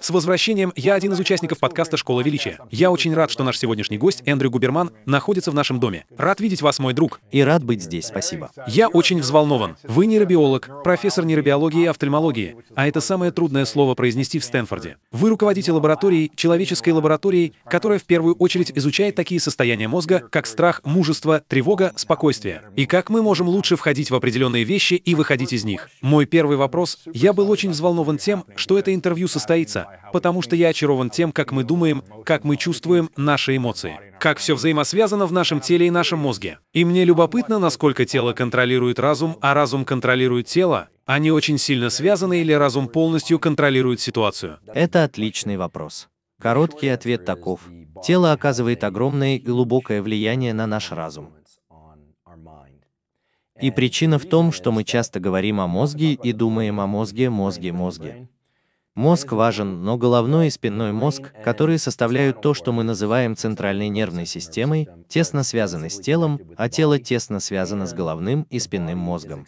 С возвращением! Я один из участников подкаста «Школа величия». Я очень рад, что наш сегодняшний гость, Эндрю Губерман, находится в нашем доме. Рад видеть вас, мой друг. И рад быть здесь, спасибо. Я очень взволнован. Вы нейробиолог, профессор нейробиологии и офтальмологии, а это самое трудное слово произнести в Стэнфорде. Вы руководите лабораторией, человеческой лабораторией, которая в первую очередь изучает такие состояния мозга, как страх, мужество, тревога, спокойствие. И как мы можем лучше входить в определенные вещи и выходить из них? Мой первый вопрос. Я был очень взволнован тем, что это интервью состоится, потому что я очарован тем, как мы думаем, как мы чувствуем наши эмоции, как все взаимосвязано в нашем теле и нашем мозге. И мне любопытно, насколько тело контролирует разум, а разум контролирует тело, они а очень сильно связаны или разум полностью контролирует ситуацию? Это отличный вопрос. Короткий ответ таков. Тело оказывает огромное и глубокое влияние на наш разум. И причина в том, что мы часто говорим о мозге и думаем о мозге, мозге, мозге. Мозг важен, но головной и спинной мозг, которые составляют то, что мы называем центральной нервной системой, тесно связаны с телом, а тело тесно связано с головным и спинным мозгом.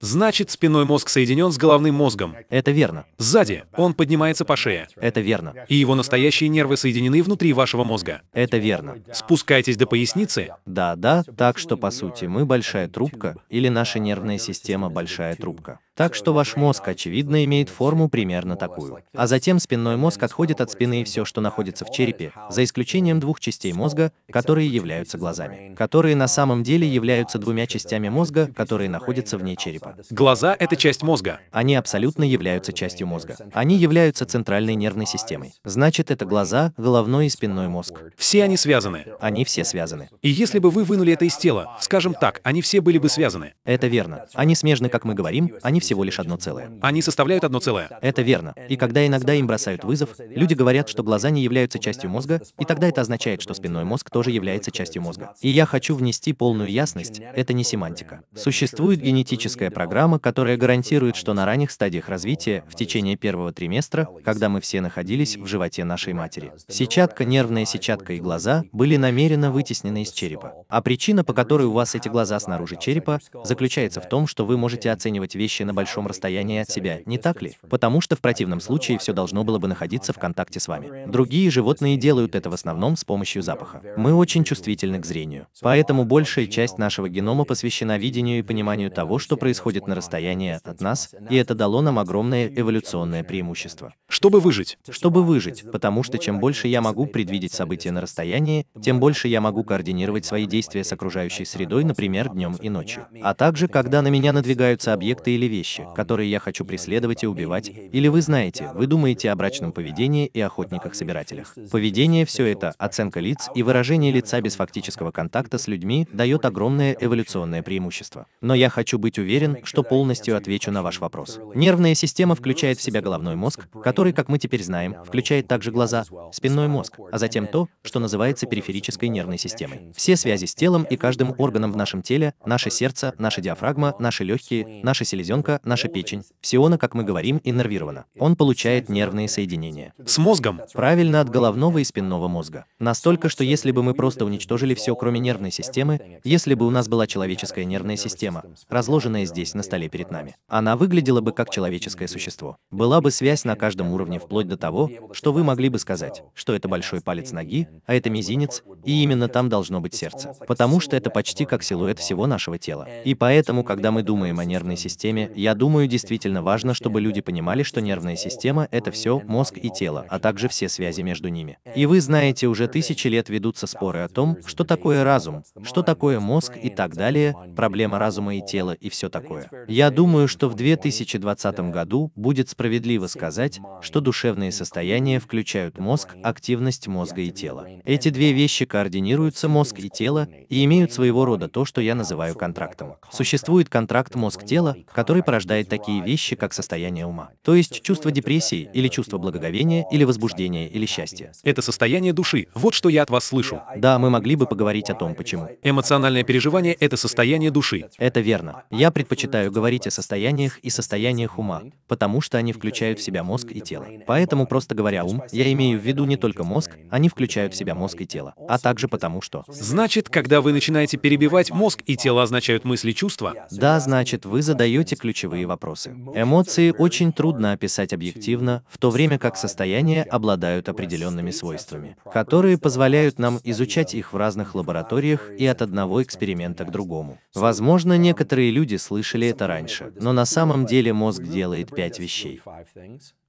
Значит, спинной мозг соединен с головным мозгом. Это верно. Сзади. Он поднимается по шее. Это верно. И его настоящие нервы соединены внутри вашего мозга. Это верно. Спускайтесь до поясницы. Да, да, так что по сути мы большая трубка, или наша нервная система большая трубка. Так что ваш мозг, очевидно, имеет форму примерно такую. А затем спинной мозг отходит от спины и все, что находится в черепе, за исключением двух частей мозга, которые являются глазами, которые на самом деле являются двумя частями мозга, которые находятся вне черепа. Глаза — это часть мозга. Они абсолютно являются частью мозга. Они являются центральной нервной системой. Значит, это глаза, головной и спинной мозг. Все они связаны. Они все связаны. И если бы вы вынули это из тела, скажем так, они все были бы связаны. Это верно. Они смежны, как мы говорим, они все всего лишь одно целое. Они составляют одно целое. Это верно. И когда иногда им бросают вызов, люди говорят, что глаза не являются частью мозга, и тогда это означает, что спинной мозг тоже является частью мозга. И я хочу внести полную ясность, это не семантика. Существует генетическая программа, которая гарантирует, что на ранних стадиях развития, в течение первого триместра, когда мы все находились в животе нашей матери, сетчатка, нервная сетчатка и глаза были намеренно вытеснены из черепа. А причина, по которой у вас эти глаза снаружи черепа, заключается в том, что вы можете оценивать вещи на большом расстоянии от себя, не так ли? Потому что в противном случае все должно было бы находиться в контакте с вами. Другие животные делают это в основном с помощью запаха. Мы очень чувствительны к зрению. Поэтому большая часть нашего генома посвящена видению и пониманию того, что происходит на расстоянии от нас, и это дало нам огромное эволюционное преимущество. Чтобы выжить. Чтобы выжить, потому что чем больше я могу предвидеть события на расстоянии, тем больше я могу координировать свои действия с окружающей средой, например, днем и ночью. А также, когда на меня надвигаются объекты или вещи, вещи, а, которые я хочу преследовать и убивать, или вы знаете, вы думаете о брачном поведении и а охотниках-собирателях. Поведение — все это, оценка лиц а и выражение лица без фактического контакта с людьми дает огромное эволюционное преимущество. Но я хочу быть уверен, что полностью отвечу на ваш вопрос. Нервная система включает в себя головной мозг, который, как мы теперь знаем, включает также глаза, спинной мозг, а затем то, что называется периферической нервной системой. Все связи с телом и каждым органом в нашем теле, наше сердце, наша диафрагма, наши легкие, наша селезенка, мозга, наша печень, все псиона, как мы говорим, иннервирована. Он получает нервные соединения. С мозгом? Правильно, от головного и спинного мозга. Настолько, что если бы мы просто уничтожили все, кроме нервной системы, если бы у нас была человеческая нервная система, разложенная здесь на столе перед нами, она выглядела бы как человеческое существо. Была бы связь на каждом уровне вплоть до того, что вы могли бы сказать, что это большой палец ноги, а это мизинец, и именно там должно быть сердце. Потому что это почти как силуэт всего нашего тела. И поэтому, когда мы думаем о нервной системе, я думаю, действительно важно, чтобы люди понимали, что нервная система – это все, мозг и тело, а также все связи между ними. И вы знаете, уже тысячи лет ведутся споры о том, что такое разум, что такое мозг и так далее, проблема разума и тела и все такое. Я думаю, что в 2020 году будет справедливо сказать, что душевные состояния включают мозг, активность мозга и тела. Эти две вещи координируются, мозг и тело, и имеют своего рода то, что я называю контрактом. Существует контракт мозг-тело, который порождает такие вещи, как состояние ума. То есть чувство депрессии, или чувство благоговения, или возбуждения, или счастья. Это состояние души. Вот что я от вас слышу. Да, мы могли бы поговорить о том, почему. Эмоциональное переживание — это состояние души. Это верно. Я предпочитаю говорить о состояниях и состояниях ума, потому что они включают в себя мозг и тело. Поэтому, просто говоря ум, я имею в виду не только мозг, они включают в себя мозг и тело, а также потому что... Значит, когда вы начинаете перебивать, мозг и тело означают мысли-чувства? Да, значит, вы задаете ключ ключевые вопросы. Эмоции очень трудно описать объективно, в то время как состояния обладают определенными свойствами, которые позволяют нам изучать их в разных лабораториях и от одного эксперимента к другому. Возможно, некоторые люди слышали это раньше, но на самом деле мозг делает пять вещей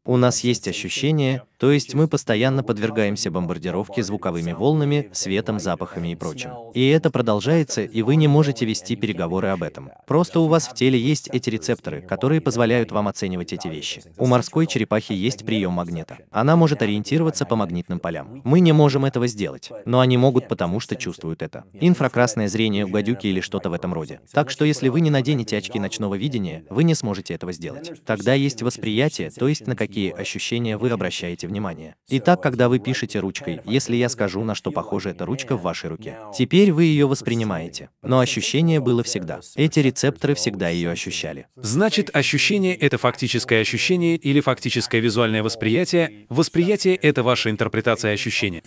у нас есть ощущение, то есть мы постоянно подвергаемся бомбардировке звуковыми волнами, светом, запахами и прочим. И это продолжается, и вы не можете вести переговоры об этом. Просто у вас в теле есть эти рецепторы, которые позволяют вам оценивать эти вещи. У морской черепахи есть прием магнита. Она может ориентироваться по магнитным полям. Мы не можем этого сделать, но они могут потому, что чувствуют это. Инфракрасное зрение у гадюки или что-то в этом роде. Так что если вы не наденете очки ночного видения, вы не сможете этого сделать. Тогда есть восприятие, то есть на какие какие ощущения вы обращаете внимание. Итак, когда вы пишете ручкой, если я скажу, на что похожа эта ручка в вашей руке, теперь вы ее воспринимаете. Но ощущение было всегда. Эти рецепторы всегда ее ощущали. Значит, ощущение — это фактическое ощущение или фактическое визуальное восприятие. Восприятие — это ваша интерпретация ощущения.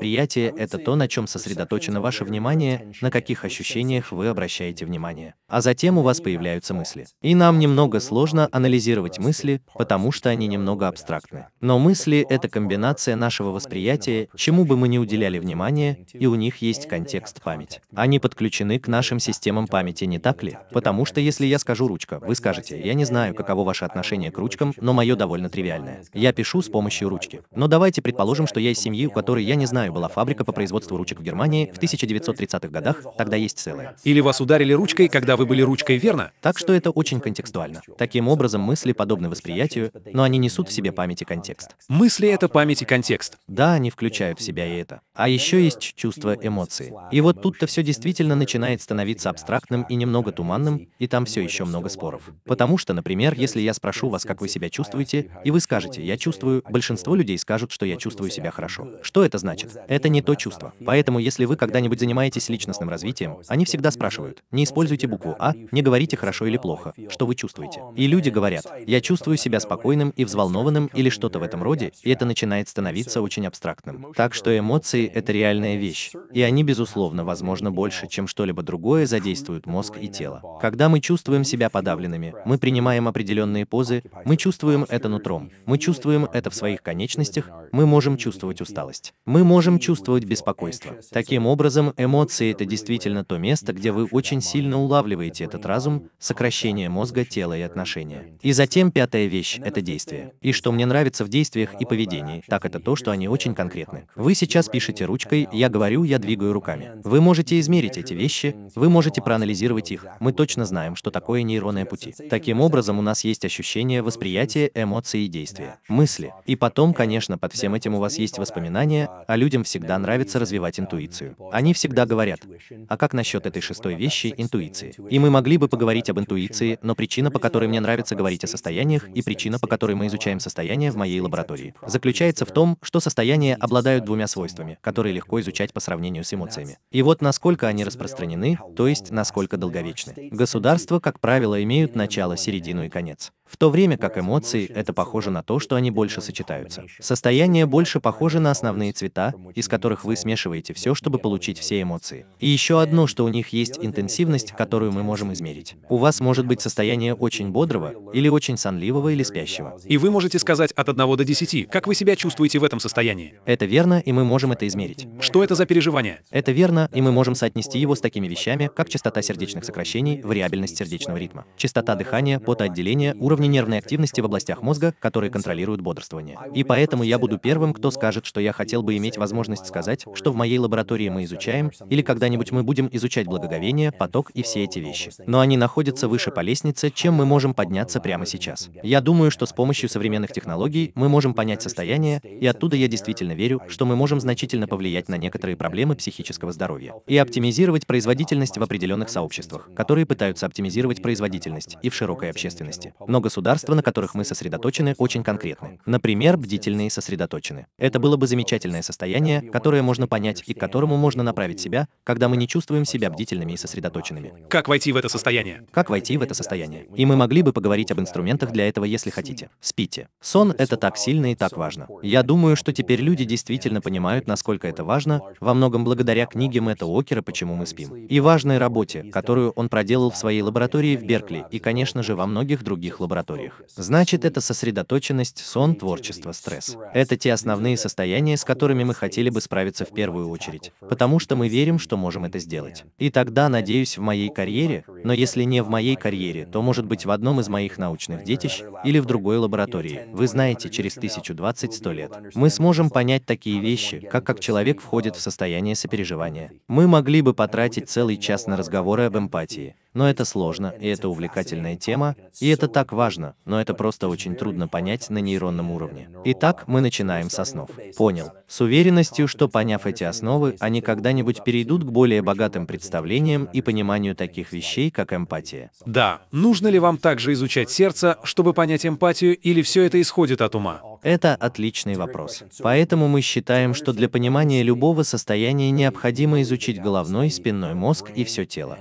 Приятие — это то, на чем сосредоточено ваше внимание, на каких ощущениях вы обращаете внимание. А затем у вас появляются мысли. И нам немного сложно анализировать мысли, потому что они немного абстрактны. Но мысли — это комбинация нашего восприятия, чему бы мы ни уделяли внимание, и у них есть контекст память. Они подключены к нашим системам памяти, не так ли? Потому что если я скажу «ручка», вы скажете «я не знаю, каково ваше отношение к ручкам, но мое довольно тривиальное. Я пишу с помощью ручки». Но давайте предположим, что я из семьи, у которой я не знаю, была фабрика по производству ручек в Германии в 1930-х годах, тогда есть целая. Или вас ударили ручкой, когда вы были ручкой, верно? Так что это очень контекстуально. Таким образом, мысли подобны восприятию, но они несут в себе память и контекст. Мысли — это память и контекст. Да, они включают в себя и это. А еще есть чувство эмоции. И вот тут-то все действительно начинает становиться абстрактным и немного туманным, и там все еще много споров. Потому что, например, если я спрошу вас, как вы себя чувствуете, и вы скажете «я чувствую», большинство людей скажут, что я чувствую себя хорошо. Что это значит? значит. Это не то чувство. Поэтому, если вы когда-нибудь занимаетесь личностным развитием, они всегда спрашивают, не используйте букву «А», не говорите «хорошо» или «плохо», что вы чувствуете. И люди говорят, я чувствую себя спокойным и взволнованным или что-то в этом роде, и это начинает становиться очень абстрактным. Так что эмоции — это реальная вещь, и они, безусловно, возможно, больше, чем что-либо другое задействуют мозг и тело. Когда мы чувствуем себя подавленными, мы принимаем определенные позы, мы чувствуем это нутром, мы чувствуем это в своих конечностях, мы можем чувствовать усталость. Мы можем чувствовать беспокойство. Таким образом, эмоции – это действительно то место, где вы очень сильно улавливаете этот разум, сокращение мозга, тела и отношения. И затем пятая вещь – это действие. И что мне нравится в действиях и поведении, так это то, что они очень конкретны. Вы сейчас пишете ручкой, я говорю, я двигаю руками. Вы можете измерить эти вещи, вы можете проанализировать их. Мы точно знаем, что такое нейронные пути. Таким образом, у нас есть ощущение восприятия, эмоции и действия, мысли. И потом, конечно, под всем этим у вас есть воспоминания о людям всегда нравится развивать интуицию. Они всегда говорят, а как насчет этой шестой вещи – интуиции? И мы могли бы поговорить об интуиции, но причина, по которой мне нравится говорить о состояниях, и причина, по которой мы изучаем состояния в моей лаборатории, заключается в том, что состояния обладают двумя свойствами, которые легко изучать по сравнению с эмоциями. И вот насколько они распространены, то есть насколько долговечны. Государства, как правило, имеют начало, середину и конец в то время как эмоции — это похоже на то, что они больше сочетаются. Состояние больше похоже на основные цвета, из которых вы смешиваете все, чтобы получить все эмоции. И еще э, одно, что у них есть интенсивность, которую мы можем измерить. У вас может быть состояние очень бодрого, или очень сонливого, или спящего. И вы можете сказать от 1 до 10, как вы себя чувствуете в этом состоянии. Это верно, и мы можем это измерить. Что это за переживание? Это верно, и мы можем соотнести его с такими вещами, как частота сердечных сокращений, вариабельность сердечного ритма, частота дыхания, потоотделения, уровень уровни нервной активности в областях мозга, которые контролируют бодрствование. И поэтому я буду первым, кто скажет, что я хотел бы иметь возможность сказать, что в моей лаборатории мы изучаем, или когда-нибудь мы будем изучать благоговение, поток и все эти вещи. Но они находятся выше по лестнице, чем мы можем подняться прямо сейчас. Я думаю, что с помощью современных технологий мы можем понять состояние, и оттуда я действительно верю, что мы можем значительно повлиять на некоторые проблемы психического здоровья и оптимизировать производительность в определенных сообществах, которые пытаются оптимизировать производительность и в широкой общественности. Много государства, на которых мы сосредоточены, очень конкретны. Например, бдительные сосредоточены. Это было бы замечательное состояние, которое можно понять и к которому можно направить себя, когда мы не чувствуем себя бдительными и сосредоточенными. Как войти в это состояние? Как войти в это состояние? И мы могли бы поговорить об инструментах для этого, если хотите. Спите. Сон — это так сильно и так важно. Я думаю, что теперь люди действительно понимают, насколько это важно, во многом благодаря книге Мэтта Уокера «Почему мы спим» и важной работе, которую он проделал в своей лаборатории в Беркли и, конечно же, во многих других лабораториях лабораториях. Значит, это сосредоточенность, сон, творчество, стресс. Это те основные состояния, с которыми мы хотели бы справиться в первую очередь, потому что мы верим, что можем это сделать. И тогда, надеюсь, в моей карьере, но если не в моей карьере, то может быть в одном из моих научных детищ или в другой лаборатории. Вы знаете, через 1020-100 лет мы сможем понять такие вещи, как как человек входит в состояние сопереживания. Мы могли бы потратить целый час на разговоры об эмпатии, но это сложно, и это увлекательная тема, и это так важно, но это просто очень трудно понять на нейронном уровне. Итак, мы начинаем с основ. Понял. С уверенностью, что поняв эти основы, они когда-нибудь перейдут к более богатым представлениям и пониманию таких вещей, как эмпатия. Да. Нужно ли вам также изучать сердце, чтобы понять эмпатию, или все это исходит от ума? Это отличный вопрос. Поэтому мы считаем, что для понимания любого состояния необходимо изучить головной, спинной мозг и все тело.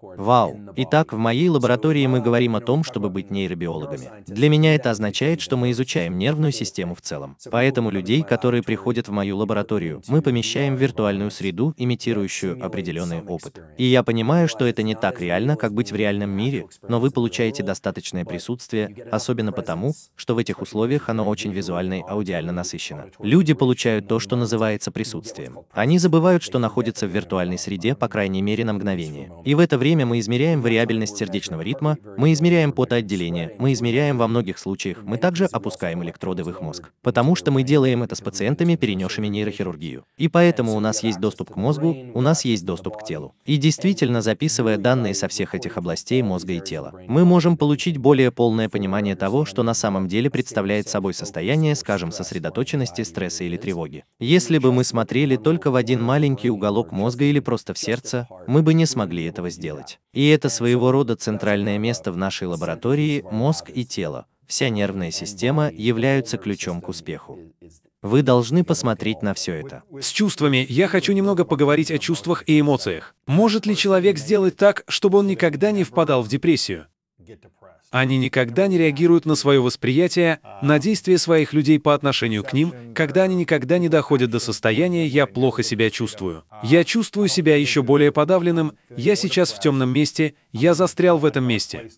Вау! Итак, в моей лаборатории мы говорим о том, чтобы быть нейробиологами. Для меня это означает, что мы изучаем нервную систему в целом. Поэтому людей, которые приходят в мою лабораторию, мы помещаем в виртуальную среду, имитирующую определенный опыт. И я понимаю, что это не так реально, как быть в реальном мире, но вы получаете достаточное присутствие, особенно потому, что в этих условиях оно очень очень визуально и аудиально насыщена. Люди получают то, что называется присутствием. Они забывают, что находятся в виртуальной среде, по крайней мере, на мгновение. И в это время мы измеряем вариабельность сердечного ритма, мы измеряем потоотделение, мы измеряем во многих случаях, мы также опускаем электроды в их мозг. Потому что мы делаем это с пациентами, перенесшими нейрохирургию. И поэтому у нас есть доступ к мозгу, у нас есть доступ к телу. И действительно, записывая данные со всех этих областей мозга и тела, мы можем получить более полное понимание того, что на самом деле представляет собой состояние состояние, скажем, сосредоточенности, стресса или тревоги. Если бы мы смотрели только в один маленький уголок мозга или просто в сердце, мы бы не смогли этого сделать. И это своего рода центральное место в нашей лаборатории, мозг и тело, вся нервная система являются ключом к успеху. Вы должны посмотреть на все это. С чувствами я хочу немного поговорить о чувствах и эмоциях. Может ли человек сделать так, чтобы он никогда не впадал в депрессию? Они никогда не реагируют на свое восприятие, на действия своих людей по отношению к ним, когда они никогда не доходят до состояния «я плохо себя чувствую». Я чувствую себя еще более подавленным, я сейчас в темном месте, я застрял в этом месте.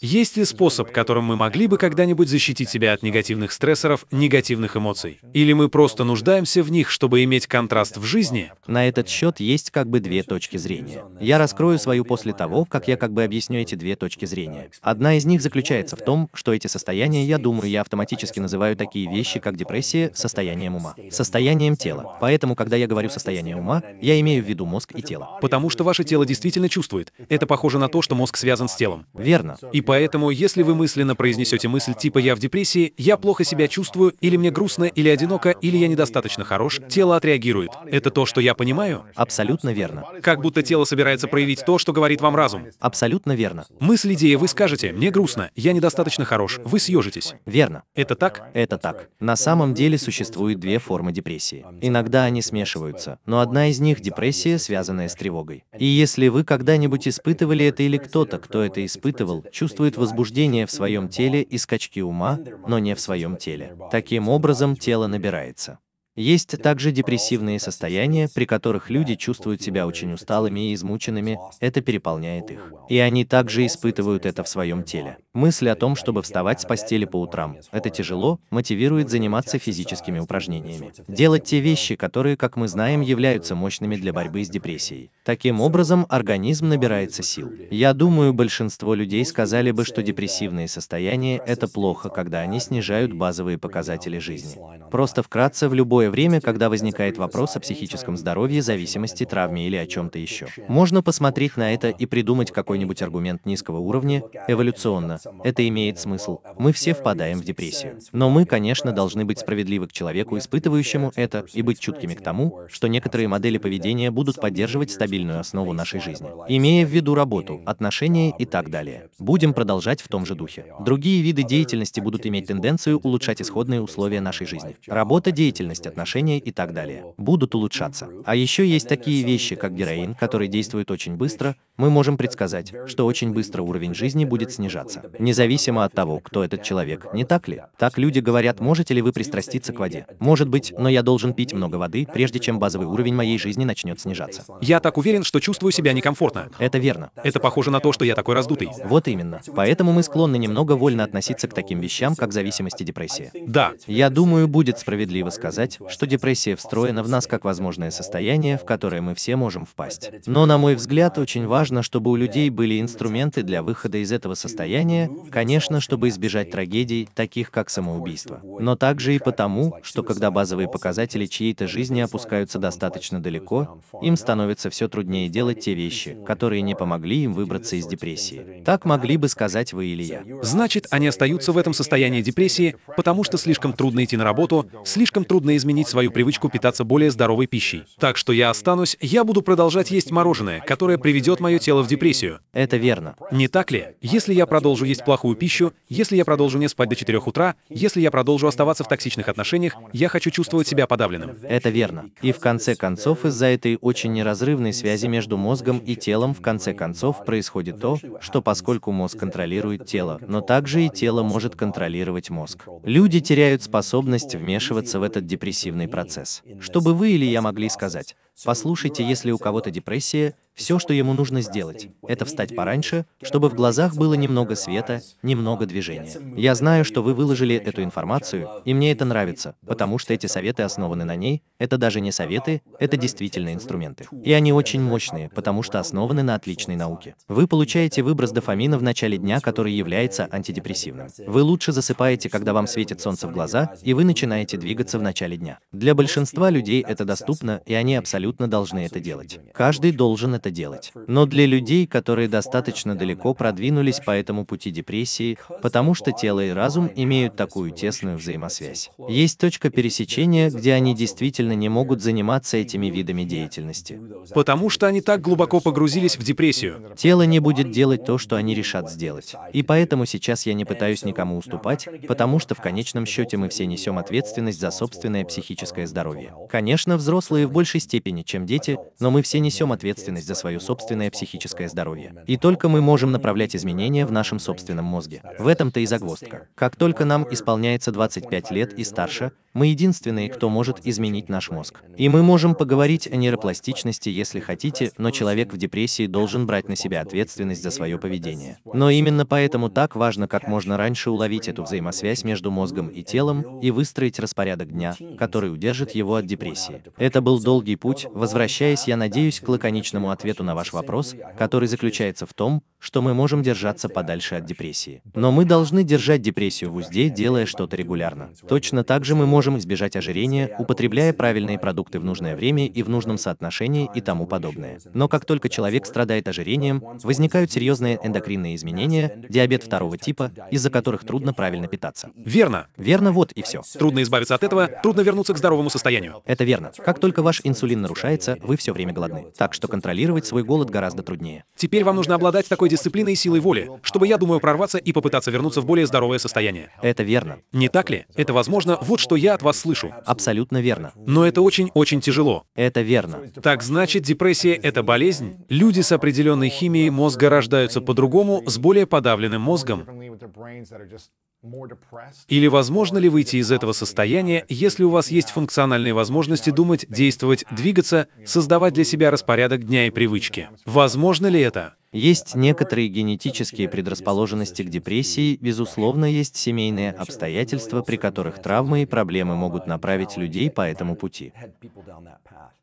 Есть ли способ, которым мы могли бы когда-нибудь защитить себя от негативных стрессоров, негативных эмоций? Или мы просто нуждаемся в них, чтобы иметь контраст в жизни? На этот счет есть как бы две точки зрения. Я раскрою свою после того, как я как бы объясню эти две точки зрения состояния. Одна из них заключается в том, что эти состояния, я думаю, я автоматически называю такие вещи, как депрессия, состоянием ума, состоянием тела. Поэтому, когда я говорю состояние ума, я имею в виду мозг и тело. Потому что ваше тело действительно чувствует. Это похоже на то, что мозг связан с телом. Верно. И поэтому, если вы мысленно произнесете мысль типа «я в депрессии», «я плохо себя чувствую», или «мне грустно», или «одиноко», или «я недостаточно хорош», тело отреагирует. Это то, что я понимаю? Абсолютно верно. Как будто тело собирается проявить то, что говорит вам разум. Абсолютно верно. Мысль-идея вы скажете, мне грустно, я недостаточно хорош, вы съежитесь. Верно. Это так? Это так. На самом деле существуют две формы депрессии. Иногда они смешиваются, но одна из них – депрессия, связанная с тревогой. И если вы когда-нибудь испытывали это или кто-то, кто это испытывал, чувствует возбуждение в своем теле и скачки ума, но не в своем теле. Таким образом, тело набирается. Есть также депрессивные состояния, при которых люди чувствуют себя очень усталыми и измученными, это переполняет их. И они также испытывают это в своем теле. Мысль о том, чтобы вставать с постели по утрам, это тяжело, мотивирует заниматься физическими упражнениями. Делать те вещи, которые, как мы знаем, являются мощными для борьбы с депрессией. Таким образом, организм набирается сил. Я думаю, большинство людей сказали бы, что депрессивные состояния – это плохо, когда они снижают базовые показатели жизни. Просто вкратце, в любое время, когда возникает вопрос о психическом здоровье, зависимости, травме или о чем-то еще. Можно посмотреть на это и придумать какой-нибудь аргумент низкого уровня, эволюционно, это имеет смысл. Мы все впадаем в депрессию. Но мы, конечно, должны быть справедливы к человеку, испытывающему это, и быть чуткими к тому, что некоторые модели поведения будут поддерживать стабильную основу нашей жизни, имея в виду работу, отношения и так далее. Будем продолжать в том же духе. Другие виды деятельности будут иметь тенденцию улучшать исходные условия нашей жизни. Работа, деятельность, отношения и так далее будут улучшаться. А еще есть такие вещи, как героин, который действует очень быстро, мы можем предсказать, что очень быстро уровень жизни будет снижаться независимо от того, кто этот человек, не так ли? Так люди говорят, можете ли вы пристраститься к воде? Может быть, но я должен пить много воды, прежде чем базовый уровень моей жизни начнет снижаться. Я так уверен, что чувствую себя некомфортно. Это верно. Это похоже на то, что я такой раздутый. Вот именно. Поэтому мы склонны немного вольно относиться к таким вещам, как зависимость и депрессия. Да. Я думаю, будет справедливо сказать, что депрессия встроена в нас как возможное состояние, в которое мы все можем впасть. Но, на мой взгляд, очень важно, чтобы у людей были инструменты для выхода из этого состояния, решение, конечно, чтобы избежать трагедий, таких как самоубийство, но также и потому, что когда базовые показатели чьей-то жизни опускаются достаточно далеко, им становится все труднее делать те вещи, которые не помогли им выбраться из депрессии. Так могли бы сказать вы или я. Значит, они остаются в этом состоянии депрессии, потому что слишком трудно идти на работу, слишком трудно изменить свою привычку питаться более здоровой пищей. Так что я останусь, я буду продолжать есть мороженое, которое приведет мое тело в депрессию. Это верно. Не так ли? Если я продолжу есть плохую пищу, если я продолжу не спать до 4 утра, если я продолжу оставаться в токсичных отношениях, я хочу чувствовать себя подавленным. Это верно. И в конце концов, из-за этой очень неразрывной связи между мозгом и телом, в конце концов, происходит то, что поскольку мозг контролирует тело, но также и тело может контролировать мозг. Люди теряют способность вмешиваться в этот депрессивный процесс. Чтобы вы или я могли сказать, Послушайте, если у кого-то депрессия, все, что ему нужно сделать, это встать пораньше, чтобы в глазах было немного света, немного движения. Я знаю, что вы выложили эту информацию, и мне это нравится, потому что эти советы основаны на ней, это даже не советы, это действительно инструменты. И они очень мощные, потому что основаны на отличной науке. Вы получаете выброс дофамина в начале дня, который является антидепрессивным. Вы лучше засыпаете, когда вам светит солнце в глаза, и вы начинаете двигаться в начале дня. Для большинства людей это доступно, и они абсолютно абсолютно должны это делать. Каждый должен это делать. Но для людей, которые достаточно далеко продвинулись по этому пути депрессии, потому что тело и разум имеют такую тесную взаимосвязь. Есть точка пересечения, где они действительно не могут заниматься этими видами деятельности. Потому что они так глубоко погрузились в депрессию. Тело не будет делать то, что они решат сделать. И поэтому сейчас я не пытаюсь никому уступать, потому что в конечном счете мы все несем ответственность за собственное психическое здоровье. Конечно, взрослые в большей степени степени, чем дети, но мы все несем ответственность за свое собственное психическое здоровье. И только мы можем направлять изменения в нашем собственном мозге. В этом-то и загвоздка. Как только нам исполняется 25 лет и старше, мы единственные, кто может изменить наш мозг. И мы можем поговорить о нейропластичности, если хотите, но человек в депрессии должен брать на себя ответственность за свое поведение. Но именно поэтому так важно как можно раньше уловить эту взаимосвязь между мозгом и телом и выстроить распорядок дня, который удержит его от депрессии. Это был долгий путь, Возвращаясь, я надеюсь, к лаконичному ответу на ваш вопрос, который заключается в том, что мы можем держаться подальше от депрессии. Но мы должны держать депрессию в узде, делая что-то регулярно. Точно так же мы можем избежать ожирения, употребляя правильные продукты в нужное время и в нужном соотношении и тому подобное. Но как только человек страдает ожирением, возникают серьезные эндокринные изменения, диабет второго типа, из-за которых трудно правильно питаться. Верно. Верно, вот и все. Трудно избавиться от этого, трудно вернуться к здоровому состоянию. Это верно. Как только ваш инсулин нарушается, вы все время голодны. Так что контролировать свой голод гораздо труднее. Теперь вам нужно обладать такой дисциплиной и силой воли, чтобы, я думаю, прорваться и попытаться вернуться в более здоровое состояние. Это верно. Не так ли? Это возможно, вот что я от вас слышу. Абсолютно верно. Но это очень-очень тяжело. Это верно. Так значит, депрессия — это болезнь? Люди с определенной химией мозга рождаются по-другому, с более подавленным мозгом? Или возможно ли выйти из этого состояния, если у вас есть функциональные возможности думать, действовать, двигаться, создавать для mm, себя распорядок дня и mm, привычки? Возможно ли это? Есть некоторые генетические предрасположенности к депрессии, безусловно, есть семейные обстоятельства, при которых травмы и проблемы могут uh, направить людей по этому пути.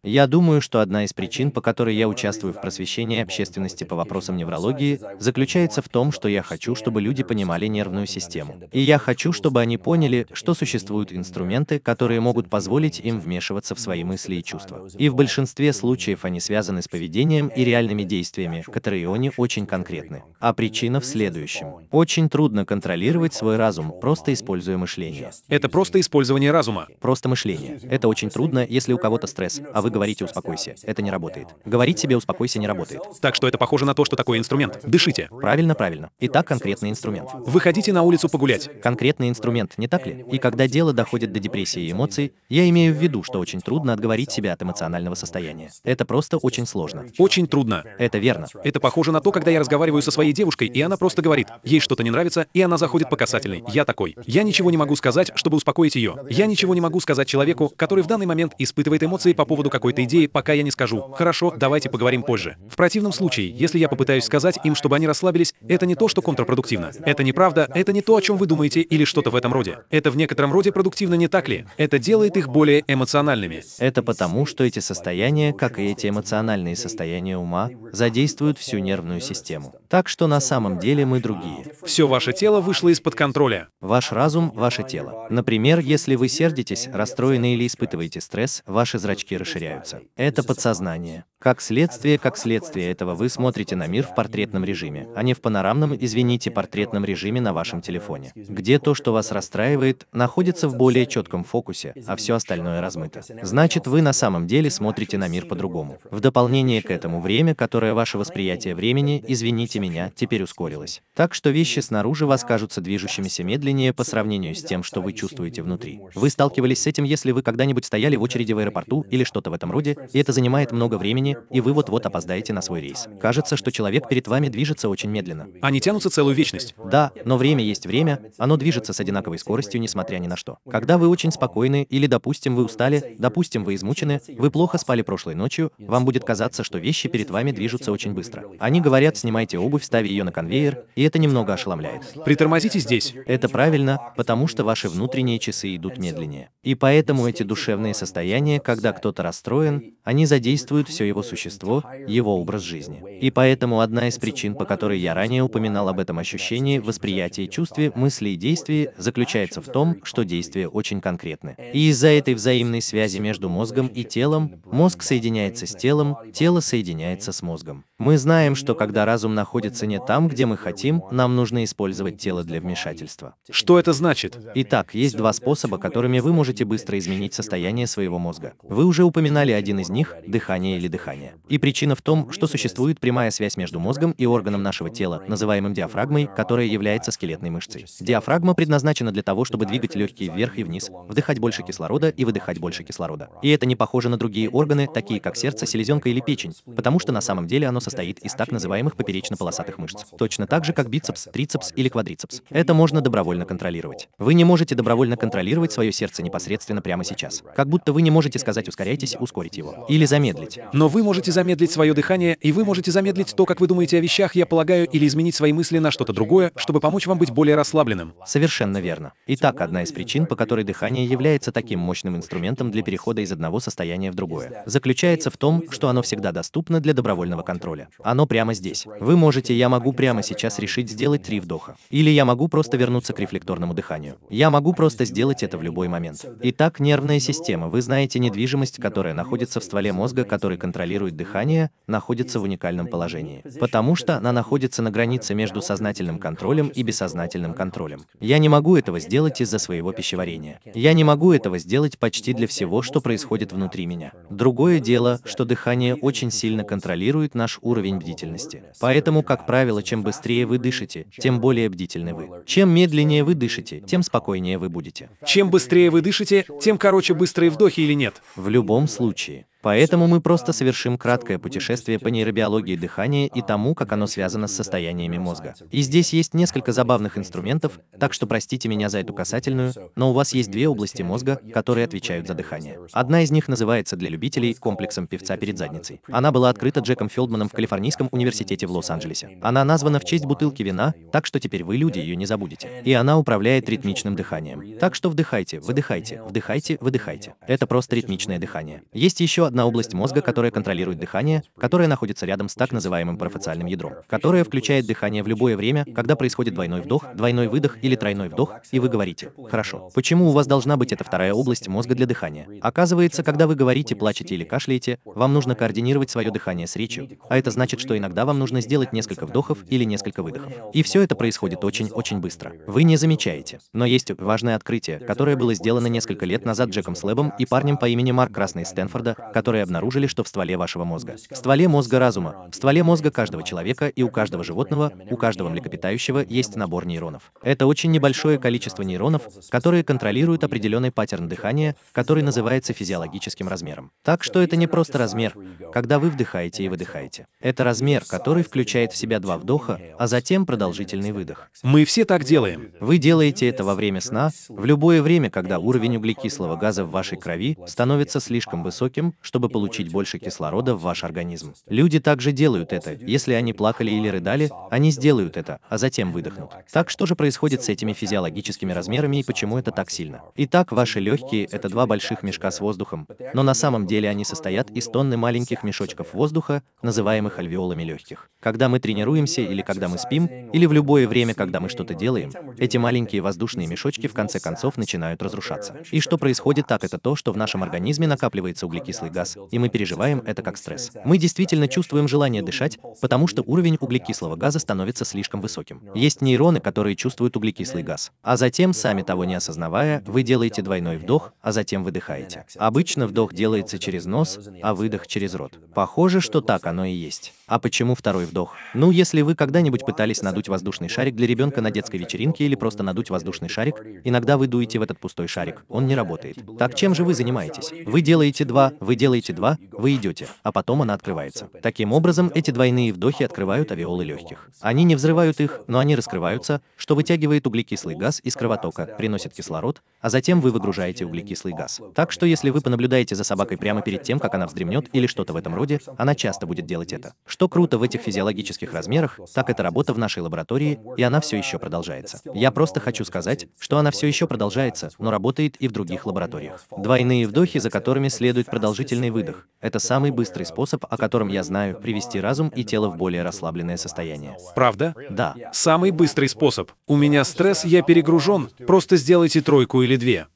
Я думаю, что одна из причин, по которой я участвую в просвещении общественности по вопросам неврологии, заключается в том, что я хочу, чтобы люди понимали нервную систему. И я хочу, чтобы они поняли, что существуют инструменты, которые могут позволить им вмешиваться в свои мысли и чувства. И в большинстве случаев они связаны с поведением и реальными действиями, которые они очень конкретны. А причина в следующем. Очень трудно контролировать свой разум, просто используя мышление. Это просто использование разума. Просто мышление. Это очень трудно, если у кого-то стресс, а вы вы говорите «успокойся». Это не работает. Говорить себе «успокойся» не работает. Так что это похоже на то, что такой инструмент. Дышите. Правильно, правильно. Итак, конкретный инструмент. Выходите на улицу погулять. Конкретный инструмент, не так ли? И когда дело доходит до депрессии и эмоций, я имею в виду, что очень трудно отговорить себя от эмоционального состояния. Это просто очень сложно. Очень трудно. Это верно. Это похоже на то, когда я разговариваю со своей девушкой, и она просто говорит, ей что-то не нравится, и она заходит по касательной. Я такой. Я ничего не могу сказать, чтобы успокоить ее. Я ничего не могу сказать человеку, который в данный момент испытывает эмоции по поводу какой-то идеи, пока я не скажу. Хорошо, давайте поговорим позже. В противном случае, если я попытаюсь сказать им, чтобы они расслабились, это не то, что контрпродуктивно. Это неправда, это не то, о чем вы думаете, или что-то в этом роде. Это в некотором роде продуктивно, не так ли? Это делает их более эмоциональными. Это потому, что эти состояния, как и эти эмоциональные состояния ума, задействуют всю нервную систему. Так что на самом деле мы другие. Все ваше тело вышло из-под контроля. Ваш разум — ваше тело. Например, если вы сердитесь, расстроены или испытываете стресс, ваши зрачки расширяются являются. Это подсознание. Как следствие, как следствие этого вы смотрите на мир в портретном режиме, а не в панорамном, извините, портретном режиме на вашем телефоне, где то, что вас расстраивает, находится в более четком фокусе, а все остальное размыто. Значит, вы на самом деле смотрите на мир по-другому. В дополнение к этому время, которое ваше восприятие времени, извините меня, теперь ускорилось. Так что вещи снаружи вас кажутся движущимися медленнее по сравнению с тем, что вы чувствуете внутри. Вы сталкивались с этим, если вы когда-нибудь стояли в очереди в аэропорту или что-то в этом роде, и это занимает много времени, и вы вот-вот опоздаете на свой рейс. Кажется, что человек перед вами движется очень медленно. Они тянутся целую вечность. Да, но время есть время, оно движется с одинаковой скоростью, несмотря ни на что. Когда вы очень спокойны, или, допустим, вы устали, допустим, вы измучены, вы плохо спали прошлой ночью, вам будет казаться, что вещи перед вами движутся очень быстро. Они говорят, снимайте обувь, ставя ее на конвейер, и это немного ошеломляет. Притормозите здесь. Это правильно, потому что ваши внутренние часы идут медленнее. И поэтому эти душевные состояния, когда кто-то расстроен, настроен, они задействуют все его существо, его образ жизни. И поэтому одна из причин, по которой я ранее упоминал об этом ощущении, восприятии, чувстве, мысли и действии, заключается в том, что действия очень конкретны. И из-за этой взаимной связи между мозгом и телом, мозг соединяется с телом, тело соединяется с мозгом. Мы знаем, что когда разум находится не там, где мы хотим, нам нужно использовать тело для вмешательства. Что это значит? Итак, есть два способа, которыми вы можете быстро изменить состояние своего мозга. Вы уже упоминали упоминали один из них – дыхание или дыхание. И причина в том, что существует прямая связь между мозгом и органом нашего тела, называемым диафрагмой, которая является скелетной мышцей. Диафрагма предназначена для того, чтобы двигать легкие вверх и вниз, вдыхать больше кислорода и выдыхать больше кислорода. И это не похоже на другие органы, такие как сердце, селезенка или печень, потому что на самом деле оно состоит из так называемых поперечно-полосатых мышц. Точно так же, как бицепс, трицепс или квадрицепс. Это можно добровольно контролировать. Вы не можете добровольно контролировать свое сердце непосредственно прямо сейчас. Как будто вы не можете сказать «ускоряйтесь» ускорить его. Или замедлить. Но вы можете замедлить свое дыхание, и вы можете замедлить то, как вы думаете о вещах, я полагаю, или изменить свои мысли на что-то другое, чтобы помочь вам быть более расслабленным. Совершенно верно. Итак, одна из причин, по которой дыхание является таким мощным инструментом для перехода из одного состояния в другое, заключается в том, что оно всегда доступно для добровольного контроля. Оно прямо здесь. Вы можете, я могу прямо сейчас решить сделать три вдоха. Или я могу просто вернуться к рефлекторному дыханию. Я могу просто сделать это в любой момент. Итак, нервная система. Вы знаете недвижимость, которая которая находится в стволе мозга, который контролирует дыхание, находится в уникальном положении, потому что она находится на границе между сознательным контролем и бессознательным контролем. Я не могу этого сделать из-за своего пищеварения. Я не могу этого сделать почти для всего, что происходит внутри меня. Другое дело, что дыхание очень сильно контролирует наш уровень бдительности. Поэтому, как правило, чем быстрее вы дышите, тем более бдительны вы. Чем медленнее вы дышите, тем спокойнее вы будете. Чем быстрее вы дышите, тем короче быстрые вдохи или нет? В любом случае случае. Поэтому мы просто совершим краткое путешествие по нейробиологии дыхания и тому, как оно связано с состояниями мозга. И здесь есть несколько забавных инструментов, так что простите меня за эту касательную, но у вас есть две области мозга, которые отвечают за дыхание. Одна из них называется для любителей комплексом певца перед задницей. Она была открыта Джеком Фелдманом в Калифорнийском университете в Лос-Анджелесе. Она названа в честь бутылки вина, так что теперь вы, люди, ее не забудете. И она управляет ритмичным дыханием. Так что вдыхайте, выдыхайте, вдыхайте, выдыхайте. Это просто ритмичное дыхание. Есть еще одна область мозга, которая контролирует дыхание, которая находится рядом с так называемым парафациальным ядром, которая включает дыхание в любое время, когда происходит двойной вдох, двойной выдох или тройной вдох, и вы говорите «Хорошо». Почему у вас должна быть эта вторая область мозга для дыхания? Оказывается, когда вы говорите, плачете или кашляете, вам нужно координировать свое дыхание с речью, а это значит, что иногда вам нужно сделать несколько вдохов или несколько выдохов. И все это происходит очень-очень быстро. Вы не замечаете. Но есть важное открытие, которое было сделано несколько лет назад Джеком Слэбом и парнем по имени Марк Красный из Стэнфорда, которые обнаружили, что в стволе вашего мозга, в стволе мозга разума, в стволе мозга каждого человека и у каждого животного, у каждого млекопитающего есть набор нейронов. Это очень небольшое количество нейронов, которые контролируют определенный паттерн дыхания, который называется физиологическим размером. Так что это не просто размер, когда вы вдыхаете и выдыхаете. Это размер, который включает в себя два вдоха, а затем продолжительный выдох. Мы все так делаем. Вы делаете это во время сна, в любое время, когда уровень углекислого газа в вашей крови становится слишком высоким, чтобы получить больше кислорода в ваш организм. Люди также делают это. Если они плакали или рыдали, они сделают это, а затем выдохнут. Так что же происходит с этими физиологическими размерами и почему это так сильно? Итак, ваши легкие – это два больших мешка с воздухом, но на самом деле они состоят из тонны маленьких мешочков воздуха, называемых альвеолами легких. Когда мы тренируемся или когда мы спим, или в любое время, когда мы что-то делаем, эти маленькие воздушные мешочки в конце концов начинают разрушаться. И что происходит так, это то, что в нашем организме накапливается углекислый газ, газ, и мы переживаем это как стресс. Мы действительно чувствуем желание дышать, потому что уровень углекислого газа становится слишком высоким. Есть нейроны, которые чувствуют углекислый газ. А затем, сами того не осознавая, вы делаете двойной вдох, а затем выдыхаете. Обычно вдох делается через нос, а выдох через рот. Похоже, что так оно и есть. А почему второй вдох? Ну, если вы когда-нибудь пытались надуть воздушный шарик для ребенка на детской вечеринке или просто надуть воздушный шарик, иногда вы дуете в этот пустой шарик, он не работает. Так чем же вы занимаетесь? Вы делаете два, вы делаете делаете два, вы идете, а потом она открывается. Таким образом, эти двойные вдохи открывают авеолы легких. Они не взрывают их, но они раскрываются, что вытягивает углекислый газ из кровотока, приносит кислород а затем вы выгружаете углекислый газ. Так что если вы понаблюдаете за собакой прямо перед тем, как она вздремнет или что-то в этом роде, она часто будет делать это. Что круто в этих физиологических размерах, так это работа в нашей лаборатории, и она все еще продолжается. Я просто хочу сказать, что она все еще продолжается, но работает и в других лабораториях. Двойные вдохи, за которыми следует продолжительный выдох. Это самый быстрый способ, о котором я знаю, привести разум и тело в более расслабленное состояние. Правда? Да. Самый быстрый способ. У меня стресс, я перегружен. Просто сделайте тройку или или две.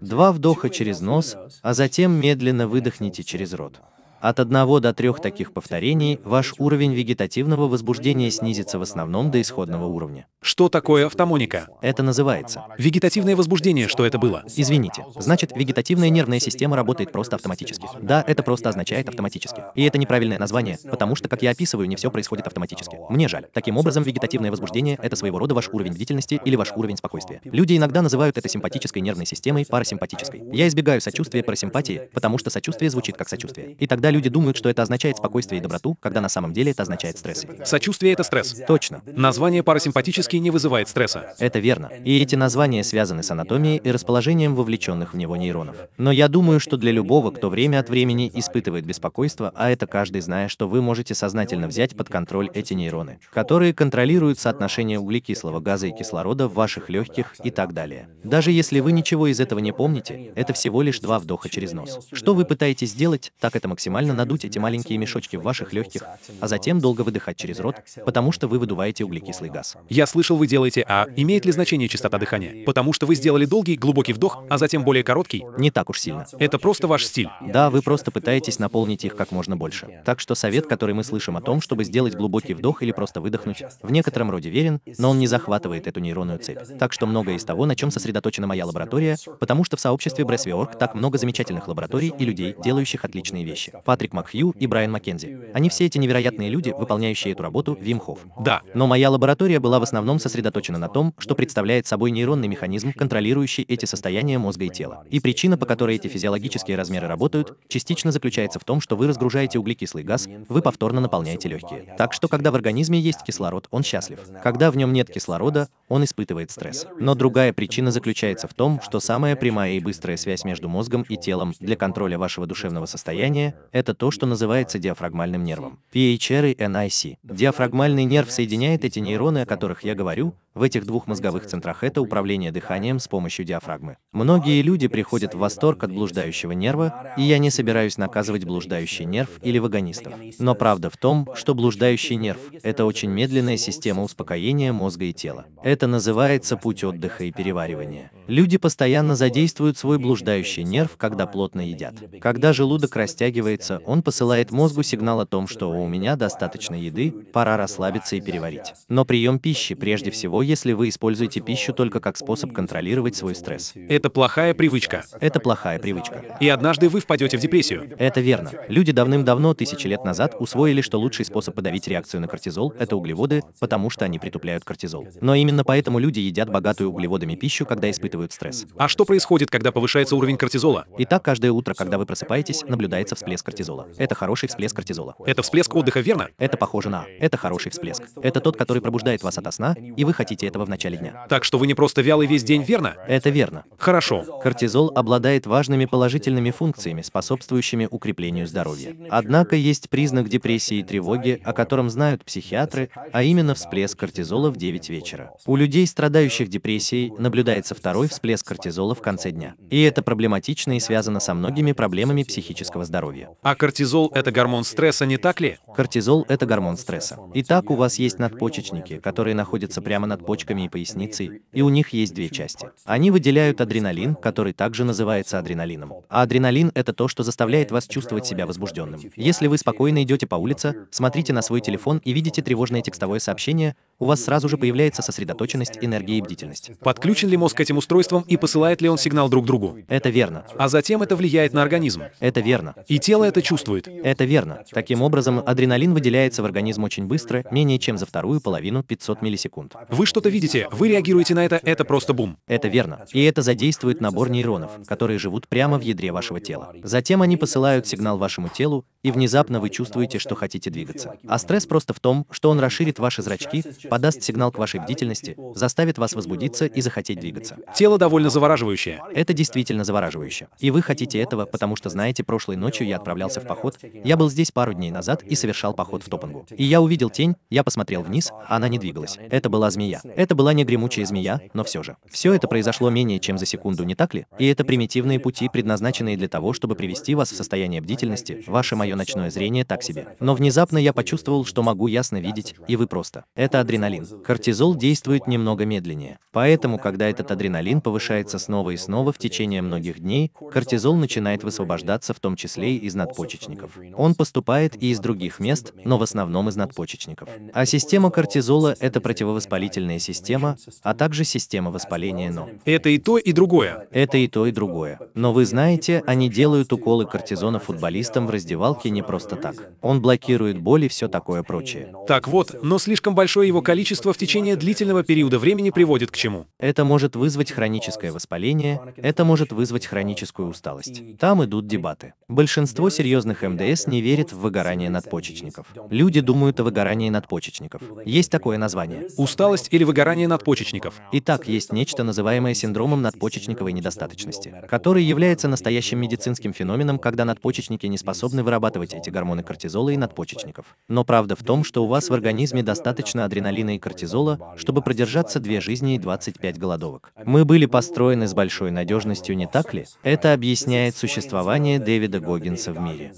Два вдоха через нос, а затем медленно выдохните через рот. От 1 до 3 таких повторений ваш уровень вегетативного возбуждения снизится в основном до исходного уровня. Что такое автомоника? Это называется. Вегетативное возбуждение, что это было? Извините. Значит, вегетативная нервная система работает просто автоматически. Да, это просто означает автоматически. И это неправильное название, потому что, как я описываю, не все происходит автоматически. Мне жаль. Таким образом, вегетативное возбуждение – это своего рода ваш уровень бдительности или ваш уровень спокойствия. Люди иногда называют это симпатической нервной системой парасимпатической. Я избегаю сочувствия парасимпатии, потому что сочувствие звучит как сочувствие. И так далее люди думают, что это означает спокойствие и доброту, когда на самом деле это означает стресс. Сочувствие — это стресс. Точно. Название парасимпатический не вызывает стресса. Это верно. И эти названия связаны с анатомией и расположением вовлеченных в него нейронов. Но я думаю, что для любого, кто время от времени испытывает беспокойство, а это каждый зная, что вы можете сознательно взять под контроль эти нейроны, которые контролируют соотношение углекислого газа и кислорода в ваших легких и так далее. Даже если вы ничего из этого не помните, это всего лишь два вдоха через нос. Что вы пытаетесь сделать, так это максимально максимально надуть эти маленькие мешочки в ваших легких, а затем долго выдыхать через рот, потому что вы выдуваете углекислый газ. Я слышал, вы делаете А. Имеет ли значение частота дыхания? Потому что вы сделали долгий, глубокий вдох, а затем более короткий? Не так уж сильно. Это просто ваш стиль. Да, вы просто пытаетесь наполнить их как можно больше. Так что совет, который мы слышим о том, чтобы сделать глубокий вдох или просто выдохнуть, в некотором роде верен, но он не захватывает эту нейронную цепь. Так что многое из того, на чем сосредоточена моя лаборатория, потому что в сообществе Бресвиорг так много замечательных лабораторий и людей, делающих отличные вещи. Патрик Макхью и Брайан Маккензи. Они все эти невероятные люди, выполняющие эту работу Вим Хофф. Да. Но моя лаборатория была в основном сосредоточена на том, что представляет собой нейронный механизм, контролирующий эти состояния мозга и тела. И причина, по которой эти физиологические размеры работают, частично заключается в том, что вы разгружаете углекислый газ, вы повторно наполняете легкие. Так что, когда в организме есть кислород, он счастлив. Когда в нем нет кислорода, он испытывает стресс. Но другая причина заключается в том, что самая прямая и быстрая связь между мозгом и телом для контроля вашего душевного состояния — это то, что называется диафрагмальным нервом. PHR и NIC. Диафрагмальный нерв соединяет эти нейроны, о которых я говорю, в этих двух мозговых центрах это управление дыханием с помощью диафрагмы. Многие люди приходят в восторг от блуждающего нерва, и я не собираюсь наказывать блуждающий нерв или вагонистов. Но правда в том, что блуждающий нерв – это очень медленная система успокоения мозга и тела. Это называется путь отдыха и переваривания. Люди постоянно задействуют свой блуждающий нерв, когда плотно едят. Когда желудок растягивается расслабиться, он посылает мозгу сигнал о том, что у меня достаточно еды, пора расслабиться и переварить. Но прием пищи прежде всего, если вы используете пищу только как способ контролировать свой стресс. Это плохая привычка. Это плохая привычка. И однажды вы впадете в депрессию. Это верно. Люди давным-давно, тысячи лет назад, усвоили, что лучший способ подавить реакцию на кортизол – это углеводы, потому что они притупляют кортизол. Но именно поэтому люди едят богатую углеводами пищу, когда испытывают стресс. А что происходит, когда повышается уровень кортизола? Итак, каждое утро, когда вы просыпаетесь, наблюдается всплеск кортизола. Это хороший всплеск кортизола. Это всплеск отдыха, верно? Это похоже на... Это хороший всплеск. Это тот, который пробуждает вас от сна, и вы хотите этого в начале дня. Так что вы не просто вялый весь день, верно? Это верно. Хорошо. Кортизол обладает важными положительными функциями, способствующими укреплению здоровья. Однако есть признак депрессии и тревоги, о котором знают психиатры, а именно всплеск кортизола в 9 вечера. У людей, страдающих депрессией, наблюдается второй всплеск кортизола в конце дня. И это проблематично и связано со многими проблемами психического здоровья. А кортизол — это гормон стресса, не так ли? Кортизол — это гормон стресса. Итак, у вас есть надпочечники, которые находятся прямо над почками и поясницей, и у них есть две части. Они выделяют адреналин, который также называется адреналином. А адреналин — это то, что заставляет вас чувствовать себя возбужденным. Если вы спокойно идете по улице, смотрите на свой телефон и видите тревожное текстовое сообщение, у вас сразу же появляется сосредоточенность, энергия и бдительность. Подключен ли мозг к этим устройствам и посылает ли он сигнал друг другу? Это верно. А затем это влияет на организм? Это верно. И тело это чувствует. Это верно. Таким образом, адреналин выделяется в организм очень быстро, менее чем за вторую половину 500 миллисекунд. Вы что-то видите, вы реагируете на это, это просто бум. Это верно. И это задействует набор нейронов, которые живут прямо в ядре вашего тела. Затем они посылают сигнал вашему телу, и внезапно вы чувствуете, что хотите двигаться. А стресс просто в том, что он расширит ваши зрачки, подаст сигнал к вашей бдительности, заставит вас возбудиться и захотеть двигаться. Тело довольно завораживающее. Это действительно завораживающе. И вы хотите этого, потому что знаете, прошлой ночью я отправлял отправлялся в поход. Я был здесь пару дней назад и совершал поход в Топангу. И я увидел тень, я посмотрел вниз, она не двигалась. Это была змея. Это была не гремучая змея, но все же. Все это произошло менее чем за секунду, не так ли? И это примитивные пути, предназначенные для того, чтобы привести вас в состояние бдительности. Ваше мое ночное зрение так себе. Но внезапно я почувствовал, что могу ясно видеть, и вы просто. Это адреналин. Кортизол действует немного медленнее. Поэтому, когда этот адреналин повышается снова и снова в течение многих дней, кортизол начинает высвобождаться в том числе и из надпочечников. Он поступает и из других мест, но в основном из надпочечников. А система кортизола – это противовоспалительная система, а также система воспаления Но Это и то, и другое. Это и то, и другое. Но вы знаете, они делают уколы кортизона футболистам в раздевалке не просто так. Он блокирует боль и все такое прочее. Так вот, но слишком большое его количество в течение длительного периода времени приводит к чему? Это может вызвать хроническое воспаление, это может вызвать хроническую усталость. Там идут дебаты. Большинство серьезных МДС не верит в выгорание надпочечников. Люди думают о выгорании надпочечников. Есть такое название. Усталость или выгорание надпочечников. Итак, есть нечто, называемое синдромом надпочечниковой недостаточности, который является настоящим медицинским феноменом, когда надпочечники не способны вырабатывать эти гормоны кортизола и надпочечников. Но правда в том, что у вас в организме достаточно адреналина и кортизола, чтобы продержаться две жизни и 25 голодовок. Мы были построены с большой надежностью, не так ли? Это объясняет существование Дэвида Гоггинса в мире.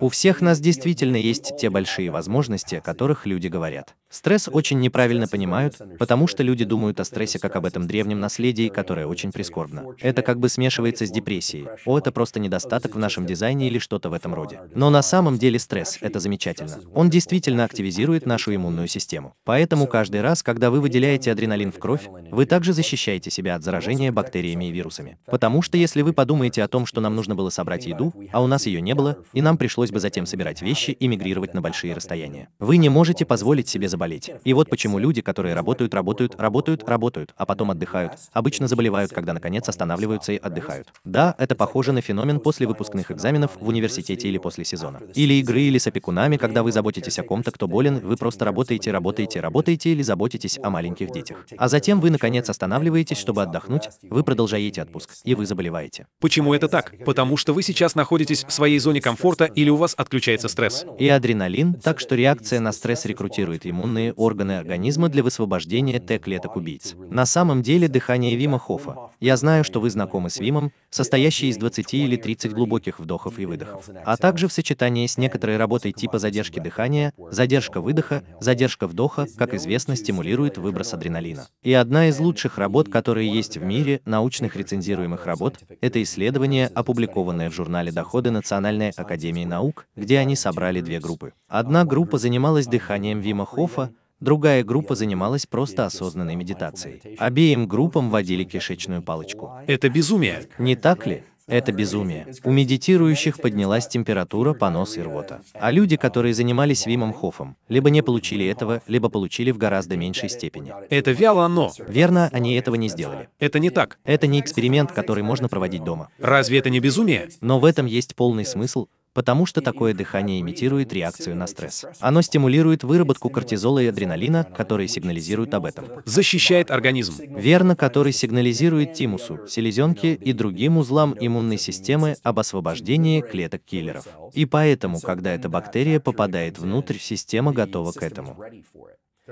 У всех нас действительно есть те большие возможности, о которых люди говорят. Стресс очень неправильно понимают, потому что люди думают о стрессе как об этом древнем наследии, которое очень прискорбно. Это как бы смешивается с депрессией. О, это просто недостаток в нашем дизайне или что-то в этом роде. Но на самом деле стресс – это замечательно. Он действительно активизирует нашу иммунную систему. Поэтому каждый раз, когда вы выделяете адреналин в кровь, вы также защищаете себя от заражения бактериями и вирусами. Потому что если вы подумаете о том, что нам нужно было собрать еду, а у нас ее не было, и нам пришлось бы затем собирать вещи и мигрировать на большие расстояния. Вы не можете позволить себе заболеть. И вот почему люди, которые работают, работают, работают, работают, а потом отдыхают, обычно заболевают, когда наконец останавливаются и отдыхают. Да, это похоже на феномен после выпускных экзаменов в университете или после сезона. Или игры, или с опекунами, когда вы заботитесь о ком-то, кто болен, вы просто работаете, работаете, работаете или заботитесь о маленьких детях. А затем вы наконец останавливаетесь, чтобы отдохнуть, вы продолжаете отпуск, и вы заболеваете. Почему это так? Потому что вы сейчас находитесь в своей зоне комфорта или у вас отключается стресс. И адреналин, так что реакция на стресс рекрутирует ему иммунные органы организма для высвобождения Т-клеток убийц. На самом деле дыхание Вима Хофа. Я знаю, что вы знакомы с Вимом, состоящий из 20 или 30 глубоких вдохов и выдохов, а также в сочетании с некоторой работой типа задержки дыхания, задержка выдоха, задержка вдоха, как известно, стимулирует выброс адреналина. И одна из лучших работ, которые есть в мире научных рецензируемых работ, это исследование, опубликованное в журнале «Доходы Национальной академии наук», где они собрали две группы. Одна группа занималась дыханием Вима Хофа, другая группа занималась просто осознанной медитацией. Обеим группам водили кишечную палочку. Это безумие. Не так ли? Это безумие. У медитирующих поднялась температура, понос и рвота. А люди, которые занимались Вимом Хофом, либо не получили этого, либо получили в гораздо меньшей степени. Это вяло оно, Верно, они этого не сделали. Это не так. Это не эксперимент, который можно проводить дома. Разве это не безумие? Но в этом есть полный смысл, потому что такое дыхание имитирует реакцию на стресс. Оно стимулирует выработку кортизола и адреналина, которые сигнализируют об этом. Защищает организм. Верно, который сигнализирует тимусу, селезенке и другим узлам иммунной системы об освобождении клеток-киллеров. И поэтому, когда эта бактерия попадает внутрь, система готова к этому.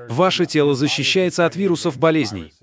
Ваше тело защищается от вирусов болезней.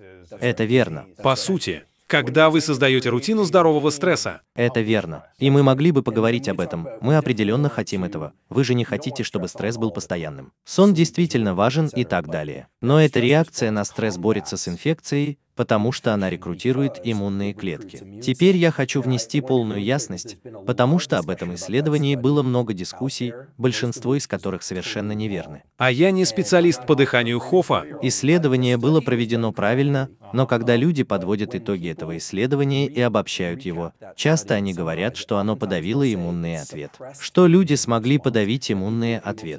Это верно. По сути, когда вы создаете рутину здорового стресса. Это верно. И мы могли бы поговорить об этом. Мы определенно хотим этого. Вы же не хотите, чтобы стресс был постоянным. Сон действительно важен и так далее. Но эта реакция на стресс борется с инфекцией, потому что она рекрутирует иммунные клетки. Теперь я хочу внести полную ясность, потому что об этом исследовании было много дискуссий, большинство из которых совершенно неверны. А я не специалист по дыханию Хофа. Исследование было проведено правильно, но когда люди подводят итоги этого исследования и обобщают его, часто они говорят, что оно подавило иммунный ответ. Что люди смогли подавить иммунный ответ?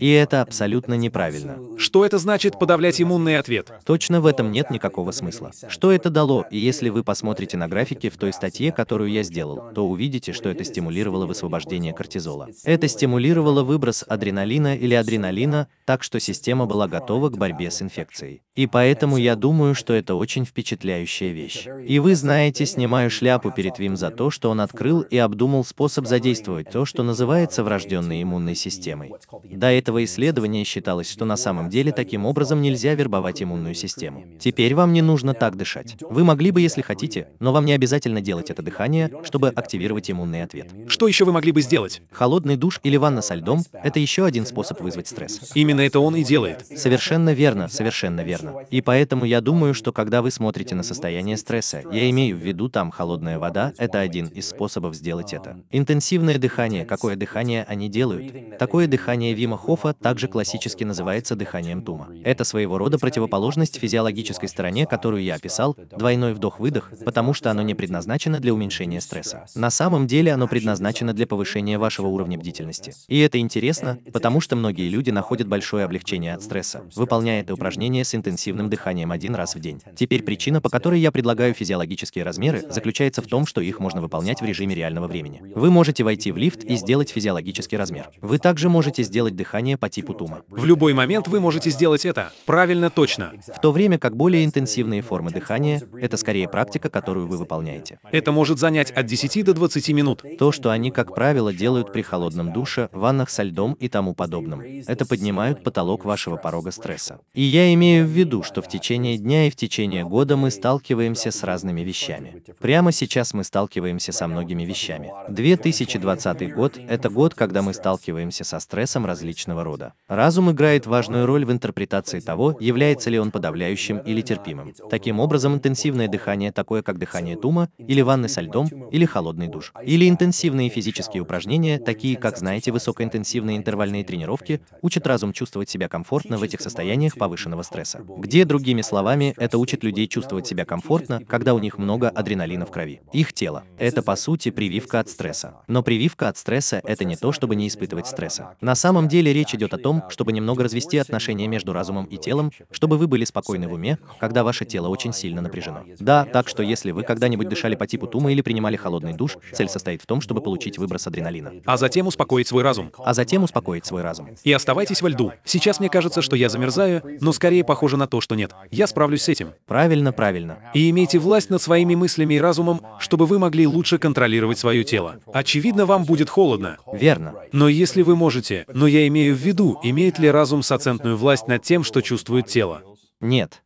И это абсолютно неправильно. Что это значит подавлять иммунный ответ? Точно в этом нет никакого смысла. Что это дало, и если вы посмотрите на графики в той статье, которую я сделал, то увидите, что это стимулировало высвобождение кортизола. Это стимулировало выброс адреналина или адреналина, так что система была готова к борьбе с инфекцией. И поэтому я думаю, что это очень впечатляющая вещь. И вы знаете, снимаю шляпу перед Вим за то, что он открыл и обдумал способ задействовать то, что называется врожденной иммунной системой. До этого исследования считалось, что на самом деле таким образом нельзя вербовать иммунную систему. Теперь вам не нужно так дышать. Вы могли бы, если хотите, но вам не обязательно делать это дыхание, чтобы активировать иммунный ответ. Что еще вы могли бы сделать? Холодный душ или ванна со льдом – это еще один способ вызвать стресс. Именно это он и делает. Совершенно верно, совершенно верно. И поэтому я думаю, что когда вы смотрите на состояние стресса, я имею в виду там холодная вода – это один из способов сделать это. Интенсивное дыхание, какое дыхание они делают, такое дыхание дыхание Вима Хофа также классически называется дыханием Тума. Это своего рода противоположность физиологической стороне, которую я описал, двойной вдох-выдох, потому что оно не предназначено для уменьшения стресса. На самом деле оно предназначено для повышения вашего уровня бдительности. И это интересно, потому что многие люди находят большое облегчение от стресса, выполняя это упражнение с интенсивным дыханием один раз в день. Теперь причина, по которой я предлагаю физиологические размеры, заключается в том, что их можно выполнять в режиме реального времени. Вы можете войти в лифт и сделать физиологический размер. Вы также можете сделать сделать дыхание по типу тума. В любой момент вы можете сделать это. Правильно, точно. В то время как более интенсивные формы дыхания — это скорее практика, которую вы выполняете. Это может занять от 10 до 20 минут. То, что они, как правило, делают при холодном душе, ваннах со льдом и тому подобном, это поднимают потолок вашего порога стресса. И я имею в виду, что в течение дня и в течение года мы сталкиваемся с разными вещами. Прямо сейчас мы сталкиваемся со многими вещами. 2020 год — это год, когда мы сталкиваемся со стрессом различного рода. Разум играет важную роль в интерпретации того, является ли он подавляющим или терпимым. Таким образом, интенсивное дыхание, такое как дыхание тума, или ванны со льдом, или холодный душ, или интенсивные физические упражнения, такие как, знаете, высокоинтенсивные интервальные тренировки, учат разум чувствовать себя комфортно в этих состояниях повышенного стресса. Где, другими словами, это учит людей чувствовать себя комфортно, когда у них много адреналина в крови. Их тело. Это, по сути, прививка от стресса. Но прививка от стресса – это не то, чтобы не испытывать стресса. На самом самом деле речь идет о том, чтобы немного развести отношения между разумом и телом, чтобы вы были спокойны в уме, когда ваше тело очень сильно напряжено. Да, так что если вы когда-нибудь дышали по типу тума или принимали холодный душ, цель состоит в том, чтобы получить выброс адреналина. А затем успокоить свой разум. А затем успокоить свой разум. И оставайтесь во льду. Сейчас мне кажется, что я замерзаю, но скорее похоже на то, что нет. Я справлюсь с этим. Правильно, правильно. И имейте власть над своими мыслями и разумом, чтобы вы могли лучше контролировать свое тело. Очевидно, вам будет холодно. Верно. Но если вы можете, но но я имею в виду, имеет ли разум соцентную власть над тем, что чувствует тело? Нет.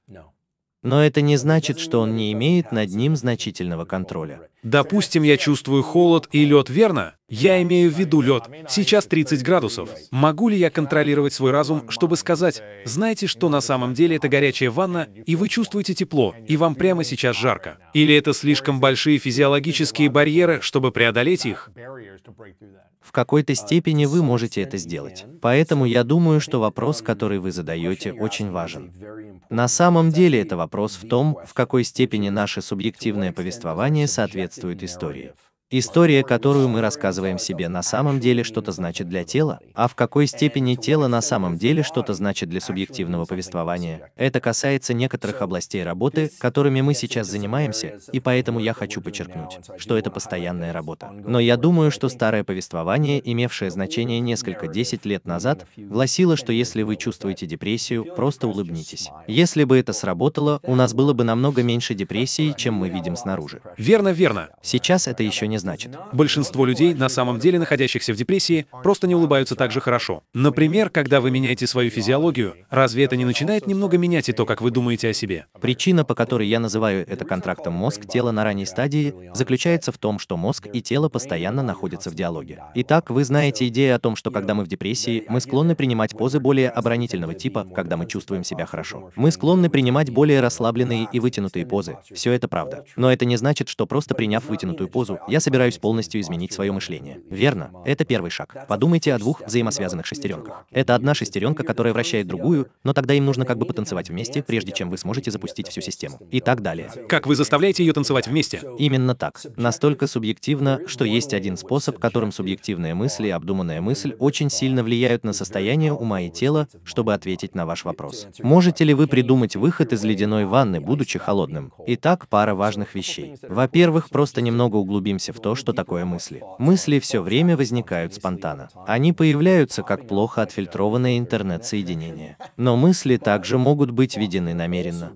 Но это не значит, что он не имеет над ним значительного контроля. Допустим, я чувствую холод и лед, верно? Я имею в виду лед. Сейчас 30 градусов. Могу ли я контролировать свой разум, чтобы сказать, знаете, что на самом деле это горячая ванна, и вы чувствуете тепло, и вам прямо сейчас жарко? Или это слишком большие физиологические барьеры, чтобы преодолеть их? в какой-то а, степени вы можете это сделать. Поэтому я думаю, что вопрос, который вы задаете, очень важен. На самом деле это вопрос в том, в какой степени наше субъективное повествование соответствует истории. История, которую мы рассказываем себе, на самом деле что-то значит для тела, а в какой степени тело на самом деле что-то значит для субъективного повествования. Это касается некоторых областей работы, которыми мы сейчас занимаемся, и поэтому я хочу подчеркнуть, что это постоянная работа. Но я думаю, что старое повествование, имевшее значение несколько десять лет назад, гласило, что если вы чувствуете депрессию, просто улыбнитесь. Если бы это сработало, у нас было бы намного меньше депрессии, чем мы видим снаружи. Верно, верно. Сейчас это еще не не значит. Большинство людей, на самом деле находящихся в депрессии, просто не улыбаются так же хорошо. Например, когда вы меняете свою физиологию, разве это не начинает немного менять и то, как вы думаете о себе? Причина, по которой я называю это контрактом мозг-тело на ранней стадии, заключается в том, что мозг и тело постоянно находятся в диалоге. Итак, вы знаете идею о том, что когда мы в депрессии, мы склонны принимать позы более оборонительного типа, когда мы чувствуем себя хорошо. Мы склонны принимать более расслабленные и вытянутые позы. Все это правда. Но это не значит, что просто приняв вытянутую позу, я собираюсь полностью изменить свое мышление. Верно, это первый шаг. Подумайте о двух взаимосвязанных шестеренках. Это одна шестеренка, которая вращает другую, но тогда им нужно как бы потанцевать вместе, прежде чем вы сможете запустить всю систему. И так далее. Как вы заставляете ее танцевать вместе? Именно так. Настолько субъективно, что есть один способ, которым субъективные мысли и обдуманная мысль очень сильно влияют на состояние ума и тела, чтобы ответить на ваш вопрос. Можете ли вы придумать выход из ледяной ванны, будучи холодным? Итак, пара важных вещей. Во-первых, просто немного углубимся в в то, что такое мысли. Мысли все время возникают спонтанно. Они появляются как плохо отфильтрованное интернет-соединение. Но мысли также могут быть введены намеренно.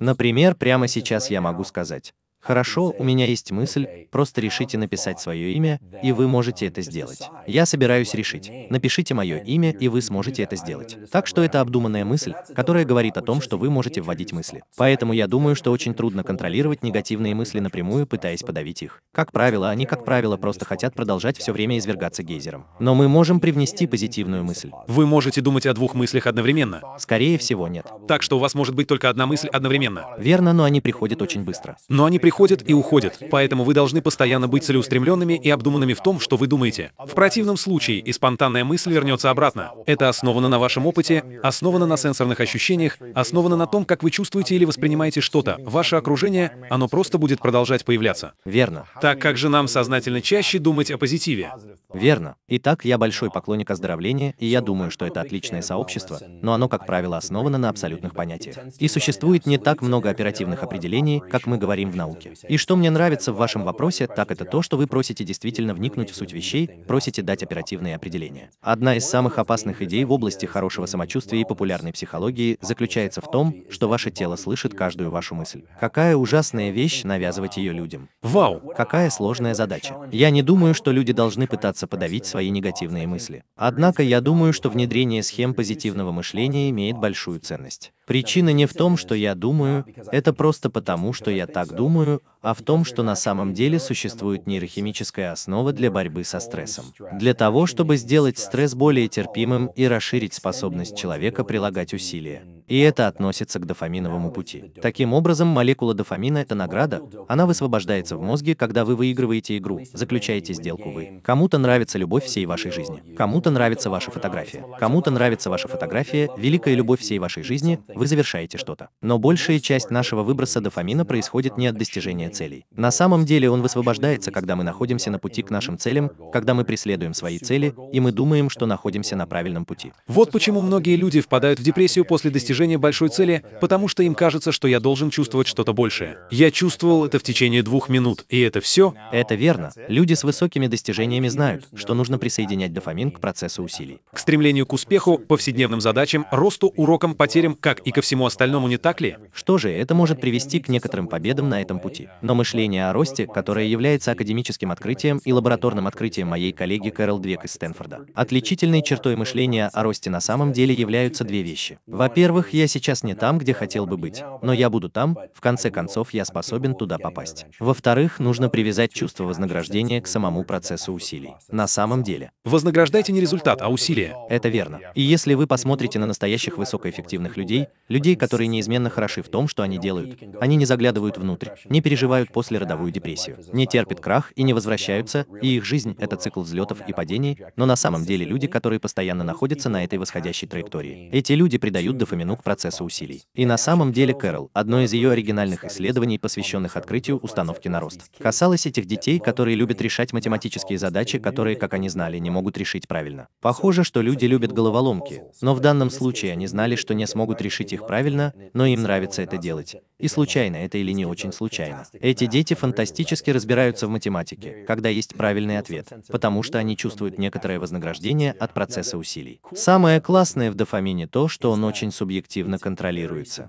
Например, прямо сейчас я могу сказать, Хорошо, у меня есть мысль, просто решите написать свое имя, и вы можете это сделать. Я собираюсь решить. Напишите мое имя, и вы сможете это сделать. Так что это обдуманная мысль, которая говорит о том, что вы можете вводить мысли. Поэтому я думаю, что очень трудно контролировать негативные мысли напрямую, пытаясь подавить их. Как правило, они, как правило, просто хотят продолжать все время извергаться гейзером. Но мы можем привнести позитивную мысль. Вы можете думать о двух мыслях одновременно? Скорее всего, нет. Так что у вас может быть только одна мысль одновременно? Верно, но они приходят очень быстро. Но они Приходят и уходят, поэтому вы должны постоянно быть целеустремленными и обдуманными в том, что вы думаете. В противном случае и спонтанная мысль вернется обратно. Это основано на вашем опыте, основано на сенсорных ощущениях, основано на том, как вы чувствуете или воспринимаете что-то, ваше окружение, оно просто будет продолжать появляться. Верно. Так как же нам сознательно чаще думать о позитиве? Верно. Итак, я большой поклонник оздоровления, и я думаю, что это отличное сообщество, но оно, как правило, основано на абсолютных понятиях. И существует не так много оперативных определений, как мы говорим в науке. И что мне нравится в вашем вопросе, так это то, что вы просите действительно вникнуть в суть вещей, просите дать оперативные определения. Одна из самых опасных идей в области хорошего самочувствия и популярной психологии заключается в том, что ваше тело слышит каждую вашу мысль. Какая ужасная вещь навязывать ее людям. Вау! Какая сложная задача. Я не думаю, что люди должны пытаться пытаться подавить свои негативные мысли. Однако я думаю, что внедрение схем позитивного мышления имеет большую ценность. Причина не в том, что я думаю, это просто потому, что я так думаю, а в том, что на самом деле существует нейрохимическая основа для борьбы со стрессом. Для того, чтобы сделать стресс более терпимым и расширить способность человека прилагать усилия. И это относится к дофаминовому пути. Таким образом, молекула дофамина – это награда, она высвобождается в мозге, когда вы выигрываете игру, заключаете сделку вы. Кому-то нравится любовь всей вашей жизни, кому-то нравится ваша фотография, кому-то нравится ваша фотография, великая любовь всей вашей жизни, вы завершаете что-то. Но большая часть нашего выброса дофамина происходит не от достижения целей. На самом деле он высвобождается, когда мы находимся на пути к нашим целям, когда мы преследуем свои цели, и мы думаем, что находимся на правильном пути. Вот почему многие люди впадают в депрессию после достижения большой цели, потому что им кажется, что я должен чувствовать что-то большее. Я чувствовал это в течение двух минут, и это все. Это верно. Люди с высокими достижениями знают, что нужно присоединять дофамин к процессу усилий. К стремлению к успеху, повседневным задачам, росту, урокам, потерям, как и ко всему остальному, не так ли? Что же, это может привести к некоторым победам на этом пути. Но мышление о росте, которое является академическим открытием и лабораторным открытием моей коллеги Кэрол Двек из Стэнфорда. Отличительной чертой мышления о росте на самом деле являются две вещи. Во-первых, я сейчас не там, где хотел бы быть, но я буду там, в конце концов я способен туда попасть. Во-вторых, нужно привязать чувство вознаграждения к самому процессу усилий. На самом деле. Вознаграждайте не результат, а усилия. Это верно. И если вы посмотрите на настоящих высокоэффективных людей, людей. которые неизменно хороши в том, что они делают. Они не заглядывают внутрь, не переживают послеродовую депрессию, не терпят крах и не возвращаются, и их жизнь — это цикл взлетов и падений, но на самом деле люди, которые постоянно находятся на этой восходящей траектории. Эти люди придают дофамину к процессу усилий. И на самом деле Кэрол, одно из ее оригинальных исследований, посвященных открытию установки на рост, касалось этих детей, которые любят решать математические задачи, которые, как они знали, не могут решить правильно. Похоже, что люди любят головоломки, но в данном случае они знали, что не смогут решить решить их правильно, но им нравится это делать. И случайно это или не очень случайно. Эти дети фантастически разбираются в математике, когда есть правильный ответ, потому что они чувствуют некоторое вознаграждение от процесса усилий. Самое классное в дофамине то, что он очень субъективно контролируется.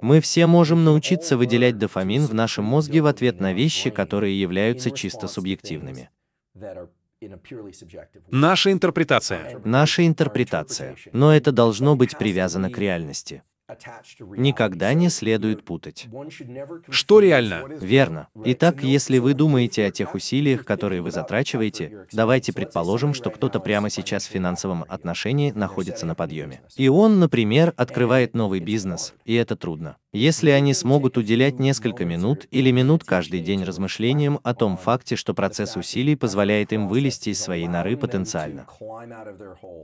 Мы все можем научиться выделять дофамин в нашем мозге в ответ на вещи, которые являются чисто субъективными. Наша интерпретация. Наша интерпретация. Но это должно быть привязано к реальности никогда не следует путать. Что реально? Верно. Итак, если вы думаете о тех усилиях, которые вы затрачиваете, давайте предположим, что кто-то прямо сейчас в финансовом отношении находится на подъеме. И он, например, открывает новый бизнес, и это трудно. Если они смогут уделять несколько минут или минут каждый день размышлениям о том um, факте, что процесс усилий позволяет им вылезти из своей норы потенциально,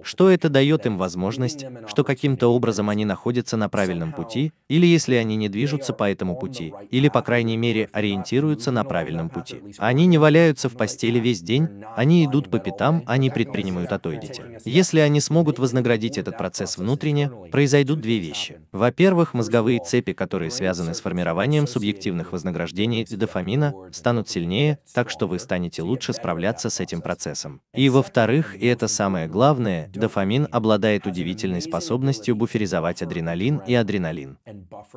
что это дает им возможность, что каким-то образом они находятся на правильном пути, или если они не движутся по этому пути, или, по крайней мере, ориентируются на правильном пути. Они не валяются в постели весь день, они идут по пятам, они предпринимают отойдите. Если они смогут вознаградить этот процесс внутренне, произойдут две вещи. Во-первых, мозговые цепи, которые связаны с формированием субъективных вознаграждений и дофамина, станут сильнее, так что вы станете лучше справляться с этим процессом. И во-вторых, и это самое главное, дофамин обладает удивительной способностью буферизовать адреналин и адреналин.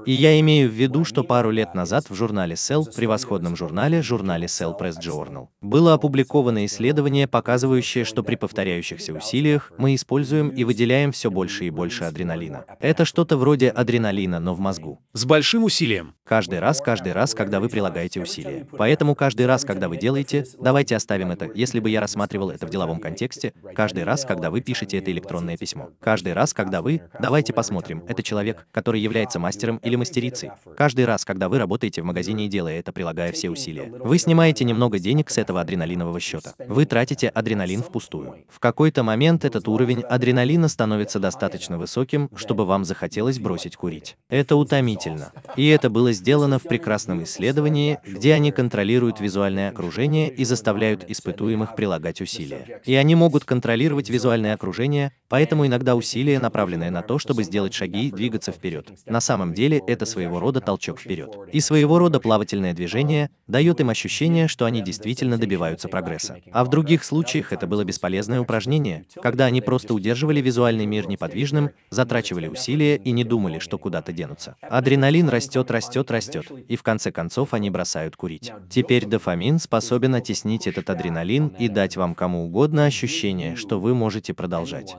И я имею в виду, что пару лет назад в журнале Cell, превосходном журнале, журнале Cell Press Journal, было опубликовано исследование, показывающее, что при повторяющихся усилиях мы используем и выделяем все больше и больше адреналина. Это что-то вроде адреналина, но в мозгу. С большим усилием. Каждый раз, каждый раз, когда вы прилагаете усилия. Поэтому каждый раз, когда вы делаете, давайте оставим это, если бы я рассматривал это в деловом контексте, каждый раз, когда вы пишете это электронное письмо. Каждый раз, когда вы, давайте посмотрим, это человек человек, который является мастером или мастерицей. Каждый раз, когда вы работаете в магазине и делая это, прилагая все усилия, вы снимаете немного денег с этого адреналинового счета. Вы тратите адреналин впустую. В какой-то момент этот уровень адреналина становится достаточно высоким, чтобы вам захотелось бросить курить. Это утомительно. И это было сделано в прекрасном исследовании, где они контролируют визуальное окружение и заставляют испытуемых прилагать усилия. И они могут контролировать визуальное окружение, поэтому иногда усилия, направленные на то, чтобы сделать шаги, и двигаться двигаться вперед. На самом деле это своего рода толчок вперед. И своего рода плавательное движение дает им ощущение, что они действительно добиваются прогресса. А в других случаях это было бесполезное упражнение, когда они просто удерживали визуальный мир неподвижным, затрачивали усилия и не думали, что куда-то денутся. Адреналин растет, растет, растет, и в конце концов они бросают курить. Теперь дофамин способен оттеснить этот адреналин и дать вам кому угодно ощущение, что вы можете продолжать.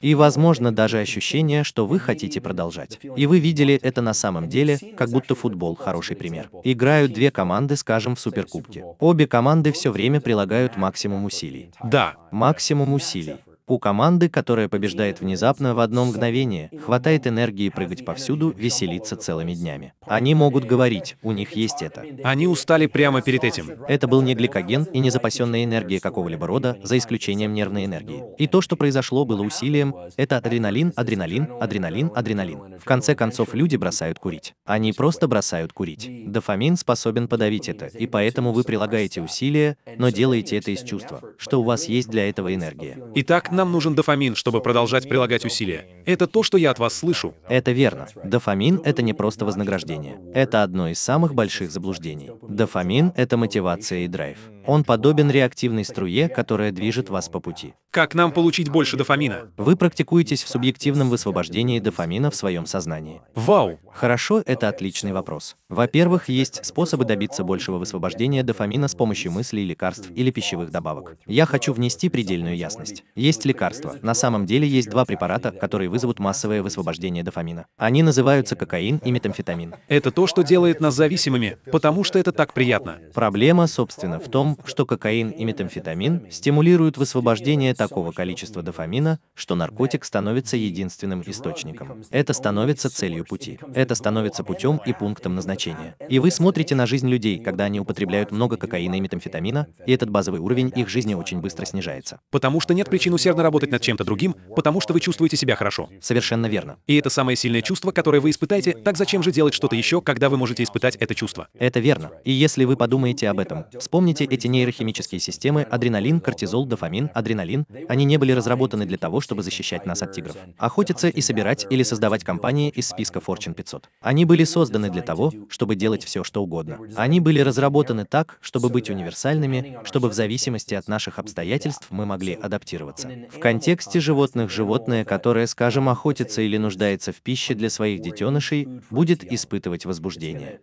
И, возможно, даже ощущение, что вы хотите продолжать. И вы видели это на самом деле, как будто футбол – хороший пример. Играют две команды, скажем, в Суперкубке. Обе команды все время прилагают максимум усилий. Да. Максимум усилий. У команды, которая побеждает внезапно в одно мгновение, хватает энергии прыгать повсюду, веселиться целыми днями. Они могут говорить, у них есть это. Они устали прямо перед этим. Это был не гликоген и не запасенная энергия какого-либо рода, за исключением нервной энергии. И то, что произошло, было усилием, это адреналин, адреналин, адреналин, адреналин. В конце концов, люди бросают курить. Они просто бросают курить. Дофамин способен подавить это, и поэтому вы прилагаете усилия, но делаете это из чувства, что у вас есть для этого энергия. Итак, нам нужен дофамин, чтобы продолжать прилагать усилия. Это то, что я от вас слышу. Это верно. Дофамин — это не просто вознаграждение. Это одно из самых больших заблуждений. Дофамин — это мотивация и драйв. Он подобен реактивной струе, которая движет вас по пути. Как нам получить больше дофамина? Вы практикуетесь в субъективном высвобождении дофамина в своем сознании. Вау! Хорошо, это отличный вопрос. Во-первых, есть способы добиться большего высвобождения дофамина с помощью мыслей, лекарств или пищевых добавок. Я хочу внести предельную ясность. Есть лекарства. На самом деле есть два препарата, которые вызовут массовое высвобождение дофамина. Они называются кокаин и метамфетамин. Это то, что делает нас зависимыми, потому что это так приятно. Проблема, собственно, в том, что кокаин и метамфетамин стимулируют высвобождение такого количества дофамина, что наркотик становится единственным источником. Это становится целью пути. Это становится путем и пунктом назначения. И вы смотрите на жизнь людей, когда они употребляют много кокаина и метамфетамина, и этот базовый уровень их жизни очень быстро снижается. Потому что нет причин усердно работать над чем-то другим, потому что вы чувствуете себя хорошо. Совершенно верно. И это самое сильное чувство, которое вы испытаете, так зачем же делать что-то еще, когда вы можете испытать это чувство? Это верно. И если вы подумаете об этом, вспомните эти эти нейрохимические системы – адреналин, кортизол, дофамин, адреналин – они не были разработаны для того, чтобы защищать нас от тигров. Охотиться и собирать или создавать компании из списка Fortune 500. Они были созданы для того, чтобы делать все, что угодно. Они были разработаны так, чтобы быть универсальными, чтобы в зависимости от наших обстоятельств мы могли адаптироваться. В контексте животных животное, которое, скажем, охотится или нуждается в пище для своих детенышей, будет испытывать возбуждение.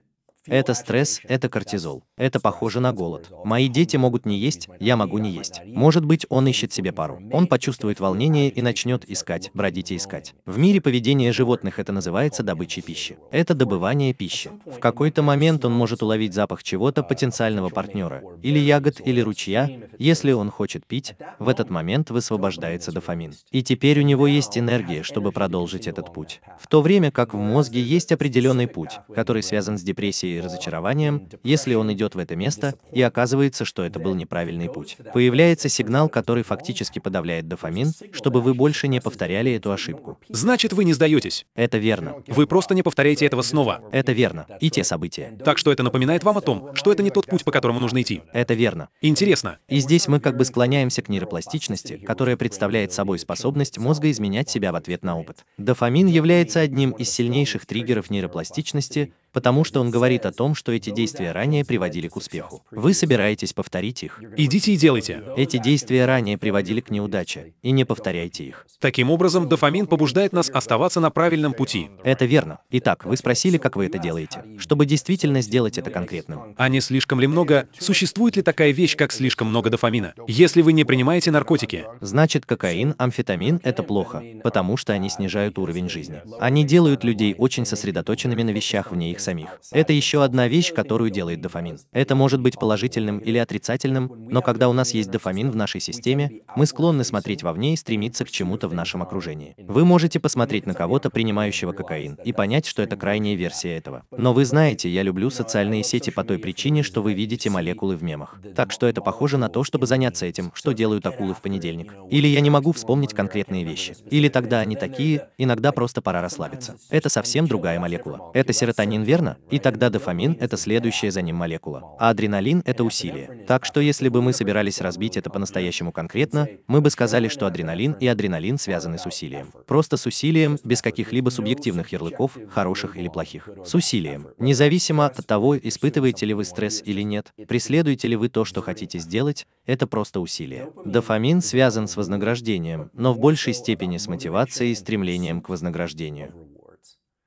Это стресс, это кортизол. Это похоже на голод. Мои дети могут не есть, я могу не есть. Может быть, он ищет себе пару. Он почувствует волнение и начнет искать, бродить и искать. В мире поведения животных это называется добычей пищи. Это добывание пищи. В какой-то момент он может уловить запах чего-то а, потенциального партнера, или ягод, или ручья. Если он хочет пить, а в этот момент высвобождается дофамин. И теперь у него есть энергия, чтобы продолжить этот путь. В то время как в мозге есть определенный путь, который связан с депрессией разочарованием, если он идет в это место, и оказывается, что это был неправильный путь. Появляется сигнал, который фактически подавляет дофамин, чтобы вы больше не повторяли эту ошибку. Значит, вы не сдаетесь. Это верно. Вы просто не повторяете этого снова. Это верно. И те события. Так что это напоминает вам о том, что это не тот путь, по которому нужно идти. Это верно. Интересно. И здесь мы как бы склоняемся к нейропластичности, которая представляет собой способность мозга изменять себя в ответ на опыт. Дофамин является одним из сильнейших триггеров нейропластичности, потому что он говорит о том, что эти действия ранее приводили к успеху. Вы собираетесь повторить их. Идите и делайте. Эти действия ранее приводили к неудаче, и не повторяйте их. Таким образом, дофамин побуждает нас оставаться на правильном пути. Это верно. Итак, вы спросили, как вы это делаете, чтобы действительно сделать это конкретным. А не слишком ли много? Существует ли такая вещь, как слишком много дофамина? Если вы не принимаете наркотики. Значит, кокаин, амфетамин — это плохо, потому что они снижают уровень жизни. Они делают людей очень сосредоточенными на вещах вне их самих. Это еще одна вещь, которую делает дофамин. Это может быть положительным или отрицательным, но когда у нас есть дофамин в нашей системе, мы склонны смотреть вовне и стремиться к чему-то в нашем окружении. Вы можете посмотреть на кого-то, принимающего кокаин, и понять, что это крайняя версия этого. Но вы знаете, я люблю социальные сети по той причине, что вы видите молекулы в мемах. Так что это похоже на то, чтобы заняться этим, что делают акулы в понедельник. Или я не могу вспомнить конкретные вещи. Или тогда они такие, иногда просто пора расслабиться. Это совсем другая молекула. Это серотонин верно? И тогда дофамин – это следующая за ним молекула, а адреналин – это усилие. Так что если бы мы собирались разбить это по-настоящему конкретно, мы бы сказали, что адреналин и адреналин связаны с усилием. Просто с усилием, без каких-либо субъективных ярлыков, хороших или плохих. С усилием. Независимо от того, испытываете ли вы стресс или нет, преследуете ли вы то, что хотите сделать, это просто усилие. Дофамин связан с вознаграждением, но в большей степени с мотивацией и стремлением к вознаграждению.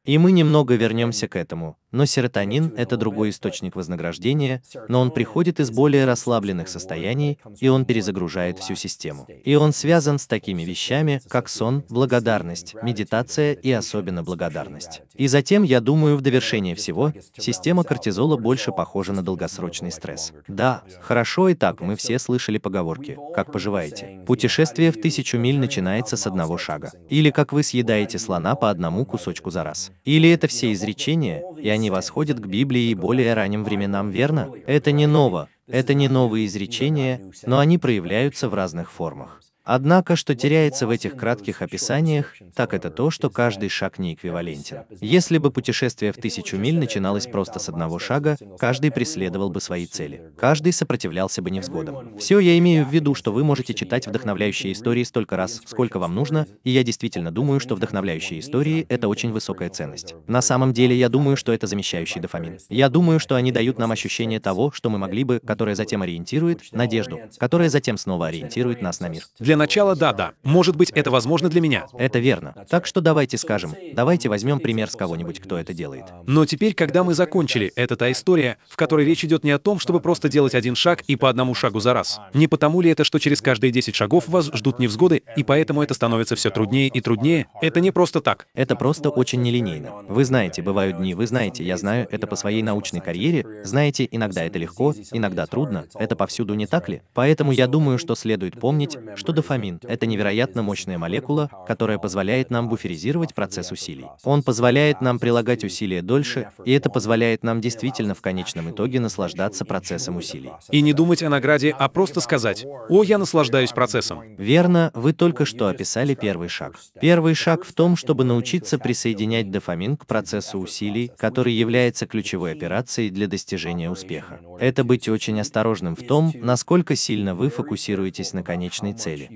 И мы немного вернемся к этому, но серотонин – это другой источник вознаграждения, но он приходит из более расслабленных состояний, и он перезагружает всю систему. И он связан с такими вещами, как сон, благодарность, медитация и особенно благодарность. И затем, я думаю, в довершение всего, система кортизола больше похожа на долгосрочный стресс. Да, хорошо и так, мы все слышали поговорки «Как поживаете?». Путешествие в тысячу миль начинается с одного шага. Или как вы съедаете слона по одному кусочку за раз. Или это все изречения, и они не восходят к Библии и более ранним временам, верно? Это не ново, это не новые изречения, но они проявляются в разных формах. Однако, что теряется в этих кратких описаниях, так это то, что каждый шаг не эквивалентен. Если бы путешествие в тысячу миль начиналось просто с одного шага, каждый преследовал бы свои цели, каждый сопротивлялся бы невзгодам. Все я имею в виду, что вы можете читать вдохновляющие истории столько раз, сколько вам нужно, и я действительно думаю, что вдохновляющие истории — это очень высокая ценность. На самом деле, я думаю, что это замещающий дофамин. Я думаю, что они дают нам ощущение того, что мы могли бы, которое затем ориентирует, надежду, которое затем снова ориентирует нас на мир. Для для начала да-да. Может быть, это возможно для меня. Это верно. Так что давайте скажем, давайте возьмем пример с кого-нибудь, кто это делает. Но теперь, когда мы закончили, это та история, в которой речь идет не о том, чтобы просто делать один шаг и по одному шагу за раз. Не потому ли это, что через каждые 10 шагов вас ждут невзгоды, и поэтому это становится все труднее и труднее? Это не просто так. Это просто очень нелинейно. Вы знаете, бывают дни, вы знаете, я знаю это по своей научной карьере, знаете, иногда это легко, иногда трудно, это повсюду не так ли? Поэтому я думаю, что следует помнить, что до Трициклофамин – это невероятно мощная молекула, которая позволяет нам буферизировать процесс усилий. Он позволяет нам прилагать усилия дольше, и это позволяет нам действительно в конечном итоге наслаждаться процессом усилий. И не думать о награде, а просто сказать «О, я наслаждаюсь процессом». Верно, вы только что описали первый шаг. Первый шаг в том, чтобы научиться присоединять дофамин к процессу усилий, который является ключевой операцией для достижения успеха. Это быть очень осторожным в том, насколько сильно вы фокусируетесь на конечной цели.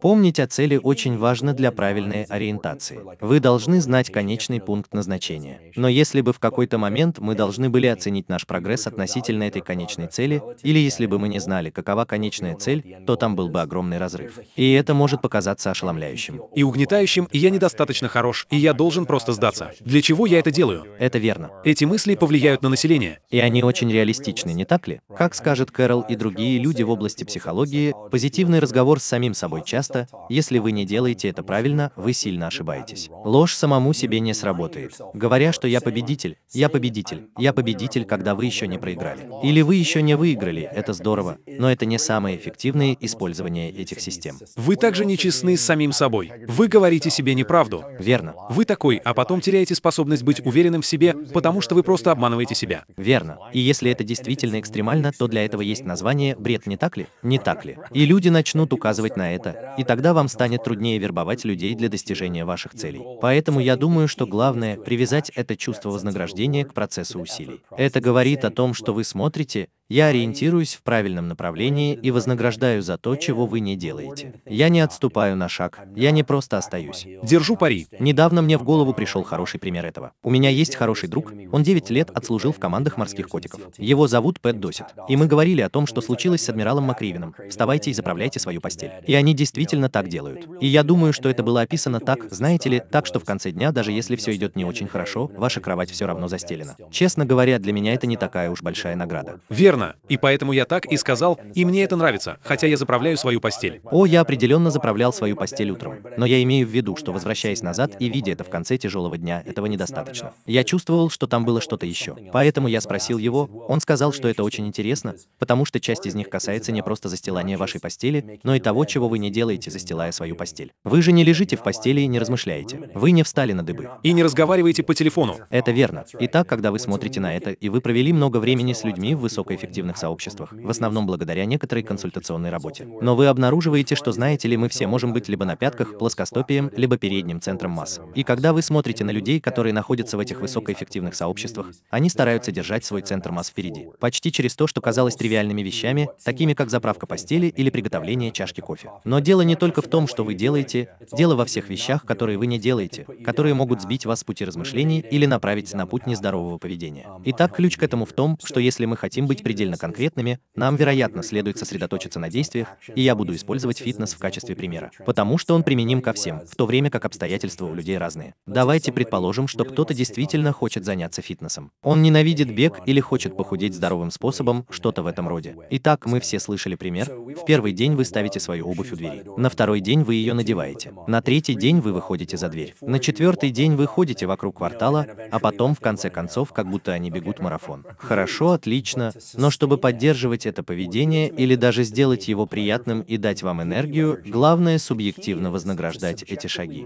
Помнить о цели очень важно для правильной ориентации. Вы должны знать конечный пункт назначения. Но если бы в какой-то момент мы должны были оценить наш прогресс относительно этой конечной цели, или если бы мы не знали, какова конечная цель, то там был бы огромный разрыв. И это может показаться ошеломляющим. И угнетающим, и я недостаточно хорош, и я должен просто сдаться. Для чего я это делаю? Это верно. Эти мысли повлияют на население. И они очень реалистичны, не так ли? Как скажет Кэрол и другие люди в области психологии, позитивный разговор разговор с самим собой часто, если вы не делаете это правильно, вы сильно ошибаетесь. Ложь самому себе не сработает. Говоря, что я победитель, я победитель, я победитель, когда вы еще не проиграли. Или вы еще не выиграли, это здорово, но это не самое эффективное использование этих систем. Вы также нечестны с самим собой. Вы говорите себе неправду. Верно. Вы такой, а потом теряете способность быть уверенным в себе, потому что вы просто обманываете себя. Верно. И если это действительно экстремально, то для этого есть название «бред», не так ли? Не так ли? И люди начнут указывать на это, и тогда вам станет труднее вербовать людей для достижения ваших целей. Поэтому я думаю, что главное — привязать это чувство вознаграждения к процессу усилий. Это говорит о том, что вы смотрите, я ориентируюсь в правильном направлении и вознаграждаю за то, чего вы не делаете. Я не отступаю на шаг, я не просто остаюсь. Держу пари. Недавно мне в голову пришел хороший пример этого. У меня есть хороший друг, он 9 лет отслужил в командах морских котиков. Его зовут Пэт Досит. И мы говорили о том, что случилось с адмиралом Макривином. Вставайте и заправляйте свою постель. И они действительно так делают. И я думаю, что это было описано так, знаете ли, так, что в конце дня, даже если все идет не очень хорошо, ваша кровать все равно застелена. Честно говоря, для меня это не такая уж большая награда. Верно верно. И поэтому я так и сказал, и мне это нравится, хотя я заправляю свою постель. О, я определенно заправлял свою постель утром. Но я имею в виду, что возвращаясь назад и видя это в конце тяжелого дня, этого недостаточно. Я чувствовал, что там было что-то еще. Поэтому я спросил его, он сказал, что это очень интересно, потому что часть из них касается не просто застилания вашей постели, но и того, чего вы не делаете, застилая свою постель. Вы же не лежите в постели и не размышляете. Вы не встали на дыбы. И не разговариваете по телефону. Это верно. Итак, когда вы смотрите на это, и вы провели много времени с людьми в высокой эффективности, эффективных сообществах, в основном благодаря некоторой консультационной работе. Но вы обнаруживаете, что знаете ли, мы все можем быть либо на пятках, плоскостопием, либо передним центром масс. И когда вы смотрите на людей, которые находятся в этих высокоэффективных сообществах, они стараются держать свой центр масс впереди. Почти через то, что казалось тривиальными вещами, такими как заправка постели или приготовление чашки кофе. Но дело не только в том, что вы делаете, дело во всех вещах, которые вы не делаете, которые могут сбить вас с пути размышлений или направить на путь нездорового поведения. Итак, ключ к этому в том, что если мы хотим быть предельно предельно конкретными, нам, вероятно, следует сосредоточиться на действиях, и я буду использовать фитнес в качестве примера, потому что он применим ко всем, в то время как обстоятельства у людей разные. Давайте предположим, что кто-то действительно хочет заняться фитнесом. Он ненавидит бег или хочет похудеть здоровым способом, что-то в этом роде. Итак, мы все слышали пример. В первый день вы ставите свою обувь у двери. На второй день вы ее надеваете. На третий день вы выходите за дверь. На четвертый день вы ходите вокруг квартала, а потом, в конце концов, как будто они бегут марафон. Хорошо, отлично, но но чтобы поддерживать это поведение или даже сделать его приятным и дать вам энергию, главное субъективно вознаграждать эти шаги.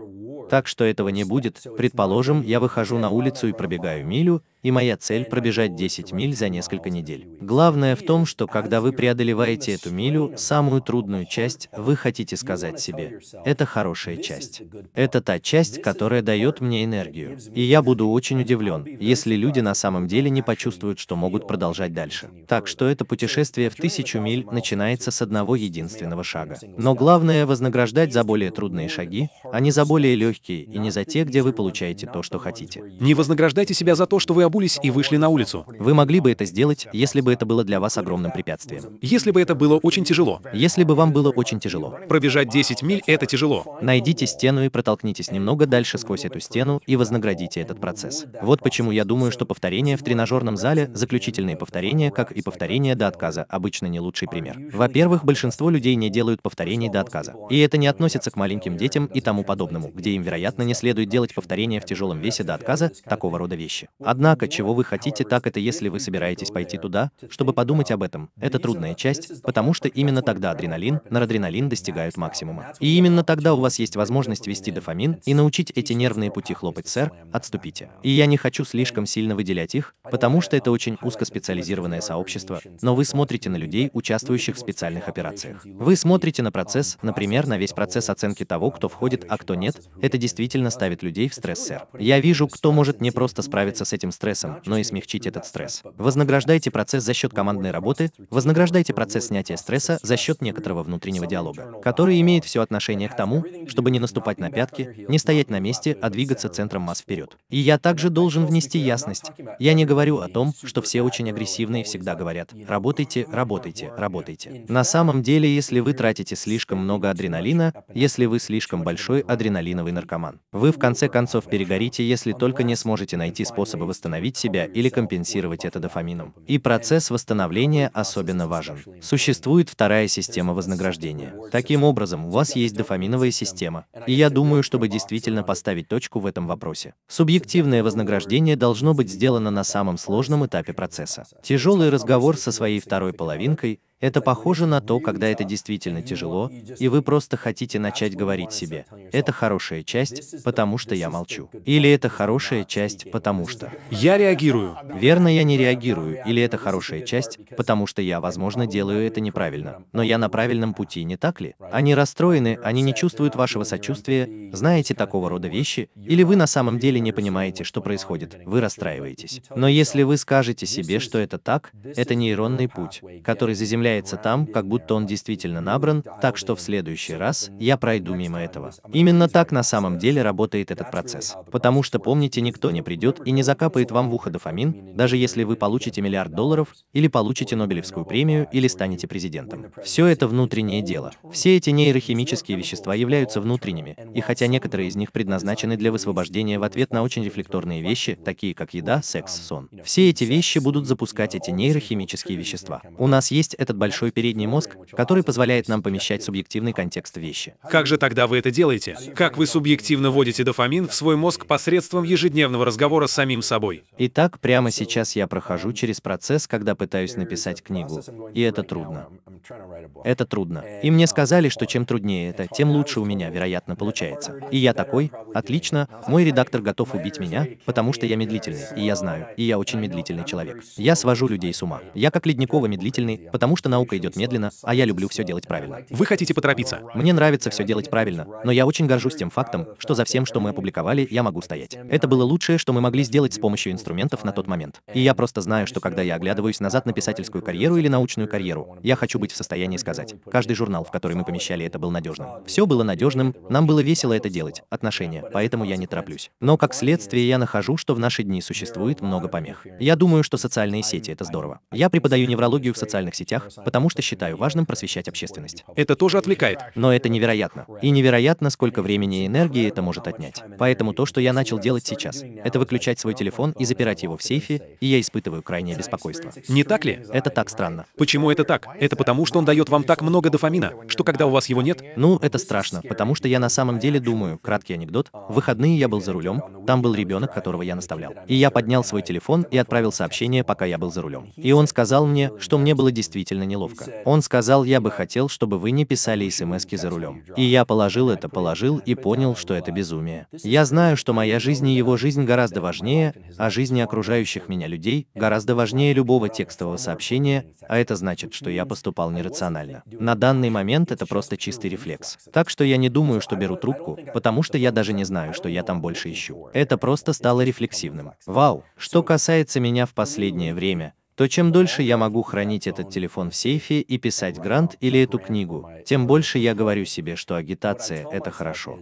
Так что этого не будет, предположим, я выхожу на улицу и пробегаю милю, и моя цель пробежать 10 миль за несколько недель. Главное в том, что когда вы преодолеваете эту милю, самую трудную часть, вы хотите сказать себе, это хорошая часть. Это та часть, которая дает мне энергию. И я буду очень удивлен, если люди на самом деле не почувствуют, что могут продолжать дальше. Так что это путешествие в тысячу миль начинается с одного единственного шага. Но главное вознаграждать за более трудные шаги, а не за более легкие и не за те, где вы получаете то, что хотите. Не вознаграждайте себя за то, что вы обулись и вышли на улицу. Вы могли бы это сделать, если бы это было для вас огромным препятствием. Если бы это было очень тяжело. Если бы вам было очень тяжело. Пробежать 10 миль — это тяжело. Найдите стену и протолкнитесь немного дальше сквозь эту стену и вознаградите этот процесс. Вот почему я думаю, что повторение в тренажерном зале, заключительные повторения, как и повторения до отказа, обычно не лучший пример. Во-первых, большинство людей не делают повторений до отказа. И это не относится к маленьким детям и тому подобному, где им, вероятно, не следует делать повторения в тяжелом весе до отказа, такого рода вещи. Однако, Однако, чего вы хотите, так это если вы собираетесь пойти туда, чтобы подумать об этом. Это трудная часть, потому что именно тогда адреналин, норадреналин достигают максимума. И именно тогда у вас есть возможность вести дофамин и научить эти нервные пути хлопать, сэр, отступите. И я не хочу слишком сильно выделять их, потому что это очень узкоспециализированное сообщество, но вы смотрите на людей, участвующих в специальных операциях. Вы смотрите на процесс, например, на весь процесс оценки того, кто входит, а кто нет. Это действительно ставит людей в стресс, сэр. Я вижу, кто может не просто справиться с этим стрессом, стрессом, но и смягчить этот стресс. Вознаграждайте процесс за счет командной работы, вознаграждайте процесс снятия стресса за счет некоторого внутреннего диалога, который имеет все отношение к тому, чтобы не наступать на пятки, не стоять на месте, а двигаться центром масс вперед. И я также должен внести ясность. Я не говорю о том, что все очень агрессивные всегда говорят «работайте, работайте, работайте». На самом деле, если вы тратите слишком много адреналина, если вы слишком большой адреналиновый наркоман, вы в конце концов перегорите, если только не сможете найти способы восстановить восстановить себя или компенсировать это дофамином. И процесс восстановления особенно важен. Существует вторая система вознаграждения. Таким образом, у вас есть дофаминовая система. И я думаю, чтобы действительно поставить точку в этом вопросе. Субъективное вознаграждение должно быть сделано на самом сложном этапе процесса. Тяжелый разговор со своей второй половинкой – это похоже на то, когда это действительно тяжело, и вы просто хотите начать говорить себе, это хорошая часть, потому что я молчу. Или это хорошая часть, потому что... Я реагирую. Верно, я не реагирую, или это хорошая часть, потому что я, возможно, делаю это неправильно. Но я на правильном пути, не так ли? Они расстроены, они не чувствуют вашего сочувствия, знаете такого рода вещи, или вы на самом деле не понимаете, что происходит, вы расстраиваетесь. Но если вы скажете себе, что это так, это нейронный путь, который заземляет появляется там, как будто он действительно набран, так что в следующий раз я пройду мимо этого. Именно так на самом деле работает этот процесс. Потому что помните, никто не придет и не закапает вам в ухо дофамин, даже если вы получите миллиард долларов, или получите Нобелевскую премию, или станете президентом. Все это внутреннее дело. Все эти нейрохимические вещества являются внутренними, и хотя некоторые из них предназначены для высвобождения в ответ на очень рефлекторные вещи, такие как еда, секс, сон, все эти вещи будут запускать эти нейрохимические вещества. У нас есть этот большой передний мозг, который позволяет нам помещать субъективный контекст вещи. Как же тогда вы это делаете? Как вы субъективно вводите дофамин в свой мозг посредством ежедневного разговора с самим собой? Итак, прямо сейчас я прохожу через процесс, когда пытаюсь написать книгу. И это трудно. Это трудно. И мне сказали, что чем труднее это, тем лучше у меня, вероятно, получается. И я такой, отлично, мой редактор готов убить меня, потому что я медлительный, и я знаю, и я очень медлительный человек. Я свожу людей с ума. Я как Ледникова медлительный, потому что наука идет медленно, а я люблю все делать правильно. Вы хотите поторопиться? Мне нравится все делать правильно, но я очень горжусь тем фактом, что за всем, что мы опубликовали, я могу стоять. Это было лучшее, что мы могли сделать с помощью инструментов на тот момент. И я просто знаю, что когда я оглядываюсь назад на писательскую карьеру или научную карьеру, я хочу быть в состоянии сказать, каждый журнал, в который мы помещали это, был надежным. Все было надежным, нам было весело это делать, отношения, поэтому я не тороплюсь. Но как следствие я нахожу, что в наши дни существует много помех. Я думаю, что социальные сети — это здорово. Я преподаю неврологию в социальных сетях, потому что считаю важным просвещать общественность. Это тоже отвлекает. Но это невероятно. И невероятно, сколько времени и энергии это может отнять. Поэтому то, что я начал делать сейчас, это выключать свой телефон и запирать его в сейфе, и я испытываю крайнее беспокойство. Не так ли? Это так странно. Почему это так? Это потому, что он дает вам так много дофамина, что когда у вас его нет... Ну, это страшно, потому что я на самом деле думаю, краткий анекдот, в выходные я был за рулем, там был ребенок, которого я наставлял. И я поднял свой телефон и отправил сообщение, пока я был за рулем. И он сказал мне, что мне было действительно довольно неловко. Он сказал, я бы хотел, чтобы вы не писали смс за рулем. И я положил это, положил и понял, что это безумие. Я знаю, что моя жизнь и его жизнь гораздо важнее, а жизни окружающих меня людей гораздо важнее любого текстового сообщения, а это значит, что я поступал нерационально. На данный момент это просто чистый рефлекс. Так что я не думаю, что беру трубку, потому что я даже не знаю, что я там больше ищу. Это просто стало рефлексивным. Вау, что касается меня в последнее время, то чем дольше я могу хранить этот телефон в сейфе и писать грант или эту книгу, тем больше я говорю себе, что агитация — это хорошо.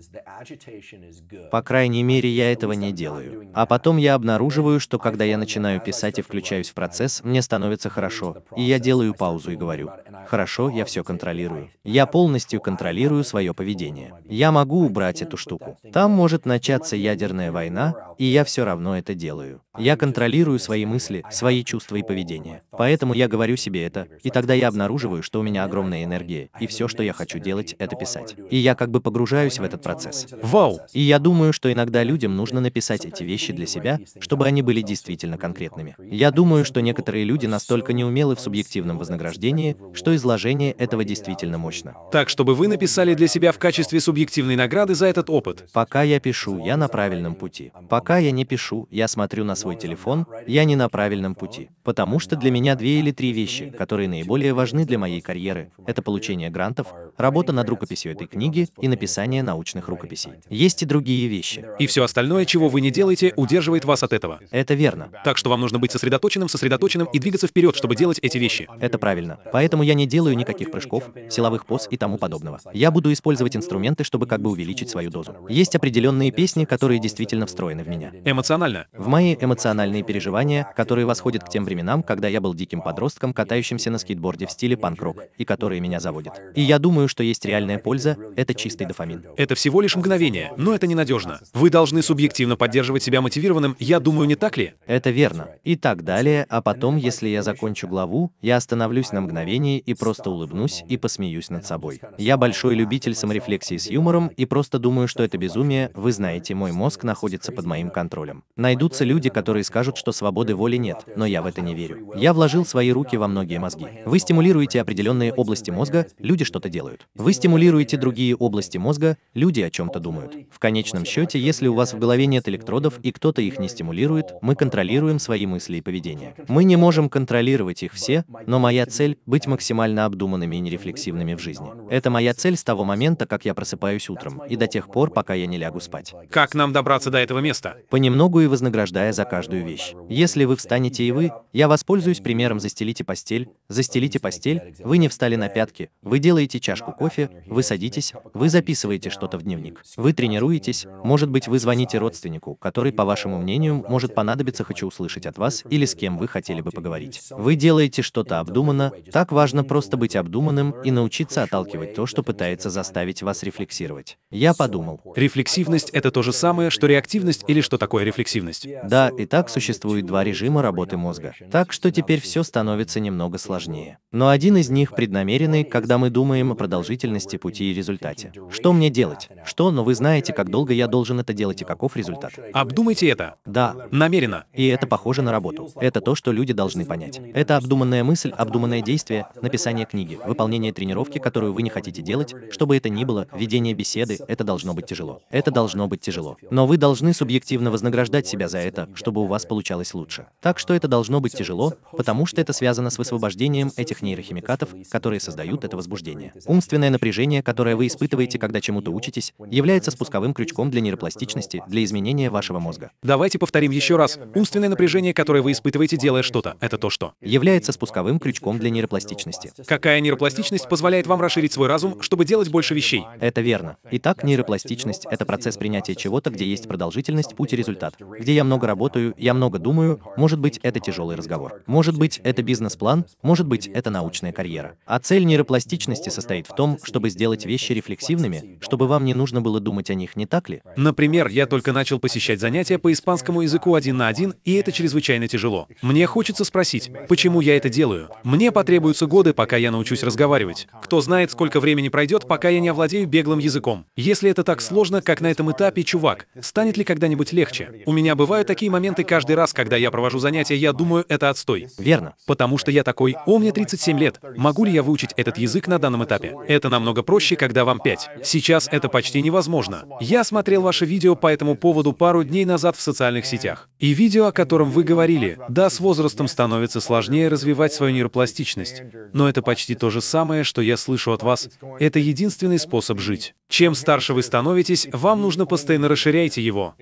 По крайней мере, я этого не делаю. А потом я обнаруживаю, что когда я начинаю писать и включаюсь в процесс, мне становится хорошо, и я делаю паузу и говорю, хорошо, oh, я все контролирую. Я полностью контролирую свое поведение. Я могу убрать эту штуку. Там может начаться ядерная война, и я все равно это делаю. Я контролирую свои мысли, свои чувства и поведение поведение. Поэтому я говорю себе это, и тогда я обнаруживаю, что у меня огромная энергия, и все, что я хочу делать, это писать. И я как бы погружаюсь в этот процесс. Вау! И я думаю, что иногда людям нужно написать эти вещи для себя, чтобы они были действительно конкретными. Я думаю, что некоторые люди настолько неумелы в субъективном вознаграждении, что изложение этого действительно мощно. Так, чтобы вы написали для себя в качестве субъективной награды за этот опыт. Пока я пишу, я на правильном пути. Пока я не пишу, я смотрю на свой телефон, я не на правильном пути. Потому потому что для меня две или три вещи, которые наиболее важны для моей карьеры, это получение грантов, работа над рукописью этой книги и написание научных рукописей. Есть и другие вещи. И все остальное, чего вы не делаете, удерживает вас от этого. Это верно. Так что вам нужно быть сосредоточенным, сосредоточенным и двигаться вперед, чтобы делать эти вещи. Это правильно. Поэтому я не делаю никаких прыжков, силовых поз и тому подобного. Я буду использовать инструменты, чтобы как бы увеличить свою дозу. Есть определенные песни, которые действительно встроены в меня. Эмоционально. В мои эмоциональные переживания, которые восходят к тем временам, годам, когда я был диким подростком, катающимся на скейтборде в стиле панк-рок, и которые меня заводят. И я думаю, что есть реальная польза, это чистый дофамин. Это всего лишь мгновение, но это ненадежно. Вы должны субъективно поддерживать себя мотивированным, я думаю, не так ли? Это верно. И так далее, а потом, если я закончу главу, я остановлюсь на мгновении и просто улыбнусь и посмеюсь над собой. Я большой любитель саморефлексии с юмором и просто думаю, что это безумие, вы знаете, мой мозг находится под моим контролем. Найдутся люди, которые скажут, что свободы воли нет, но я в это не верю верю. Я вложил свои руки во многие мозги. Вы стимулируете определенные области мозга, люди что-то делают. Вы стимулируете другие области мозга, люди о чем-то думают. В конечном счете, если у вас в голове нет электродов и кто-то их не стимулирует, мы контролируем свои мысли и поведение. Мы не можем контролировать их все, но моя цель — быть максимально обдуманными и нерефлексивными в жизни. Это моя цель с того момента, как я просыпаюсь утром, и до тех пор, пока я не лягу спать. Как нам добраться до этого места? Понемногу и вознаграждая за каждую вещь. Если вы встанете и вы, я вас Воспользуюсь примером «застелите постель», «застелите постель», вы не встали на пятки, вы делаете чашку кофе, вы садитесь, вы записываете что-то в дневник, вы тренируетесь, может быть, вы звоните родственнику, который, по вашему мнению, может понадобиться, хочу услышать от вас или с кем вы хотели бы поговорить. Вы делаете что-то обдуманно, так важно просто быть обдуманным и научиться отталкивать то, что пытается заставить вас рефлексировать. Я подумал. Рефлексивность — это то же самое, что реактивность или что такое рефлексивность? Да, и так существует два режима работы мозга. Так так что теперь все становится немного сложнее. Но один из них преднамеренный, когда мы думаем о продолжительности пути и результате. Что мне делать? Что? Но вы знаете, как долго я должен это делать и каков результат. Обдумайте это. Да. Намеренно. И это похоже на работу. Это то, что люди должны понять. Это обдуманная мысль, обдуманное действие, написание книги, выполнение тренировки, которую вы не хотите делать, чтобы это ни было, ведение беседы, это должно быть тяжело. Это должно быть тяжело. Но вы должны субъективно вознаграждать себя за это, чтобы у вас получалось лучше. Так что это должно быть тяжело, тяжело, потому что это связано с высвобождением этих нейрохимикатов, которые создают это возбуждение. Умственное напряжение, которое вы испытываете, когда чему-то учитесь, является спусковым крючком для нейропластичности, для изменения вашего мозга. Давайте повторим еще раз. Умственное напряжение, которое вы испытываете, делая что-то, это то что? Является спусковым крючком для нейропластичности. Какая нейропластичность позволяет вам расширить свой разум, чтобы делать больше вещей? Это верно. Итак, нейропластичность — это процесс принятия чего-то, где есть продолжительность, путь и результат. Где я много работаю, я много думаю, может быть, это тяжелый разговор. Может быть, это бизнес-план, может быть, это научная карьера. А цель нейропластичности состоит в том, чтобы сделать вещи рефлексивными, чтобы вам не нужно было думать о них, не так ли? Например, я только начал посещать занятия по испанскому языку один на один, и это чрезвычайно тяжело. Мне хочется спросить, почему я это делаю? Мне потребуются годы, пока я научусь разговаривать. Кто знает, сколько времени пройдет, пока я не овладею беглым языком. Если это так сложно, как на этом этапе, чувак, станет ли когда-нибудь легче? У меня бывают такие моменты каждый раз, когда я провожу занятия, я думаю, это отстой. Верно. Потому что я такой, о, мне 37 лет, могу ли я выучить этот язык на данном этапе? Это намного проще, когда вам 5. Сейчас это почти невозможно. Я смотрел ваше видео по этому поводу пару дней назад в социальных сетях. И видео, о котором вы говорили, да, с возрастом становится сложнее развивать свою нейропластичность. Но это почти то же самое, что я слышу от вас. Это единственный способ жить. Чем старше вы становитесь, вам нужно постоянно расширяйте его.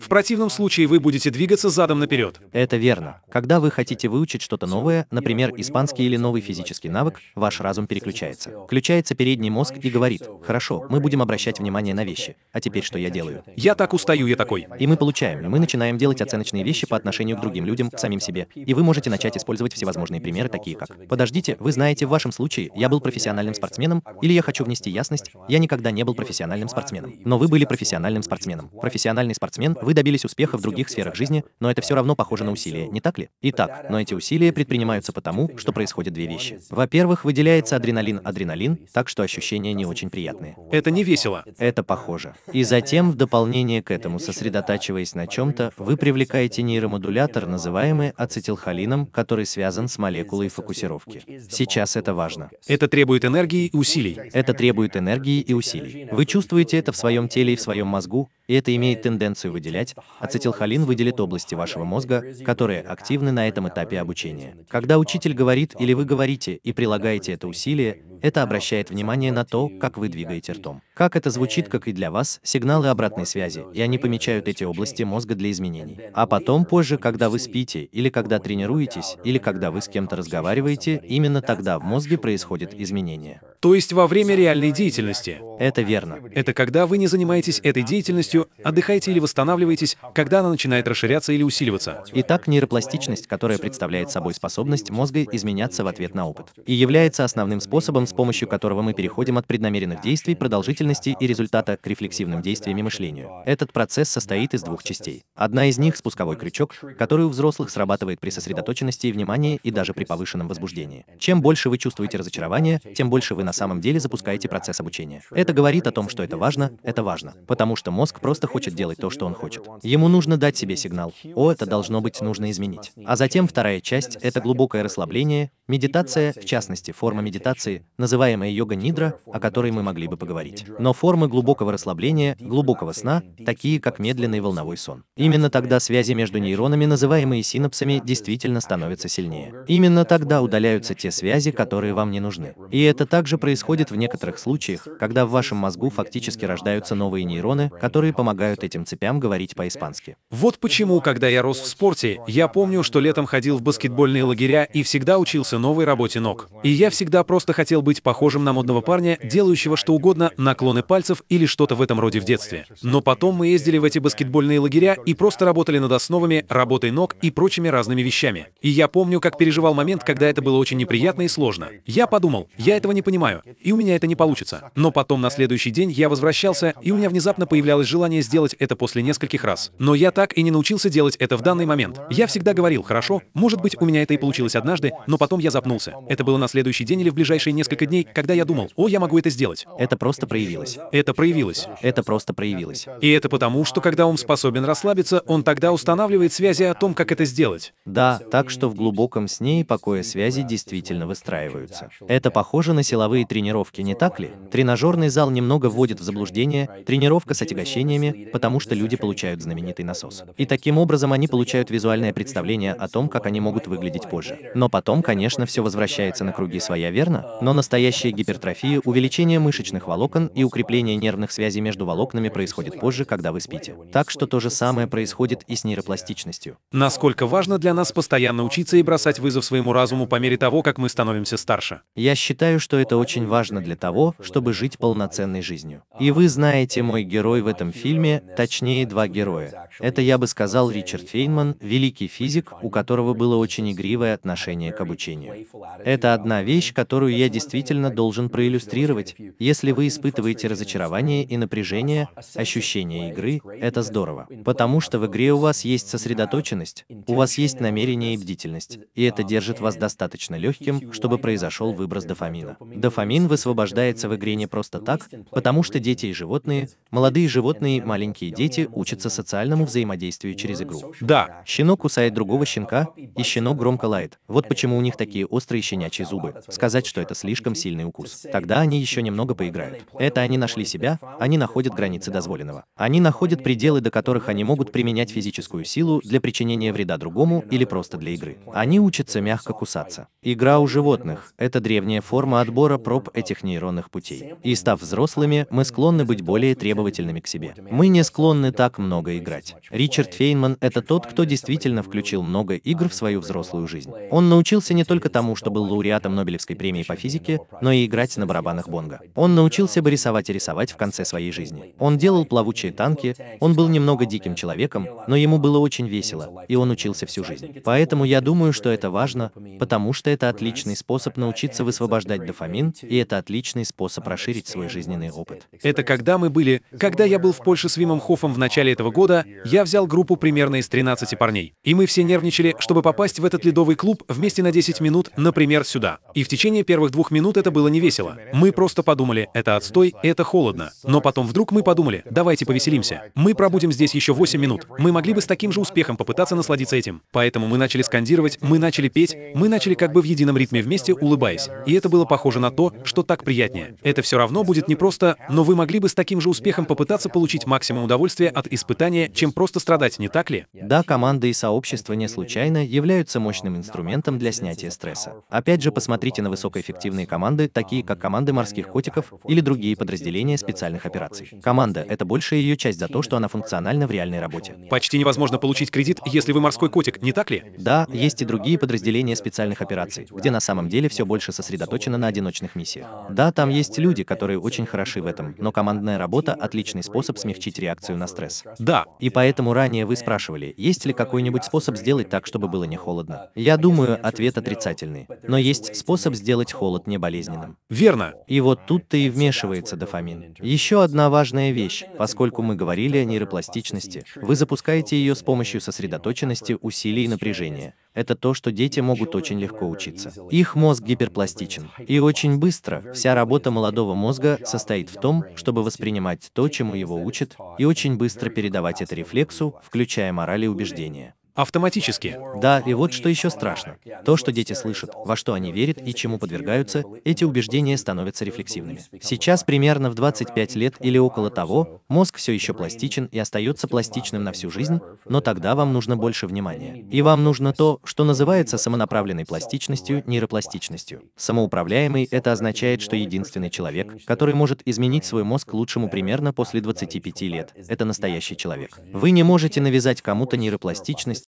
В противном случае вы будете двигаться задом наперед. Это верно. Когда когда вы хотите выучить что-то новое, например, испанский или новый физический навык, ваш разум переключается. Включается передний мозг и говорит, хорошо, мы будем обращать внимание на вещи, а теперь что я делаю? Я так устаю, я такой. И мы получаем, и мы начинаем делать оценочные вещи по отношению к другим людям, к самим себе. И вы можете начать использовать всевозможные примеры, такие как, подождите, вы знаете, в вашем случае я был профессиональным спортсменом, или я хочу внести ясность, я никогда не был профессиональным спортсменом. Но вы были профессиональным спортсменом. Профессиональный спортсмен, вы добились успеха в других сферах жизни, но это все равно похоже на усилие, не так ли? Итак, но эти усилия предпринимаются потому, что происходят две вещи. Во-первых, выделяется адреналин, адреналин, так что ощущения не очень приятные. Это не весело. Это похоже. И затем, в дополнение к этому, сосредотачиваясь на чем-то, вы привлекаете нейромодулятор, называемый ацетилхолином, который связан с молекулой фокусировки. Сейчас это важно. Это требует энергии и усилий. Это требует энергии и усилий. Вы чувствуете это в своем теле и в своем мозгу, и это имеет тенденцию выделять. Ацетилхолин выделит области вашего мозга, которые активны на этом этапе обучения. Когда учитель говорит или вы говорите и прилагаете это усилие, это обращает внимание на то, как вы двигаете ртом. Как это звучит, как и для вас, сигналы обратной связи, и они помечают эти области мозга для изменений. А потом, позже, когда вы спите, или когда тренируетесь, или когда вы с кем-то разговариваете, именно тогда в мозге происходит изменение. То есть во время реальной деятельности. Это верно. Это когда вы не занимаетесь этой деятельностью, отдыхаете или восстанавливаетесь, когда она начинает расширяться или усиливаться. Итак, нейропластичность, которая представляет собой способность мозга изменяться в ответ на опыт, и является основным способом, с помощью которого мы переходим от преднамеренных действий продолжительно деятельности и результата к рефлексивным действиям и мышлению. Этот процесс состоит из двух частей. Одна из них — спусковой крючок, который у взрослых срабатывает при сосредоточенности и внимании и даже при повышенном возбуждении. Чем больше вы чувствуете разочарование, тем больше вы на самом деле запускаете процесс обучения. Это говорит о том, что это важно, это важно, потому что мозг просто хочет делать то, что он хочет. Ему нужно дать себе сигнал «О, это должно быть, нужно изменить». А затем вторая часть — это глубокое расслабление, медитация, в частности, форма медитации, называемая йога-нидра, о которой мы могли бы поговорить но формы глубокого расслабления, глубокого сна, такие как медленный волновой сон. Именно тогда связи между нейронами, называемые синапсами, действительно становятся сильнее. Именно тогда удаляются те связи, которые вам не нужны. И это также происходит в некоторых случаях, когда в вашем мозгу фактически рождаются новые нейроны, которые помогают этим цепям говорить по-испански. Вот почему, когда я рос в спорте, я помню, что летом ходил в баскетбольные лагеря и всегда учился новой работе ног. И я всегда просто хотел быть похожим на модного парня, делающего что угодно на клуб наклоны пальцев или что-то в этом роде в детстве. Но потом мы ездили в эти баскетбольные лагеря и просто работали над основами, работой ног и прочими разными вещами. И я помню, как переживал момент, когда это было очень неприятно и сложно. Я подумал, я этого не понимаю, и у меня это не получится. Но потом на следующий день я возвращался, и у меня внезапно появлялось желание сделать это после нескольких раз. Но я так и не научился делать это в данный момент. Я всегда говорил, хорошо, может быть, у меня это и получилось однажды, но потом я запнулся. Это было на следующий день или в ближайшие несколько дней, когда я думал, о, я могу это сделать. Это просто проявилось проявилось. Это проявилось. Это просто проявилось. И это потому, что когда ум способен расслабиться, он тогда устанавливает связи о том, как это сделать. Да, так что в глубоком сне и покое связи действительно выстраиваются. Это похоже на силовые тренировки, не так ли? Тренажерный зал немного вводит в заблуждение, тренировка с отягощениями, потому что люди получают знаменитый насос. И таким образом они получают визуальное представление о том, как они могут выглядеть позже. Но потом, конечно, все возвращается на круги своя, верно? Но настоящая гипертрофия, увеличение мышечных волокон и укрепление нервных связей между волокнами происходит позже, когда вы спите. Так что то же самое происходит и с нейропластичностью. Насколько важно для нас постоянно учиться и бросать вызов своему разуму по мере того, как мы становимся старше? Я считаю, что это очень важно для того, чтобы жить полноценной жизнью. И вы знаете, мой герой в этом фильме, точнее два героя, это, я бы сказал, Ричард Фейнман, великий физик, у которого было очень игривое отношение к обучению. Это одна вещь, которую я действительно должен проиллюстрировать. Если вы испытываете разочарование и напряжение, ощущение игры, это здорово. Потому что в игре у вас есть сосредоточенность, у вас есть намерение и бдительность, и это держит вас достаточно легким, чтобы произошел выброс дофамина. Дофамин высвобождается в игре не просто так, потому что дети и животные, молодые животные и маленькие дети учатся социальному взаимодействию через игру. Да. Щенок кусает другого щенка, и щенок громко лает. Вот почему у них такие острые щенячьи зубы. Сказать, что это слишком сильный укус. Тогда они еще немного поиграют. Это они нашли себя, они находят границы дозволенного. Они находят пределы, до которых они могут применять физическую силу для причинения вреда другому или просто для игры. Они учатся мягко кусаться. Игра у животных – это древняя форма отбора проб этих нейронных путей. И став взрослыми, мы склонны быть более требовательными к себе. Мы не склонны так много играть. Ричард Фейнман — это тот, кто действительно включил много игр в свою взрослую жизнь. Он научился не только тому, что был лауреатом Нобелевской премии по физике, но и играть на барабанах бонга. Он научился бы рисовать и рисовать в конце своей жизни. Он делал плавучие танки, он был немного диким человеком, но ему было очень весело, и он учился всю жизнь. Поэтому я думаю, что это важно, потому что это отличный способ научиться высвобождать дофамин, и это отличный способ расширить свой жизненный опыт. Это когда мы были, когда я был в Польше с Вимом Хофом в начале этого года, я взял группу примерно из 13 парней. И мы все нервничали, чтобы попасть в этот ледовый клуб вместе на 10 минут, например, сюда. И в течение первых двух минут это было невесело. Мы просто подумали, это отстой, это холодно. Но потом вдруг мы подумали, давайте повеселимся. Мы пробудем здесь еще 8 минут. Мы могли бы с таким же успехом попытаться насладиться этим. Поэтому мы начали скандировать, мы начали петь, мы начали как бы в едином ритме вместе, улыбаясь. И это было похоже на то, что так приятнее. Это все равно будет непросто, но вы могли бы с таким же успехом попытаться получить максимум удовольствия от испытания, чем просто страдать, не так ли? Да, команда и сообщества не случайно являются мощным инструментом для снятия стресса. Опять же, посмотрите на высокоэффективные команды, такие как команды морских котиков или другие подразделения специальных операций. Команда — это большая ее часть за то, что она функциональна в реальной работе. Почти невозможно получить кредит, если вы морской котик, не так ли? Да, есть и другие подразделения специальных операций, где на самом деле все больше сосредоточено на одиночных миссиях. Да, там есть люди, которые очень хороши в этом, но командная работа — отличный способ смягчить реакцию на стресс. Да. И поэтому Поэтому ранее вы спрашивали, есть ли какой-нибудь способ сделать так, чтобы было не холодно. Я думаю, ответ отрицательный. Но есть способ сделать холод неболезненным. Верно. И вот тут-то и вмешивается дофамин. Еще одна важная вещь. Поскольку мы говорили о нейропластичности, вы запускаете ее с помощью сосредоточенности, усилий и напряжения это то, что дети могут очень легко учиться. Их мозг гиперпластичен. И очень быстро вся работа молодого мозга состоит в том, чтобы воспринимать то, чему его учат, и очень быстро передавать это рефлексу, включая мораль и убеждения. Автоматически. Да, и вот что еще страшно. То, что дети слышат, во что они верят и чему подвергаются, эти убеждения становятся рефлексивными. Сейчас примерно в 25 лет или около того, мозг все еще пластичен и остается пластичным на всю жизнь, но тогда вам нужно больше внимания. И вам нужно то, что называется самонаправленной пластичностью, нейропластичностью. Самоуправляемый — это означает, что единственный человек, который может изменить свой мозг к лучшему примерно после 25 лет, это настоящий человек. Вы не можете навязать кому-то нейропластичность,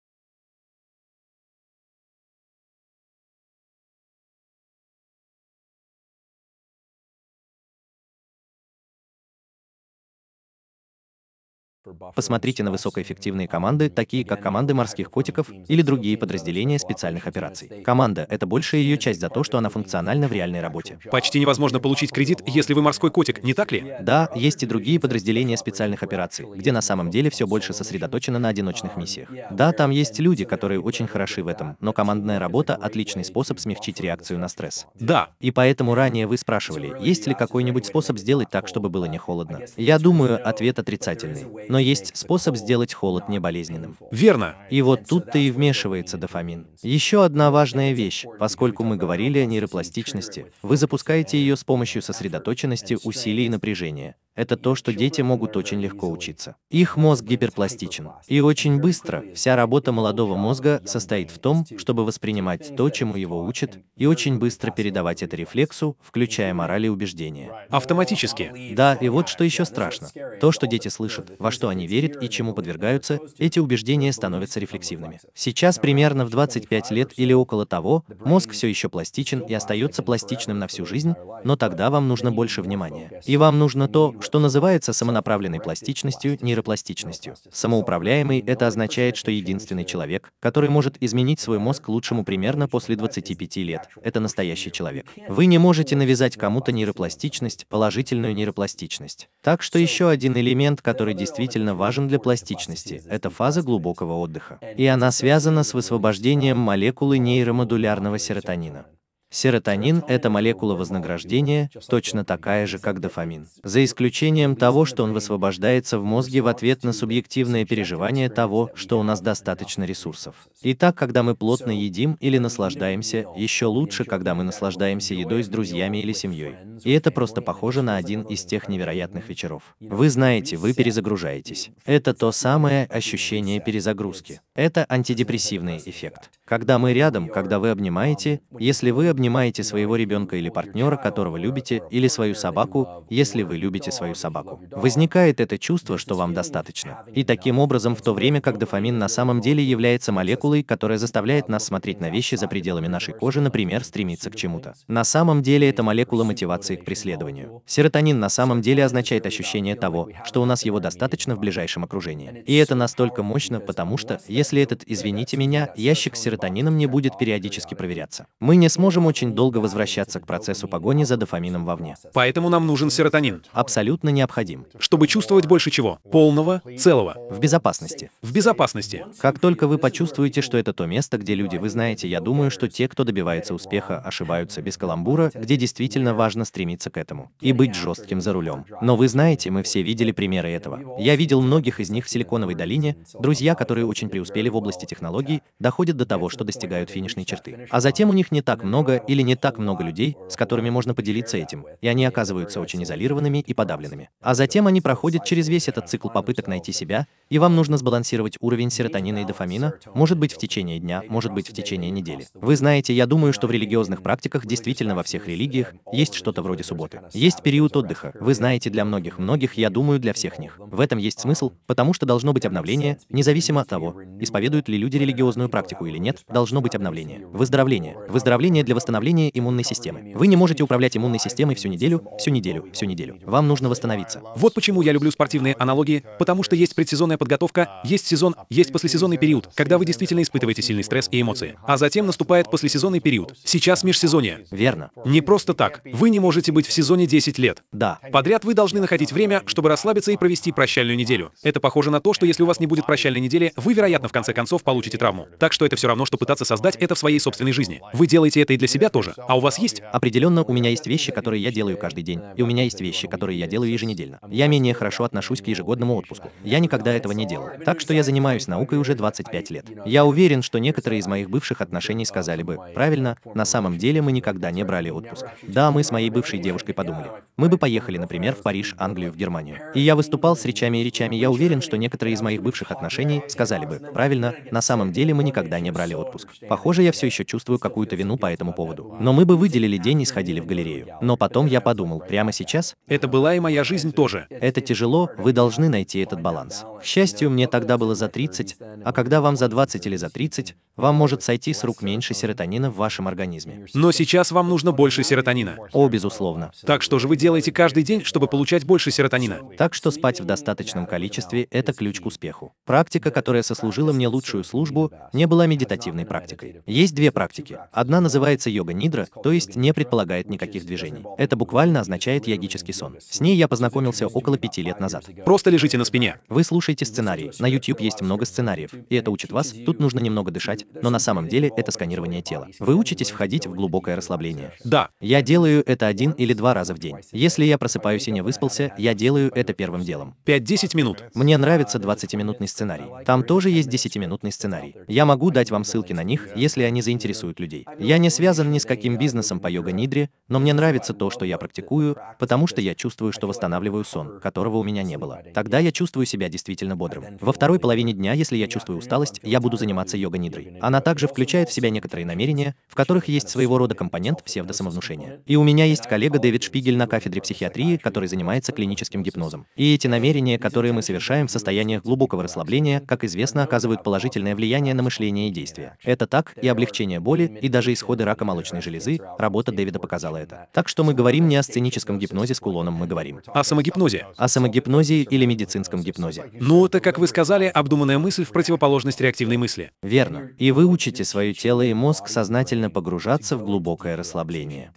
Посмотрите на высокоэффективные команды, такие как команды морских котиков или другие подразделения специальных операций. Команда — это большая ее часть за то, что она функциональна в реальной работе. Почти невозможно получить кредит, если вы морской котик, не так ли? Да, есть и другие подразделения специальных операций, где на самом деле все больше сосредоточено на одиночных миссиях. Да, там есть люди, которые очень хороши в этом, но командная работа — отличный способ смягчить реакцию на стресс. Да. И поэтому ранее вы спрашивали, есть ли какой-нибудь способ сделать так, чтобы было не холодно. Я думаю, ответ отрицательный. Но но есть способ сделать холод неболезненным. Верно. И вот тут-то и вмешивается дофамин. Еще одна важная вещь, поскольку мы говорили о нейропластичности, вы запускаете ее с помощью сосредоточенности, усилий и напряжения. Это то, что дети могут очень легко учиться. Их мозг гиперпластичен. И очень быстро вся работа молодого мозга состоит в том, чтобы воспринимать то, чему его учат, и очень быстро передавать это рефлексу, включая мораль и убеждения. Автоматически. Да, и вот что еще страшно. То, что дети слышат, во что они верят и чему подвергаются, эти убеждения становятся рефлексивными. Сейчас примерно в 25 лет или около того, мозг все еще пластичен и остается пластичным на всю жизнь, но тогда вам нужно больше внимания. И вам нужно то, что называется самонаправленной пластичностью, нейропластичностью. Самоуправляемый — это означает, что единственный человек, который может изменить свой мозг к лучшему примерно после 25 лет, это настоящий человек. Вы не можете навязать кому-то нейропластичность, положительную нейропластичность. Так что еще один элемент, который действительно действительно важен для пластичности, это фаза глубокого отдыха. И она связана с высвобождением молекулы нейромодулярного серотонина. Серотонин – это молекула вознаграждения, точно такая же, как дофамин. За исключением того, что он высвобождается в мозге в ответ на субъективное переживание того, что у нас достаточно ресурсов. Итак, когда мы плотно едим или наслаждаемся, еще лучше, когда мы наслаждаемся едой с друзьями или семьей. И это просто похоже на один из тех невероятных вечеров. Вы знаете, вы перезагружаетесь. Это то самое ощущение перезагрузки. Это антидепрессивный эффект. Когда мы рядом, когда вы обнимаете, если вы обнимаете своего ребенка или партнера, которого любите, или свою собаку, если вы любите свою собаку, возникает это чувство, что вам достаточно. И таким образом, в то время как дофамин на самом деле является молекулой, которая заставляет нас смотреть на вещи за пределами нашей кожи, например, стремиться к чему-то. На самом деле это молекула мотивации к преследованию. Серотонин на самом деле означает ощущение того, что у нас его достаточно в ближайшем окружении. И это настолько мощно, потому что, если этот, извините меня, ящик серотонина серотонином не будет периодически проверяться. Мы не сможем очень долго возвращаться к процессу погони за дофамином вовне. Поэтому нам нужен серотонин. Абсолютно необходим. Чтобы чувствовать больше чего? Полного, целого. В безопасности. В безопасности. Как только вы почувствуете, что это то место, где люди вы знаете, я думаю, что те, кто добивается успеха, ошибаются без каламбура, где действительно важно стремиться к этому. И быть жестким за рулем. Но вы знаете, мы все видели примеры этого. Я видел многих из них в Силиконовой долине, друзья, которые очень преуспели в области технологий, доходят до того, что достигают финишной черты. А затем у них не так много или не так много людей, с которыми можно поделиться этим, и они оказываются очень изолированными и подавленными. А затем они проходят через весь этот цикл попыток найти себя, и вам нужно сбалансировать уровень серотонина и дофамина, может быть в течение дня, может быть в течение недели. Вы знаете, я думаю, что в религиозных практиках действительно во всех религиях есть что-то вроде субботы. Есть период отдыха. Вы знаете, для многих-многих, я думаю, для всех них. В этом есть смысл, потому что должно быть обновление, независимо от того, исповедуют ли люди религиозную практику или нет, должно быть обновление, выздоровление, выздоровление для восстановления иммунной системы. Вы не можете управлять иммунной системой всю неделю, всю неделю, всю неделю. Вам нужно восстановиться. Вот почему я люблю спортивные аналогии, потому что есть предсезонная подготовка, есть сезон, есть послесезонный период, когда вы действительно испытываете сильный стресс и эмоции. А затем наступает послесезонный период. Сейчас межсезонье. Верно. Не просто так. Вы не можете быть в сезоне 10 лет. Да. Подряд вы должны находить время, чтобы расслабиться и провести прощальную неделю. Это похоже на то, что если у вас не будет прощальной недели, вы, вероятно, в конце концов получите травму. Так что это все равно, что пытаться создать это в своей собственной жизни. Вы делаете это и для себя тоже. А у вас есть? Определенно, у меня есть вещи, которые я делаю каждый день. И у меня есть вещи, которые я делаю еженедельно. Я менее хорошо отношусь к ежегодному отпуску. Я никогда этого не делал. Так что я занимаюсь наукой уже 25 лет. Я уверен, что некоторые из моих бывших отношений сказали бы, правильно, на самом деле мы никогда не брали отпуск. Да, мы с моей бывшей девушкой подумали. Мы бы поехали, например, в Париж, Англию, в Германию. И я выступал с речами и речами. Я уверен, что некоторые из моих бывших отношений сказали бы, правильно, на самом деле мы никогда не брали отпуск. Похоже, я все еще чувствую какую-то вину по этому поводу. Но мы бы выделили день и сходили в галерею. Но потом я подумал, прямо сейчас? Это была и моя жизнь тоже. Это тяжело, вы должны найти этот баланс. К счастью, мне тогда было за 30, а когда вам за 20 или за 30, вам может сойти с рук меньше серотонина в вашем организме. Но сейчас вам нужно больше серотонина. О, безусловно. Так что же вы делаете каждый день, чтобы получать больше серотонина? Так что спать в достаточном количестве – это ключ к успеху. Практика, которая сослужила мне лучшую службу, не была медитативной медитативной практикой. Есть две практики. Одна называется йога-нидра, то есть не предполагает никаких движений. Это буквально означает ягический сон. С ней я познакомился около пяти лет назад. Просто лежите на спине. Вы слушаете сценарий. На YouTube есть много сценариев, и это учит вас. Тут нужно немного дышать, но на самом деле это сканирование тела. Вы учитесь входить в глубокое расслабление. Да. Я делаю это один или два раза в день. Если я просыпаюсь и не выспался, я делаю это первым делом. 5-10 минут. Мне нравится 20-минутный сценарий. Там тоже есть 10-минутный сценарий. Я могу дать вам ссылки на них, если они заинтересуют людей. Я не связан ни с каким бизнесом по йога-нидре, но мне нравится то, что я практикую, потому что я чувствую, что восстанавливаю сон, которого у меня не было. Тогда я чувствую себя действительно бодрым. Во второй половине дня, если я чувствую усталость, я буду заниматься йога-нидрой. Она также включает в себя некоторые намерения, в которых есть своего рода компонент псевдосамовнушения. И у меня есть коллега Дэвид Шпигель на кафедре психиатрии, который занимается клиническим гипнозом. И эти намерения, которые мы совершаем в состояниях глубокого расслабления, как известно, оказывают положительное влияние на мышление и действия последствия. Это так, и облегчение боли, и даже исходы рака молочной железы, работа Дэвида показала это. Так что мы говорим не о сценическом гипнозе с кулоном, мы говорим. О самогипнозе. О самогипнозе или медицинском гипнозе. Ну, это, как вы сказали, обдуманная мысль в противоположность реактивной мысли. Верно. И вы учите свое тело и мозг сознательно погружаться в глубокое расслабление.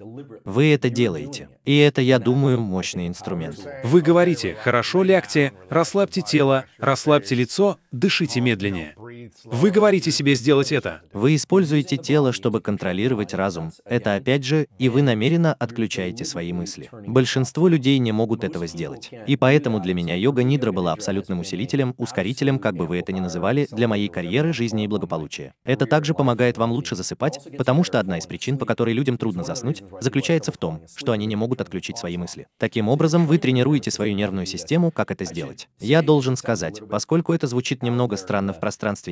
Вы это делаете. И это, я думаю, мощный инструмент. Вы говорите, хорошо лягте, расслабьте тело, расслабьте лицо, дышите медленнее. Вы говорите себе сделать это. Вы используете тело, чтобы контролировать разум. Это опять же, и вы намеренно отключаете свои мысли. Большинство людей не могут этого сделать. И поэтому для меня йога нидра была абсолютным усилителем, ускорителем, как бы вы это ни называли, для моей карьеры, жизни и благополучия. Это также помогает вам лучше засыпать, потому что одна из причин, по которой людям трудно заснуть, заключается в том, что они не могут отключить свои мысли. Таким образом, вы тренируете свою нервную систему, как это сделать. Я должен сказать, поскольку это звучит немного странно в пространстве традиции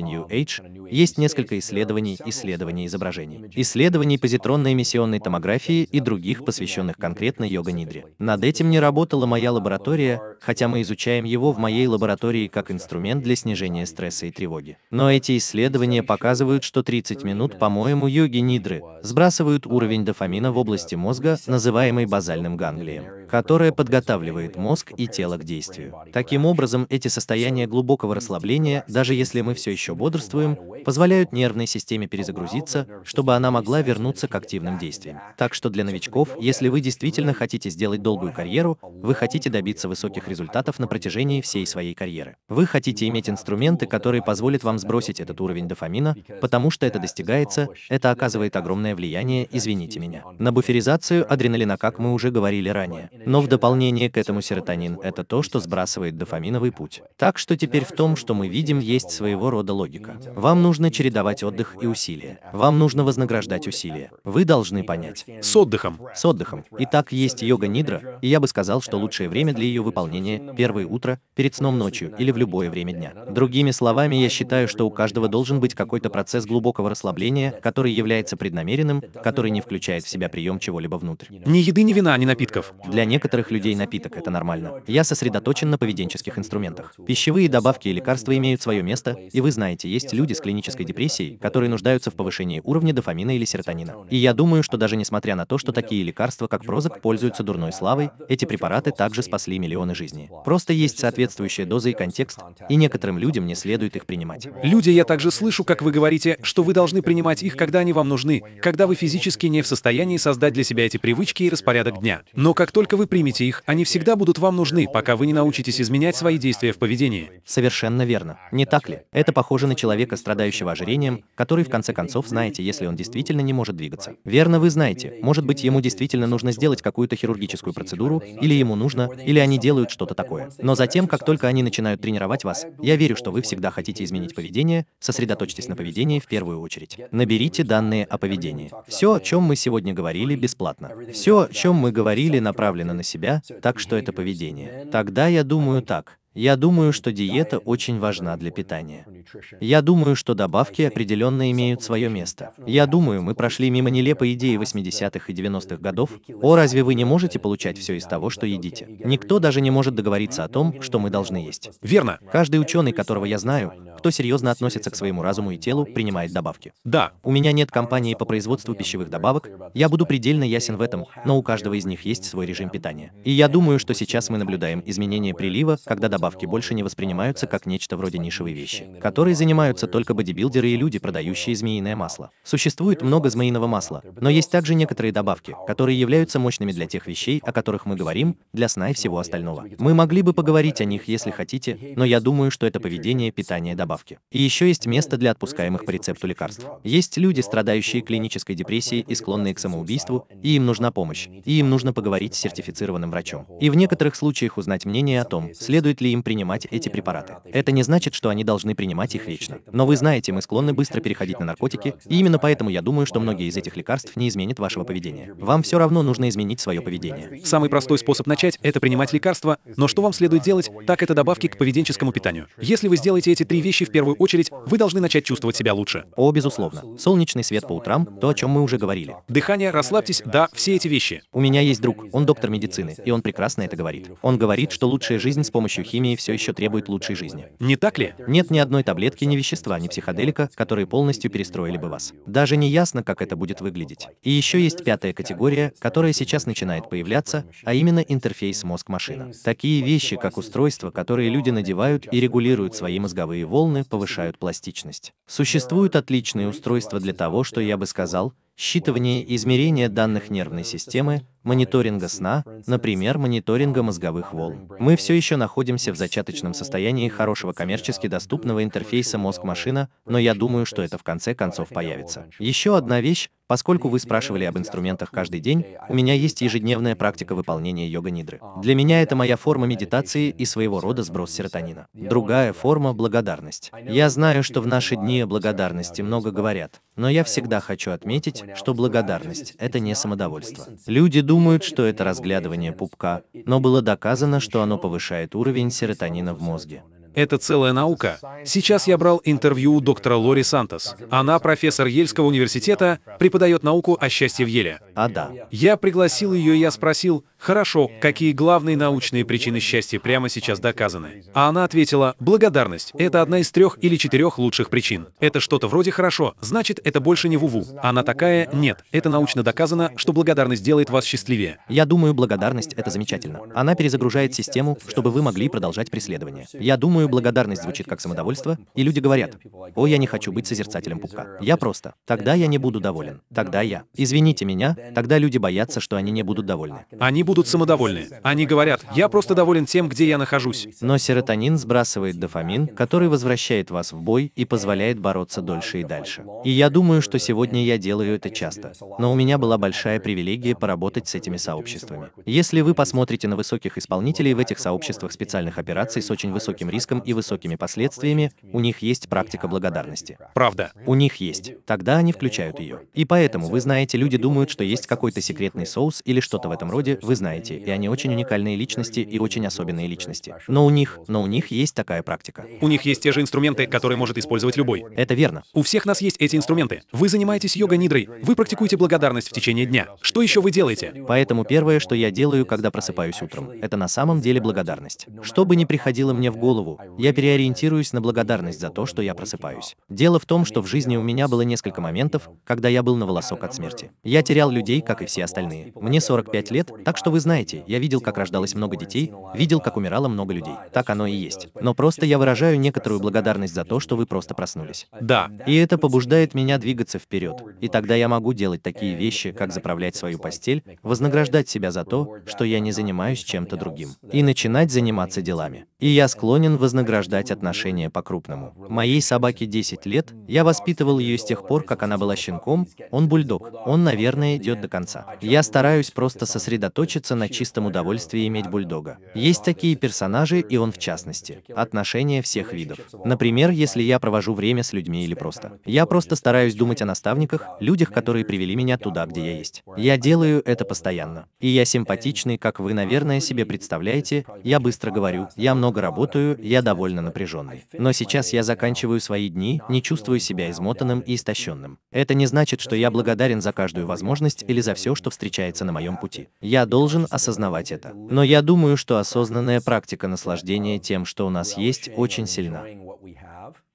um, New Age, есть несколько исследований исследований изображений, исследований позитронной эмиссионной томографии и других, посвященных конкретно йога-нидре. Над этим не работала моя лаборатория, хотя мы изучаем его в моей лаборатории как инструмент для снижения стресса и тревоги. Но эти исследования показывают, что 30 минут, по-моему, йоги-нидры сбрасывают уровень дофамина в области мозга, называемый базальным ганглием, которая подготавливает мозг и тело к действию. Таким образом, эти состояния глубокого расслабления, даже если мы все еще еще бодрствуем, позволяют нервной системе перезагрузиться, чтобы она могла вернуться к активным действиям. Так что для новичков, если вы действительно хотите сделать долгую карьеру, вы хотите добиться высоких результатов на протяжении всей своей карьеры. Вы хотите иметь инструменты, которые позволят вам сбросить этот уровень дофамина, потому что это достигается, это оказывает огромное влияние, извините меня, на буферизацию адреналина, как мы уже говорили ранее. Но в дополнение к этому серотонин – это то, что сбрасывает дофаминовый путь. Так что теперь в том, что мы видим, есть своего рода логика. Вам нужно чередовать отдых и усилия. Вам нужно вознаграждать усилия. Вы должны понять. С отдыхом. С отдыхом. Итак, есть йога нидра, и я бы сказал, что лучшее время для ее выполнения – первое утро, перед сном ночью или в любое время дня. Другими словами, я считаю, что у каждого должен быть какой-то процесс глубокого расслабления, который является преднамеренным, который не включает в себя прием чего-либо внутрь. Ни еды, ни вина, ни напитков. Для некоторых людей напиток – это нормально. Я сосредоточен на поведенческих инструментах. Пищевые добавки и лекарства имеют свое место, и вы знаете, знаете, есть люди с клинической депрессией, которые нуждаются в повышении уровня дофамина или серотонина. И я думаю, что даже несмотря на то, что такие лекарства, как Прозак, пользуются дурной славой, эти препараты также спасли миллионы жизней. Просто есть соответствующая доза и контекст, и некоторым людям не следует их принимать. Люди, я также слышу, как вы говорите, что вы должны принимать их, когда они вам нужны, когда вы физически не в состоянии создать для себя эти привычки и распорядок дня. Но как только вы примете их, они всегда будут вам нужны, пока вы не научитесь изменять свои действия в поведении. Совершенно верно. Не так ли? Это похоже похоже на человека, страдающего ожирением, который в конце концов знаете, если он действительно не может двигаться. Верно, вы знаете, может быть, ему действительно нужно сделать какую-то хирургическую процедуру, или ему нужно, или они делают что-то такое. Но затем, как только они начинают тренировать вас, я верю, что вы всегда хотите изменить поведение, сосредоточьтесь на поведении в первую очередь. Наберите данные о поведении. Все, о чем мы сегодня говорили, бесплатно. Все, о чем мы говорили, направлено на себя, так что это поведение. Тогда я думаю так. Я думаю, что диета очень важна для питания. Я думаю, что добавки определенно имеют свое место. Я думаю, мы прошли мимо нелепой идеи 80-х и 90-х годов, о, разве вы не можете получать все из того, что едите? Никто даже не может договориться о том, что мы должны есть. Верно. Каждый ученый, которого я знаю, кто серьезно относится к своему разуму и телу, принимает добавки. Да. У меня нет компании по производству пищевых добавок, я буду предельно ясен в этом, но у каждого из них есть свой режим питания. И я думаю, что сейчас мы наблюдаем изменение прилива, когда добавки больше не воспринимаются как нечто вроде нишевой вещи, которая которой занимаются только бодибилдеры и люди, продающие змеиное масло. Существует много змеиного масла, но есть также некоторые добавки, которые являются мощными для тех вещей, о которых мы говорим, для сна и всего остального. Мы могли бы поговорить о них, если хотите, но я думаю, что это поведение, питание, добавки. И еще есть место для отпускаемых по рецепту лекарств. Есть люди, страдающие клинической депрессией и склонные к самоубийству, и им нужна помощь, и им нужно поговорить с сертифицированным врачом. И в некоторых случаях узнать мнение о том, следует ли им принимать эти препараты. Это не значит, что они должны принимать технично. Но вы знаете, мы склонны быстро переходить на наркотики, и именно поэтому я думаю, что многие из этих лекарств не изменят вашего поведения. Вам все равно нужно изменить свое поведение. Самый простой способ начать — это принимать лекарства, но что вам следует делать, так это добавки к поведенческому питанию. Если вы сделаете эти три вещи в первую очередь, вы должны начать чувствовать себя лучше. О, безусловно. Солнечный свет по утрам, то, о чем мы уже говорили. Дыхание, расслабьтесь, да, все эти вещи. У меня есть друг, он доктор медицины, и он прекрасно это говорит. Он говорит, что лучшая жизнь с помощью химии все еще требует лучшей жизни. Не так ли? Нет ни одной таблетки не вещества, не психоделика, которые полностью перестроили бы вас. Даже не ясно, как это будет выглядеть. И еще есть пятая категория, которая сейчас начинает появляться, а именно интерфейс мозг-машина. Такие вещи, как устройства, которые люди надевают и регулируют свои мозговые волны, повышают пластичность. Существуют отличные устройства для того, что я бы сказал, считывание и измерение данных нервной системы, мониторинга сна, например, мониторинга мозговых волн. Мы все еще находимся в зачаточном состоянии хорошего коммерчески доступного интерфейса мозг-машина, но я думаю, что это в конце концов появится. Еще одна вещь, поскольку вы спрашивали об инструментах каждый день, у меня есть ежедневная практика выполнения йога-нидры. Для меня это моя форма медитации и своего рода сброс серотонина. Другая форма – благодарность. Я знаю, что в наши дни о благодарности много говорят, но я всегда хочу отметить, что благодарность — это не самодовольство. Люди думают, что это разглядывание пупка, но было доказано, что оно повышает уровень серотонина в мозге. Это целая наука. Сейчас я брал интервью у доктора Лори Сантос. Она профессор Ельского университета, преподает науку о счастье в Еле. А да. Я пригласил ее, и я спросил, Хорошо, какие главные научные причины счастья прямо сейчас доказаны? А она ответила, благодарность. Это одна из трех или четырех лучших причин. Это что-то вроде хорошо, значит, это больше не ву-ву. Она такая, нет, это научно доказано, что благодарность делает вас счастливее. Я думаю, благодарность — это замечательно. Она перезагружает систему, чтобы вы могли продолжать преследование. Я думаю, благодарность звучит как самодовольство, и люди говорят, о, я не хочу быть созерцателем пупка. Я просто. Тогда я не буду доволен. Тогда я. Извините меня, тогда люди боятся, что они не будут довольны. Они будут самодовольны. Они говорят, я просто доволен тем, где я нахожусь. Но серотонин сбрасывает дофамин, который возвращает вас в бой и позволяет бороться дольше и дальше. И я думаю, что сегодня я делаю это часто. Но у меня была большая привилегия поработать с этими сообществами. Если вы посмотрите на высоких исполнителей в этих сообществах специальных операций с очень высоким риском и высокими последствиями, у них есть практика благодарности. Правда. У них есть. Тогда они включают ее. И поэтому, вы знаете, люди думают, что есть какой-то секретный соус или что-то в этом роде, вы знаете, и они очень уникальные личности и очень особенные личности. Но у них, но у них есть такая практика. У них есть те же инструменты, которые может использовать любой. Это верно. У всех нас есть эти инструменты. Вы занимаетесь йога-нидрой, вы практикуете благодарность в течение дня. Что еще вы делаете? Поэтому первое, что я делаю, когда просыпаюсь утром, это на самом деле благодарность. Что бы ни приходило мне в голову, я переориентируюсь на благодарность за то, что я просыпаюсь. Дело в том, что в жизни у меня было несколько моментов, когда я был на волосок от смерти. Я терял людей, как и все остальные. Мне 45 лет, так что что вы знаете, я видел, как рождалось много детей, видел, как умирало много людей. Так оно и есть. Но просто я выражаю некоторую благодарность за то, что вы просто проснулись. Да. И это побуждает меня двигаться вперед. И тогда я могу делать такие вещи, как заправлять свою постель, вознаграждать себя за то, что я не занимаюсь чем-то другим. И начинать заниматься делами. И я склонен вознаграждать отношения по-крупному. Моей собаке 10 лет, я воспитывал ее с тех пор, как она была щенком, он бульдог, он, наверное, идет до конца. Я стараюсь просто сосредоточиться хочется на чистом удовольствии иметь бульдога. Есть такие персонажи, и он в частности. Отношения всех видов. Например, если я провожу время с людьми или просто. Я просто стараюсь думать о наставниках, людях, которые привели меня туда, где я есть. Я делаю это постоянно. И я симпатичный, как вы, наверное, себе представляете. Я быстро говорю, я много работаю, я довольно напряженный. Но сейчас я заканчиваю свои дни, не чувствую себя измотанным и истощенным. Это не значит, что я благодарен за каждую возможность или за все, что встречается на моем пути. Я должен должен осознавать это. Но я думаю, что осознанная практика наслаждения тем, что у нас есть, очень сильна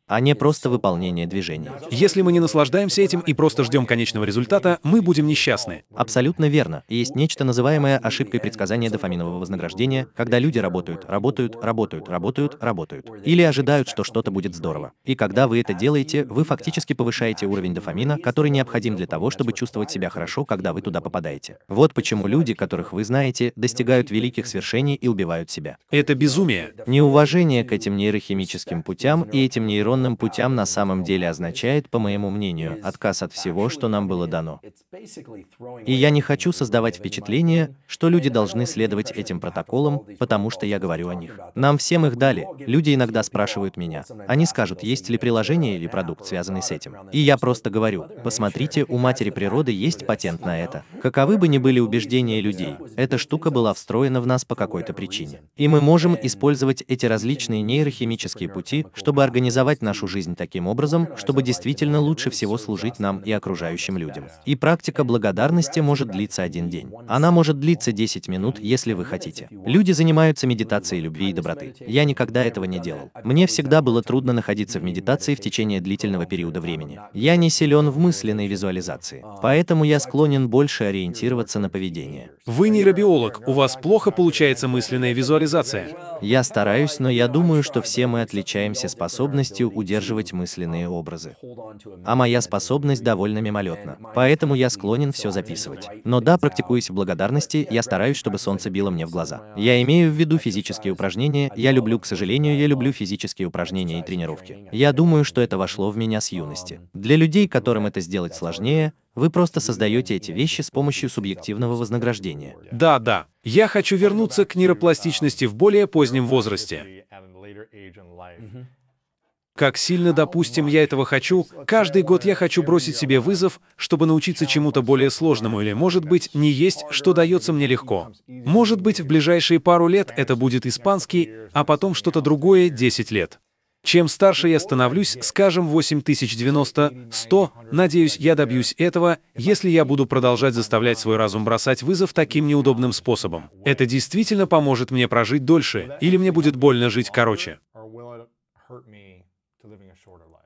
а не просто выполнение движений. Если мы не наслаждаемся этим и просто ждем конечного результата, мы будем несчастны. Абсолютно верно. Есть нечто называемое ошибкой предсказания дофаминового вознаграждения, когда люди работают, работают, работают, работают, работают. Или ожидают, что что-то будет здорово. И когда вы это делаете, вы фактически повышаете уровень дофамина, который необходим для того, чтобы чувствовать себя хорошо, когда вы туда попадаете. Вот почему люди, которых вы знаете, достигают великих свершений и убивают себя. Это безумие. Неуважение к этим нейрохимическим путям и этим нейронам определенным путям на самом деле означает, по моему мнению, отказ от всего, что нам было дано. И я не хочу создавать впечатление, что люди должны следовать этим протоколам, потому что я говорю о них. Нам всем их дали. Люди иногда спрашивают меня. Они скажут, есть ли приложение или продукт, связанный с этим. И я просто говорю, посмотрите, у матери природы есть патент на это. Каковы бы ни были убеждения людей, эта штука была встроена в нас по какой-то причине. И мы можем использовать эти различные нейрохимические пути, чтобы организовать нашу жизнь таким образом, чтобы действительно лучше всего служить нам и окружающим людям. И практика благодарности может длиться один день. Она может длиться 10 минут, если вы хотите. Люди занимаются медитацией любви и доброты. Я никогда этого не делал. Мне всегда было трудно находиться в медитации в течение длительного периода времени. Я не силен в мысленной визуализации, поэтому я склонен больше ориентироваться на поведение. Вы нейробиолог, у вас плохо получается мысленная визуализация. Я стараюсь, но я думаю, что все мы отличаемся способностью удерживать мысленные образы. А моя способность довольно мимолетна, поэтому я склонен все записывать. Но да, практикуюсь в благодарности, я стараюсь, чтобы солнце било мне в глаза. Я имею в виду физические упражнения, я люблю, к сожалению, я люблю физические упражнения и тренировки. Я думаю, что это вошло в меня с um, юности. Для людей, которым это сделать сложнее, вы просто создаете эти вещи с помощью субъективного вознаграждения. Да, да. Я хочу вернуться к нейропластичности в более uh, позднем возрасте. Как сильно, допустим, я этого хочу, каждый год я хочу бросить себе вызов, чтобы научиться чему-то более сложному или, может быть, не есть, что дается мне легко. Может быть, в ближайшие пару лет это будет испанский, а потом что-то другое 10 лет. Чем старше я становлюсь, скажем, 8090, 100, надеюсь, я добьюсь этого, если я буду продолжать заставлять свой разум бросать вызов таким неудобным способом. Это действительно поможет мне прожить дольше, или мне будет больно жить короче.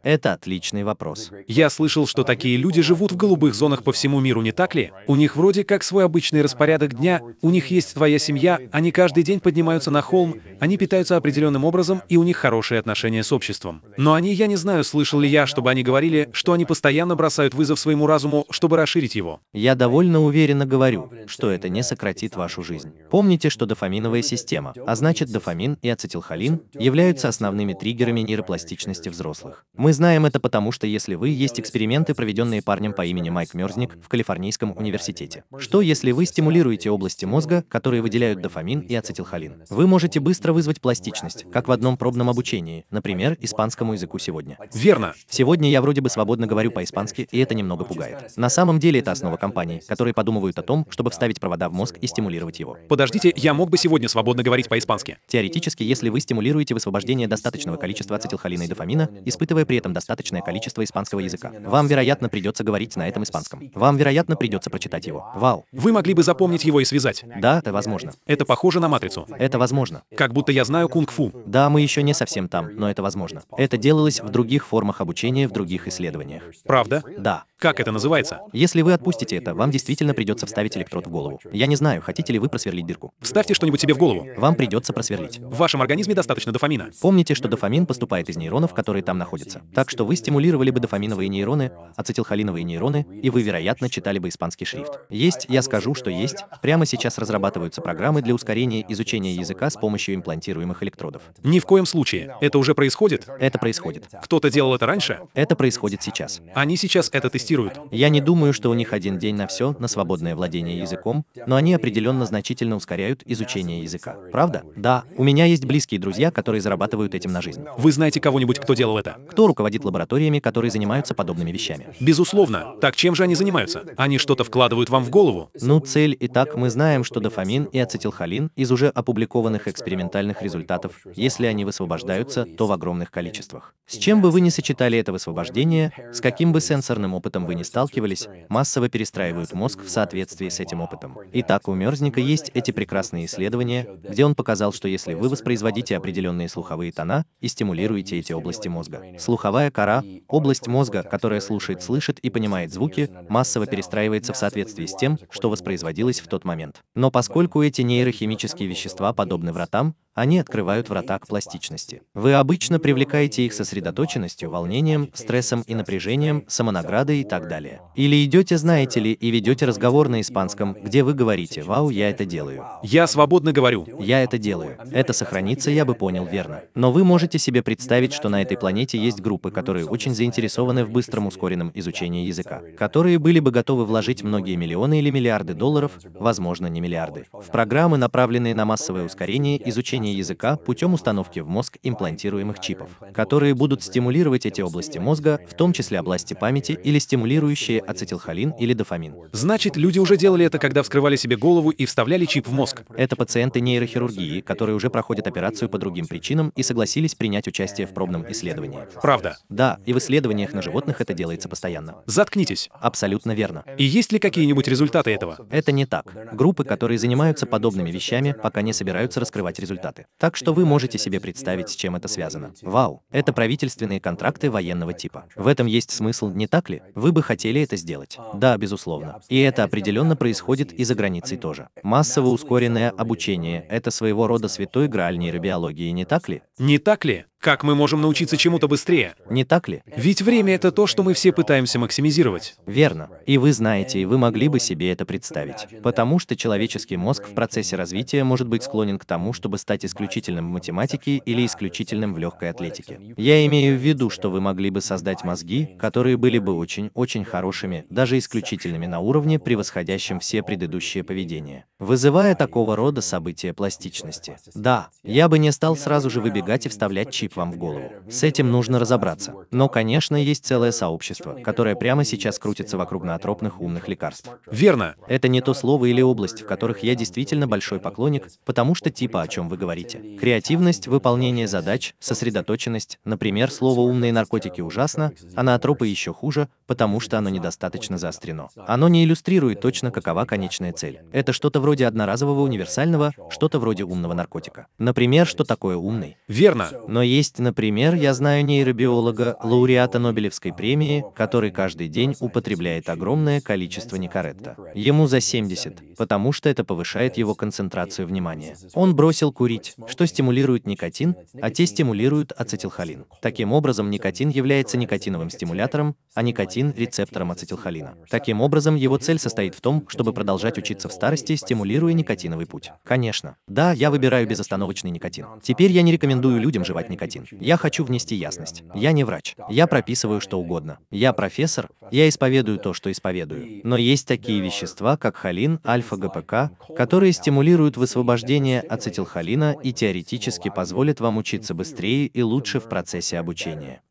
Это отличный вопрос. Я слышал, что такие люди живут в голубых зонах по всему миру, не так ли? У них вроде как свой обычный распорядок дня, у них есть твоя семья, они каждый день поднимаются на холм, они питаются определенным образом, и у них хорошие отношения с обществом. Но они, я не знаю, слышал ли я, чтобы они говорили, что они постоянно бросают вызов своему разуму, чтобы расширить его. Я довольно уверенно говорю, что это не сократит вашу жизнь. Помните, что дофаминовая система, а значит дофамин и ацетилхолин, являются основными триггерами нейропластичности взрослых. Мы знаем это потому, что если вы, есть эксперименты, проведенные парнем по имени Майк Мерзник в Калифорнийском университете. Что если вы стимулируете области мозга, которые выделяют дофамин и ацетилхолин? Вы можете быстро вызвать пластичность, как в одном пробном обучении, например, испанскому языку сегодня. Верно. Сегодня я вроде бы свободно говорю по-испански, и это немного пугает. На самом деле это основа компаний, которые подумывают о том, чтобы вставить провода в мозг и стимулировать его. Подождите, я мог бы сегодня свободно говорить по-испански. Теоретически, если вы стимулируете высвобождение достаточного количества ацетилхолина и дофамина, испытывая при этом достаточное количество испанского языка. Вам, вероятно, придется говорить на этом испанском. Вам, вероятно, придется прочитать его. Вау. Вы могли бы запомнить его и связать. Да, это возможно. Это похоже на матрицу. Это возможно. Как будто я знаю кунг-фу. Да, мы еще не совсем там, но это возможно. Это делалось в других формах обучения, в других исследованиях. Правда? Да. Как это называется? Если вы отпустите это, вам действительно придется вставить электрод в голову. Я не знаю, хотите ли вы просверлить дырку. Вставьте что-нибудь себе в голову. Вам придется просверлить. В вашем организме достаточно дофамина. Помните, что дофамин поступает из нейронов, которые там находятся. Так что вы стимулировали бы дофаминовые нейроны, ацетилхолиновые нейроны, и вы, вероятно, читали бы испанский шрифт. Есть, я скажу, что есть. Прямо сейчас разрабатываются программы для ускорения изучения языка с помощью имплантируемых электродов. Ни в коем случае. Это уже происходит? Это происходит. Кто-то делал это раньше? Это происходит сейчас. Они сейчас это тестируют? Я не думаю, что у них один день на все, на свободное владение языком, но они определенно значительно ускоряют изучение языка. Правда? Да. У меня есть близкие друзья, которые зарабатывают этим на жизнь. Вы знаете кого-нибудь, кто делал это? Кто руководит руководит лабораториями, которые занимаются подобными вещами. Безусловно. Так чем же они занимаются? Они что-то вкладывают вам в голову? Ну, цель и так мы знаем, что дофамин и ацетилхолин из уже опубликованных экспериментальных результатов, если они высвобождаются, то в огромных количествах. С чем бы вы ни сочетали это высвобождение, с каким бы сенсорным опытом вы ни сталкивались, массово перестраивают мозг в соответствии с этим опытом. Итак, у Мерзника есть эти прекрасные исследования, где он показал, что если вы воспроизводите определенные слуховые тона и стимулируете эти области мозга, слуховые Слуховая кора — область мозга, которая слушает, слышит и понимает звуки, массово перестраивается в соответствии с тем, что воспроизводилось в тот момент. Но поскольку эти нейрохимические а вещества подобны вратам, они открывают врата к пластичности. Вы обычно привлекаете их сосредоточенностью, волнением, стрессом и напряжением, самонаградой и так далее. Или идете, знаете ли, и ведете разговор на испанском, где вы говорите «Вау, я это делаю». Я свободно говорю. Я это делаю. Это сохранится, я бы понял верно. Но вы можете себе представить, что на этой планете есть группы, которые очень заинтересованы в быстром ускоренном изучении языка, которые были бы готовы вложить многие миллионы или миллиарды долларов, возможно, не миллиарды, в программы, направленные на массовое ускорение изучения изучения языка путем установки в мозг имплантируемых чипов, которые будут стимулировать эти области мозга, в том числе области памяти или стимулирующие ацетилхолин или дофамин. Значит, люди уже делали это, когда вскрывали себе голову и вставляли чип в мозг. Это пациенты нейрохирургии, которые уже проходят операцию по другим причинам и согласились принять участие в пробном исследовании. Правда? Да, и в исследованиях на животных это делается постоянно. Заткнитесь. Абсолютно верно. И есть ли какие-нибудь результаты этого? Это не так. Группы, которые занимаются подобными вещами, пока не собираются раскрывать результаты результаты. Так что вы можете себе представить, с чем это связано. Вау, это правительственные контракты военного типа. В этом есть смысл, не так ли? Вы бы хотели это сделать? Да, безусловно. И это определенно происходит и за границей тоже. Массово ускоренное обучение — это своего рода святой грааль нейробиологии, не так ли? Не так ли? Как мы можем научиться чему-то быстрее? Не так ли? Ведь время — это то, что мы все пытаемся максимизировать. Верно. И вы знаете, и вы могли бы себе это представить. Потому что человеческий мозг в процессе развития может быть склонен к тому, чтобы стать стать исключительным в математике или исключительным в легкой атлетике. Я имею в виду, что вы могли бы создать мозги, которые были бы очень-очень хорошими, даже исключительными на уровне, превосходящем все предыдущие поведения, вызывая такого рода события пластичности. Да, я бы не стал сразу же выбегать и вставлять чип вам в голову. С этим нужно разобраться. Но, конечно, есть целое сообщество, которое прямо сейчас крутится вокруг наотропных умных лекарств. Верно. Это не то слово или область, в которых я действительно большой поклонник, потому что типа о чем вы говорите говорите. Креативность, выполнение задач, сосредоточенность, например, слово «умные наркотики» ужасно, а наотропы еще хуже, потому что оно недостаточно заострено. Оно не иллюстрирует точно, какова конечная цель. Это что-то вроде одноразового универсального, что-то вроде умного наркотика. Например, что такое умный? Верно. Но есть, например, я знаю нейробиолога, лауреата Нобелевской премии, который каждый день употребляет огромное количество некорректа. Ему за 70, потому что это повышает его концентрацию внимания. Он бросил курить курить, что стимулирует никотин, а те стимулируют ацетилхолин. Таким образом, никотин является никотиновым стимулятором, а никотин – рецептором ацетилхолина. Таким образом, его цель состоит в том, чтобы продолжать учиться в старости, стимулируя никотиновый путь. Конечно. Да, я выбираю безостановочный никотин. Теперь я не рекомендую людям жевать никотин. Я хочу внести ясность. Я не врач. Я прописываю что угодно. Я профессор. Я исповедую то, что исповедую. Но есть такие вещества, как холин, альфа-ГПК, которые стимулируют высвобождение ацетилхолина и теоретически позволят вам учиться быстрее и лучше в процессе обучения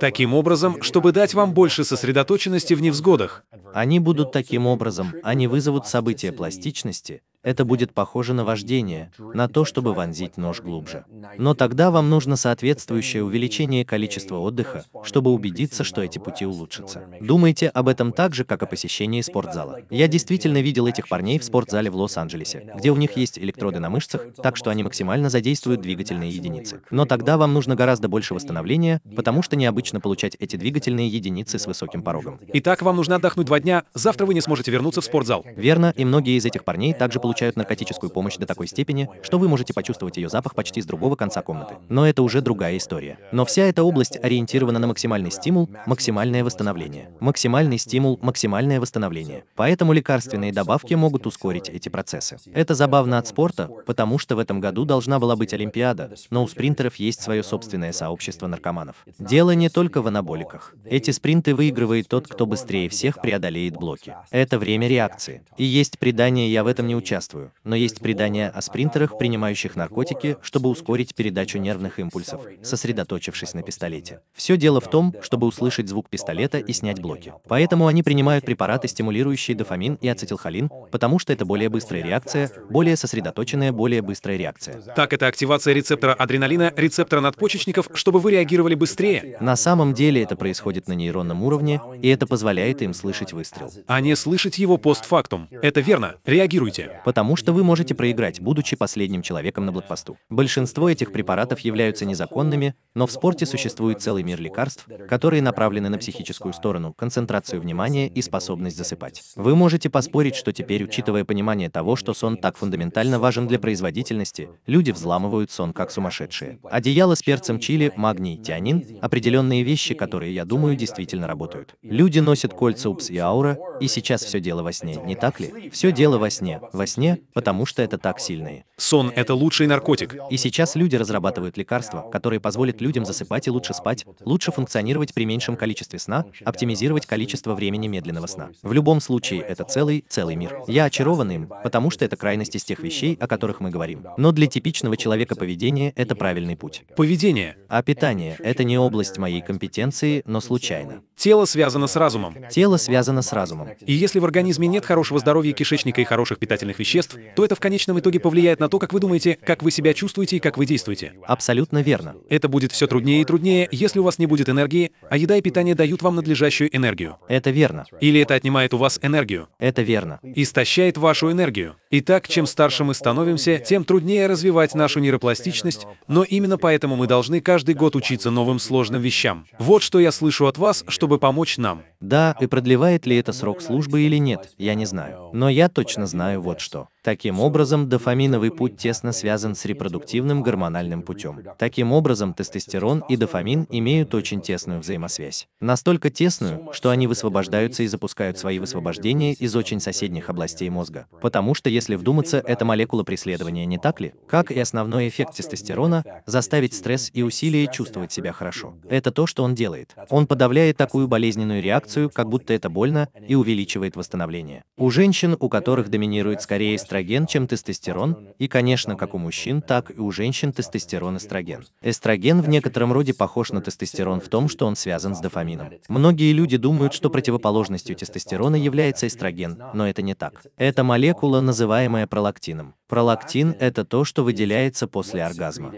таким образом, чтобы дать вам больше сосредоточенности в невзгодах. Они будут таким образом, они вызовут события пластичности, это будет похоже на вождение, на то, чтобы вонзить нож глубже. Но тогда вам нужно соответствующее увеличение количества отдыха, чтобы убедиться, что эти пути улучшатся. Думайте об этом так же, как о посещении спортзала. Я действительно видел этих парней в спортзале в Лос-Анджелесе, где у них есть электроды на мышцах, так что они максимально задействуют двигательные единицы. Но тогда вам нужно гораздо больше восстановления, потому что необычно получать эти двигательные единицы с высоким порогом. Итак, вам нужно отдохнуть два дня, завтра вы не сможете вернуться в спортзал. Верно, и многие из этих парней также получают наркотическую помощь до такой степени, что вы можете почувствовать ее запах почти с другого конца комнаты. Но это уже другая история. Но вся эта область ориентирована на максимальный стимул, максимальное восстановление. Максимальный стимул, максимальное восстановление. Поэтому лекарственные добавки могут ускорить эти процессы. Это забавно от спорта, потому что в этом году должна была быть Олимпиада, но у спринтеров есть свое собственное сообщество наркоманов. Дело Дело не только в анаболиках. Эти спринты выигрывает тот, кто быстрее всех преодолеет блоки. Это время реакции. И есть предание «я в этом не участвую», но есть предание о спринтерах, принимающих наркотики, чтобы ускорить передачу нервных импульсов, сосредоточившись на пистолете. Все дело в том, чтобы услышать звук пистолета и снять блоки. Поэтому они принимают препараты, стимулирующие дофамин и ацетилхолин, потому что это более быстрая реакция, более сосредоточенная, более быстрая реакция. Так, это активация рецептора адреналина, рецептора надпочечников, чтобы вы реагировали быстрее, на самом деле это происходит на нейронном уровне, и это позволяет им слышать выстрел. А не слышать его постфактум. Это верно. Реагируйте. Потому что вы можете проиграть, будучи последним человеком на блокпосту. Большинство этих препаратов являются незаконными, но в спорте существует целый мир лекарств, которые направлены на психическую сторону, концентрацию внимания и способность засыпать. Вы можете поспорить, что теперь, учитывая понимание того, что сон так фундаментально важен для производительности, люди взламывают сон как сумасшедшие. Одеяло с перцем чили, магний, тианин, определенно а определенные вещи, которые, я думаю, действительно работают. Люди носят кольца упс и аура, и сейчас все дело во сне, не так ли? Все дело во сне, во сне, потому что это так сильные. Сон — это лучший наркотик. И сейчас люди разрабатывают лекарства, которые позволят людям засыпать и лучше спать, лучше функционировать при меньшем количестве сна, оптимизировать количество времени медленного сна. В любом случае, это целый, целый мир. Я очарован им, потому что это крайность из тех вещей, о которых мы говорим. Но для типичного человека поведение — это правильный путь. Поведение. А питание — это не область область моей компетенции, но случайно. Тело связано с разумом. Тело связано с разумом. И если в организме нет хорошего здоровья кишечника и хороших питательных веществ, то это в конечном итоге повлияет на то, как вы думаете, как вы себя чувствуете и как вы действуете. Абсолютно верно. Это будет все труднее и труднее, если у вас не будет энергии, а еда и питание дают вам надлежащую энергию. Это верно. Или это отнимает у вас энергию. Это верно. Истощает вашу энергию. Итак, чем старше мы становимся, тем труднее развивать нашу нейропластичность, но именно поэтому мы должны каждый год учиться новым сложным вещам. Вот что я слышу от вас, чтобы помочь нам. Да, и продлевает ли это срок службы или нет, я не знаю. Но я точно знаю вот что. Таким образом, дофаминовый путь тесно связан с репродуктивным гормональным путем. Таким образом, тестостерон и дофамин имеют очень тесную взаимосвязь. Настолько тесную, что они высвобождаются и запускают свои высвобождения из очень соседних областей мозга. Потому что, если вдуматься, это молекула преследования, не так ли? Как и основной эффект тестостерона – заставить стресс и усилие чувствовать себя хорошо. Это то, что он делает. Он подавляет такую болезненную реакцию, как будто это больно, и увеличивает восстановление. У женщин, у которых доминирует скорее стресс, эстроген, чем тестостерон, и, конечно, как у мужчин, так и у женщин тестостерон-эстроген. Эстроген в некотором роде похож на тестостерон в том, что он связан с дофамином. Многие люди думают, что противоположностью тестостерона является эстроген, но это не так. Это молекула, называемая пролактином. Пролактин – это то, что выделяется после оргазма.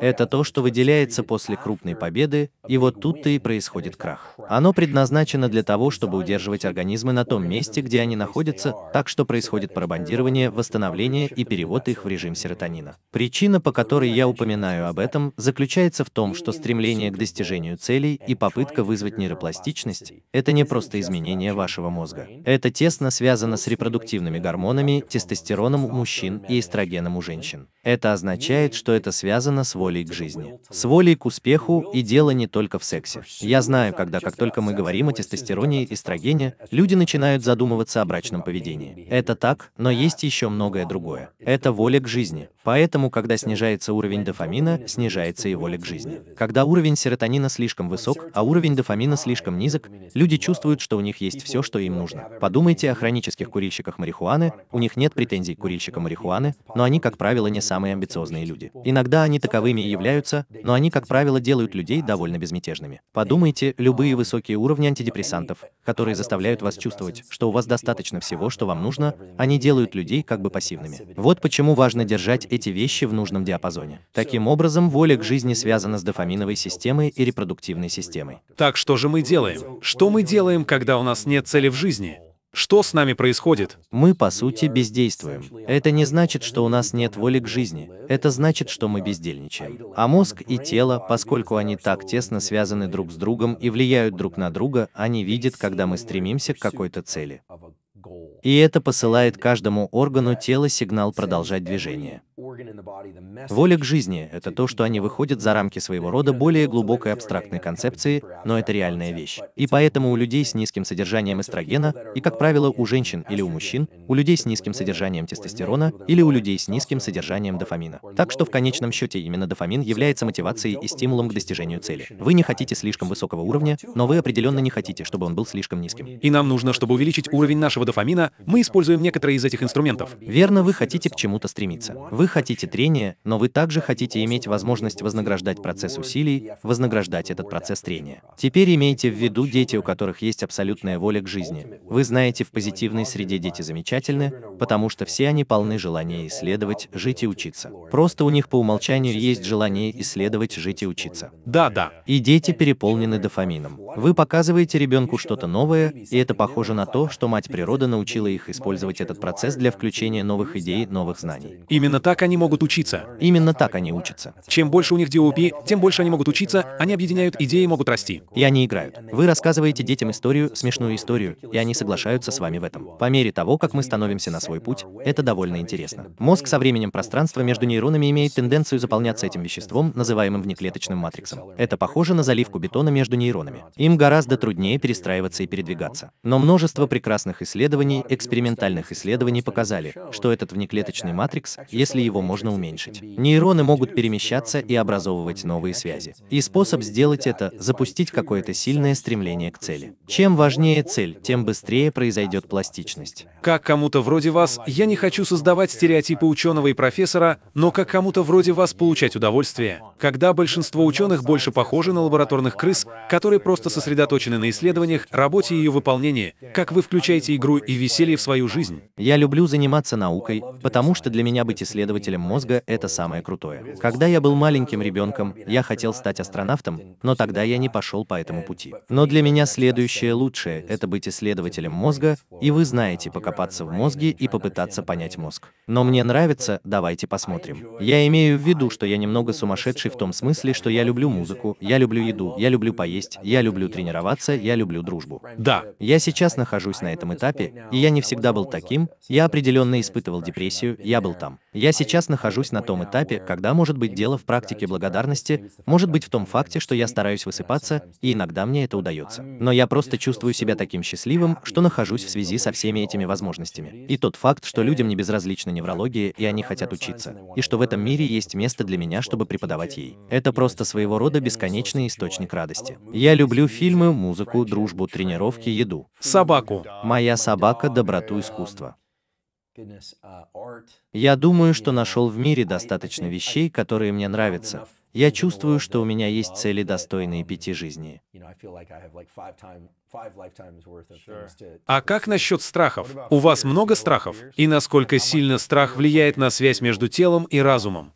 Это то, что выделяется после крупной победы, и вот тут-то и происходит крах. Оно предназначено для того, чтобы удерживать организмы на том месте, где они находятся, так что происходит парабондирование, восстановление и перевод их в режим серотонина. Причина, по которой я упоминаю об этом, заключается в том, что стремление к достижению целей и попытка вызвать нейропластичность – это не просто изменение вашего мозга. Это тесно связано с репродуктивными гормонами, тестостероном у мужчин и эстрогеном у женщин. Это означает, что это связано с волей к жизни, с волей к успеху, и дело не только в сексе. Я знаю, когда как только мы говорим о тестостероне и эстрогене, люди начинают задумываться о брачном поведении. Это так, но есть еще многое другое. Это воля к жизни. Поэтому, когда снижается уровень дофамина, снижается и воля к жизни. Когда уровень серотонина слишком высок, а уровень дофамина слишком низок, люди чувствуют, что у них есть все, что им нужно. Подумайте о хронических курильщиках марихуаны, у них нет претензий к курильщикам марихуаны, но они, как правило, не самые амбициозные люди. Иногда они таковыми таковыми и являются, но они, как правило, делают людей довольно безмятежными. Подумайте, любые высокие уровни антидепрессантов, которые заставляют вас чувствовать, что у вас достаточно всего, что вам нужно, они делают людей как бы пассивными. Вот почему важно держать эти вещи в нужном диапазоне. Таким образом, воля к жизни связана с дофаминовой системой и репродуктивной системой. Так что же мы делаем? Что мы делаем, когда у нас нет цели в жизни? Что с нами происходит? Мы, по сути, бездействуем. Это не значит, что у нас нет воли к жизни. Это значит, что мы бездельничаем. А мозг и тело, поскольку они так тесно связаны друг с другом и влияют друг на друга, они видят, когда мы стремимся к какой-то цели. И это посылает каждому органу тела сигнал продолжать движение. Воля к жизни — это то, что они выходят за рамки своего рода более глубокой абстрактной концепции, но это реальная вещь. И поэтому у людей с низким содержанием эстрогена, и, как правило, у женщин или у мужчин, у людей с низким содержанием тестостерона или у людей с низким содержанием дофамина. Так что в конечном счете именно дофамин является мотивацией и стимулом к достижению цели. Вы не хотите слишком высокого уровня, но вы определенно не хотите, чтобы он был слишком низким. И нам нужно, чтобы увеличить уровень нашего дофамина, мы используем некоторые из этих инструментов. Верно, вы хотите к чему-то стремиться. Вы вы хотите трения, но вы также хотите иметь возможность вознаграждать процесс усилий, вознаграждать этот процесс трения. Теперь имейте в виду дети, у которых есть абсолютная воля к жизни. Вы знаете, в позитивной среде дети замечательны, потому что все они полны желания исследовать, жить и учиться. Просто у них по умолчанию есть желание исследовать, жить и учиться. Да, да. И дети переполнены дофамином. Вы показываете ребенку что-то новое, и это похоже на то, что мать природа научила их использовать этот процесс для включения новых идей, новых знаний. Именно так так они могут учиться. Именно так они учатся. Чем больше у них DOP, тем больше они могут учиться, они объединяют идеи и могут расти. И они играют. Вы рассказываете детям историю, смешную историю, и они соглашаются с вами в этом. По мере того, как мы становимся на свой путь, это довольно интересно. Мозг со временем пространства между нейронами имеет тенденцию заполняться этим веществом, называемым внеклеточным матриксом. Это похоже на заливку бетона между нейронами. Им гораздо труднее перестраиваться и передвигаться. Но множество прекрасных исследований, экспериментальных исследований показали, что этот внеклеточный матрикс, если его можно уменьшить. Нейроны могут перемещаться и образовывать новые связи. И способ сделать это – запустить какое-то сильное стремление к цели. Чем важнее цель, тем быстрее произойдет пластичность. Как кому-то вроде вас, я не хочу создавать стереотипы ученого и профессора, но как кому-то вроде вас получать удовольствие, когда большинство ученых больше похожи на лабораторных крыс, которые просто сосредоточены на исследованиях, работе и ее выполнении, как вы включаете игру и веселье в свою жизнь. Я люблю заниматься наукой, потому что для меня быть исследователем исследователем мозга — это самое крутое. Когда я был маленьким ребенком, я хотел стать астронавтом, но тогда я не пошел по этому пути. Но для меня следующее лучшее — это быть исследователем мозга, и вы знаете, покопаться в мозге и попытаться понять мозг. Но мне нравится, давайте посмотрим. Я имею в виду, что я немного сумасшедший в том смысле, что я люблю музыку, я люблю еду, я люблю поесть, я люблю тренироваться, я люблю дружбу. Да. Я сейчас нахожусь на этом этапе, и я не всегда был таким, я определенно испытывал депрессию, я был там. Я сейчас сейчас нахожусь на том этапе, когда может быть дело в практике благодарности, может быть в том факте, что я стараюсь высыпаться, и иногда мне это удается. Но я просто чувствую себя таким счастливым, что нахожусь в связи со всеми этими возможностями. И тот факт, что людям не безразлична неврология, и они хотят учиться. И что в этом мире есть место для меня, чтобы преподавать ей. Это просто своего рода бесконечный источник радости. Я люблю фильмы, музыку, дружбу, тренировки, еду. Собаку. Моя собака — доброту искусства. Uh, Я думаю, что нашел в мире достаточно вещей, которые мне нравятся. Я чувствую, что у меня есть цели, достойные um, пяти жизней. А как насчет страхов? У вас много страхов? И насколько сильно страх влияет на связь между телом и разумом?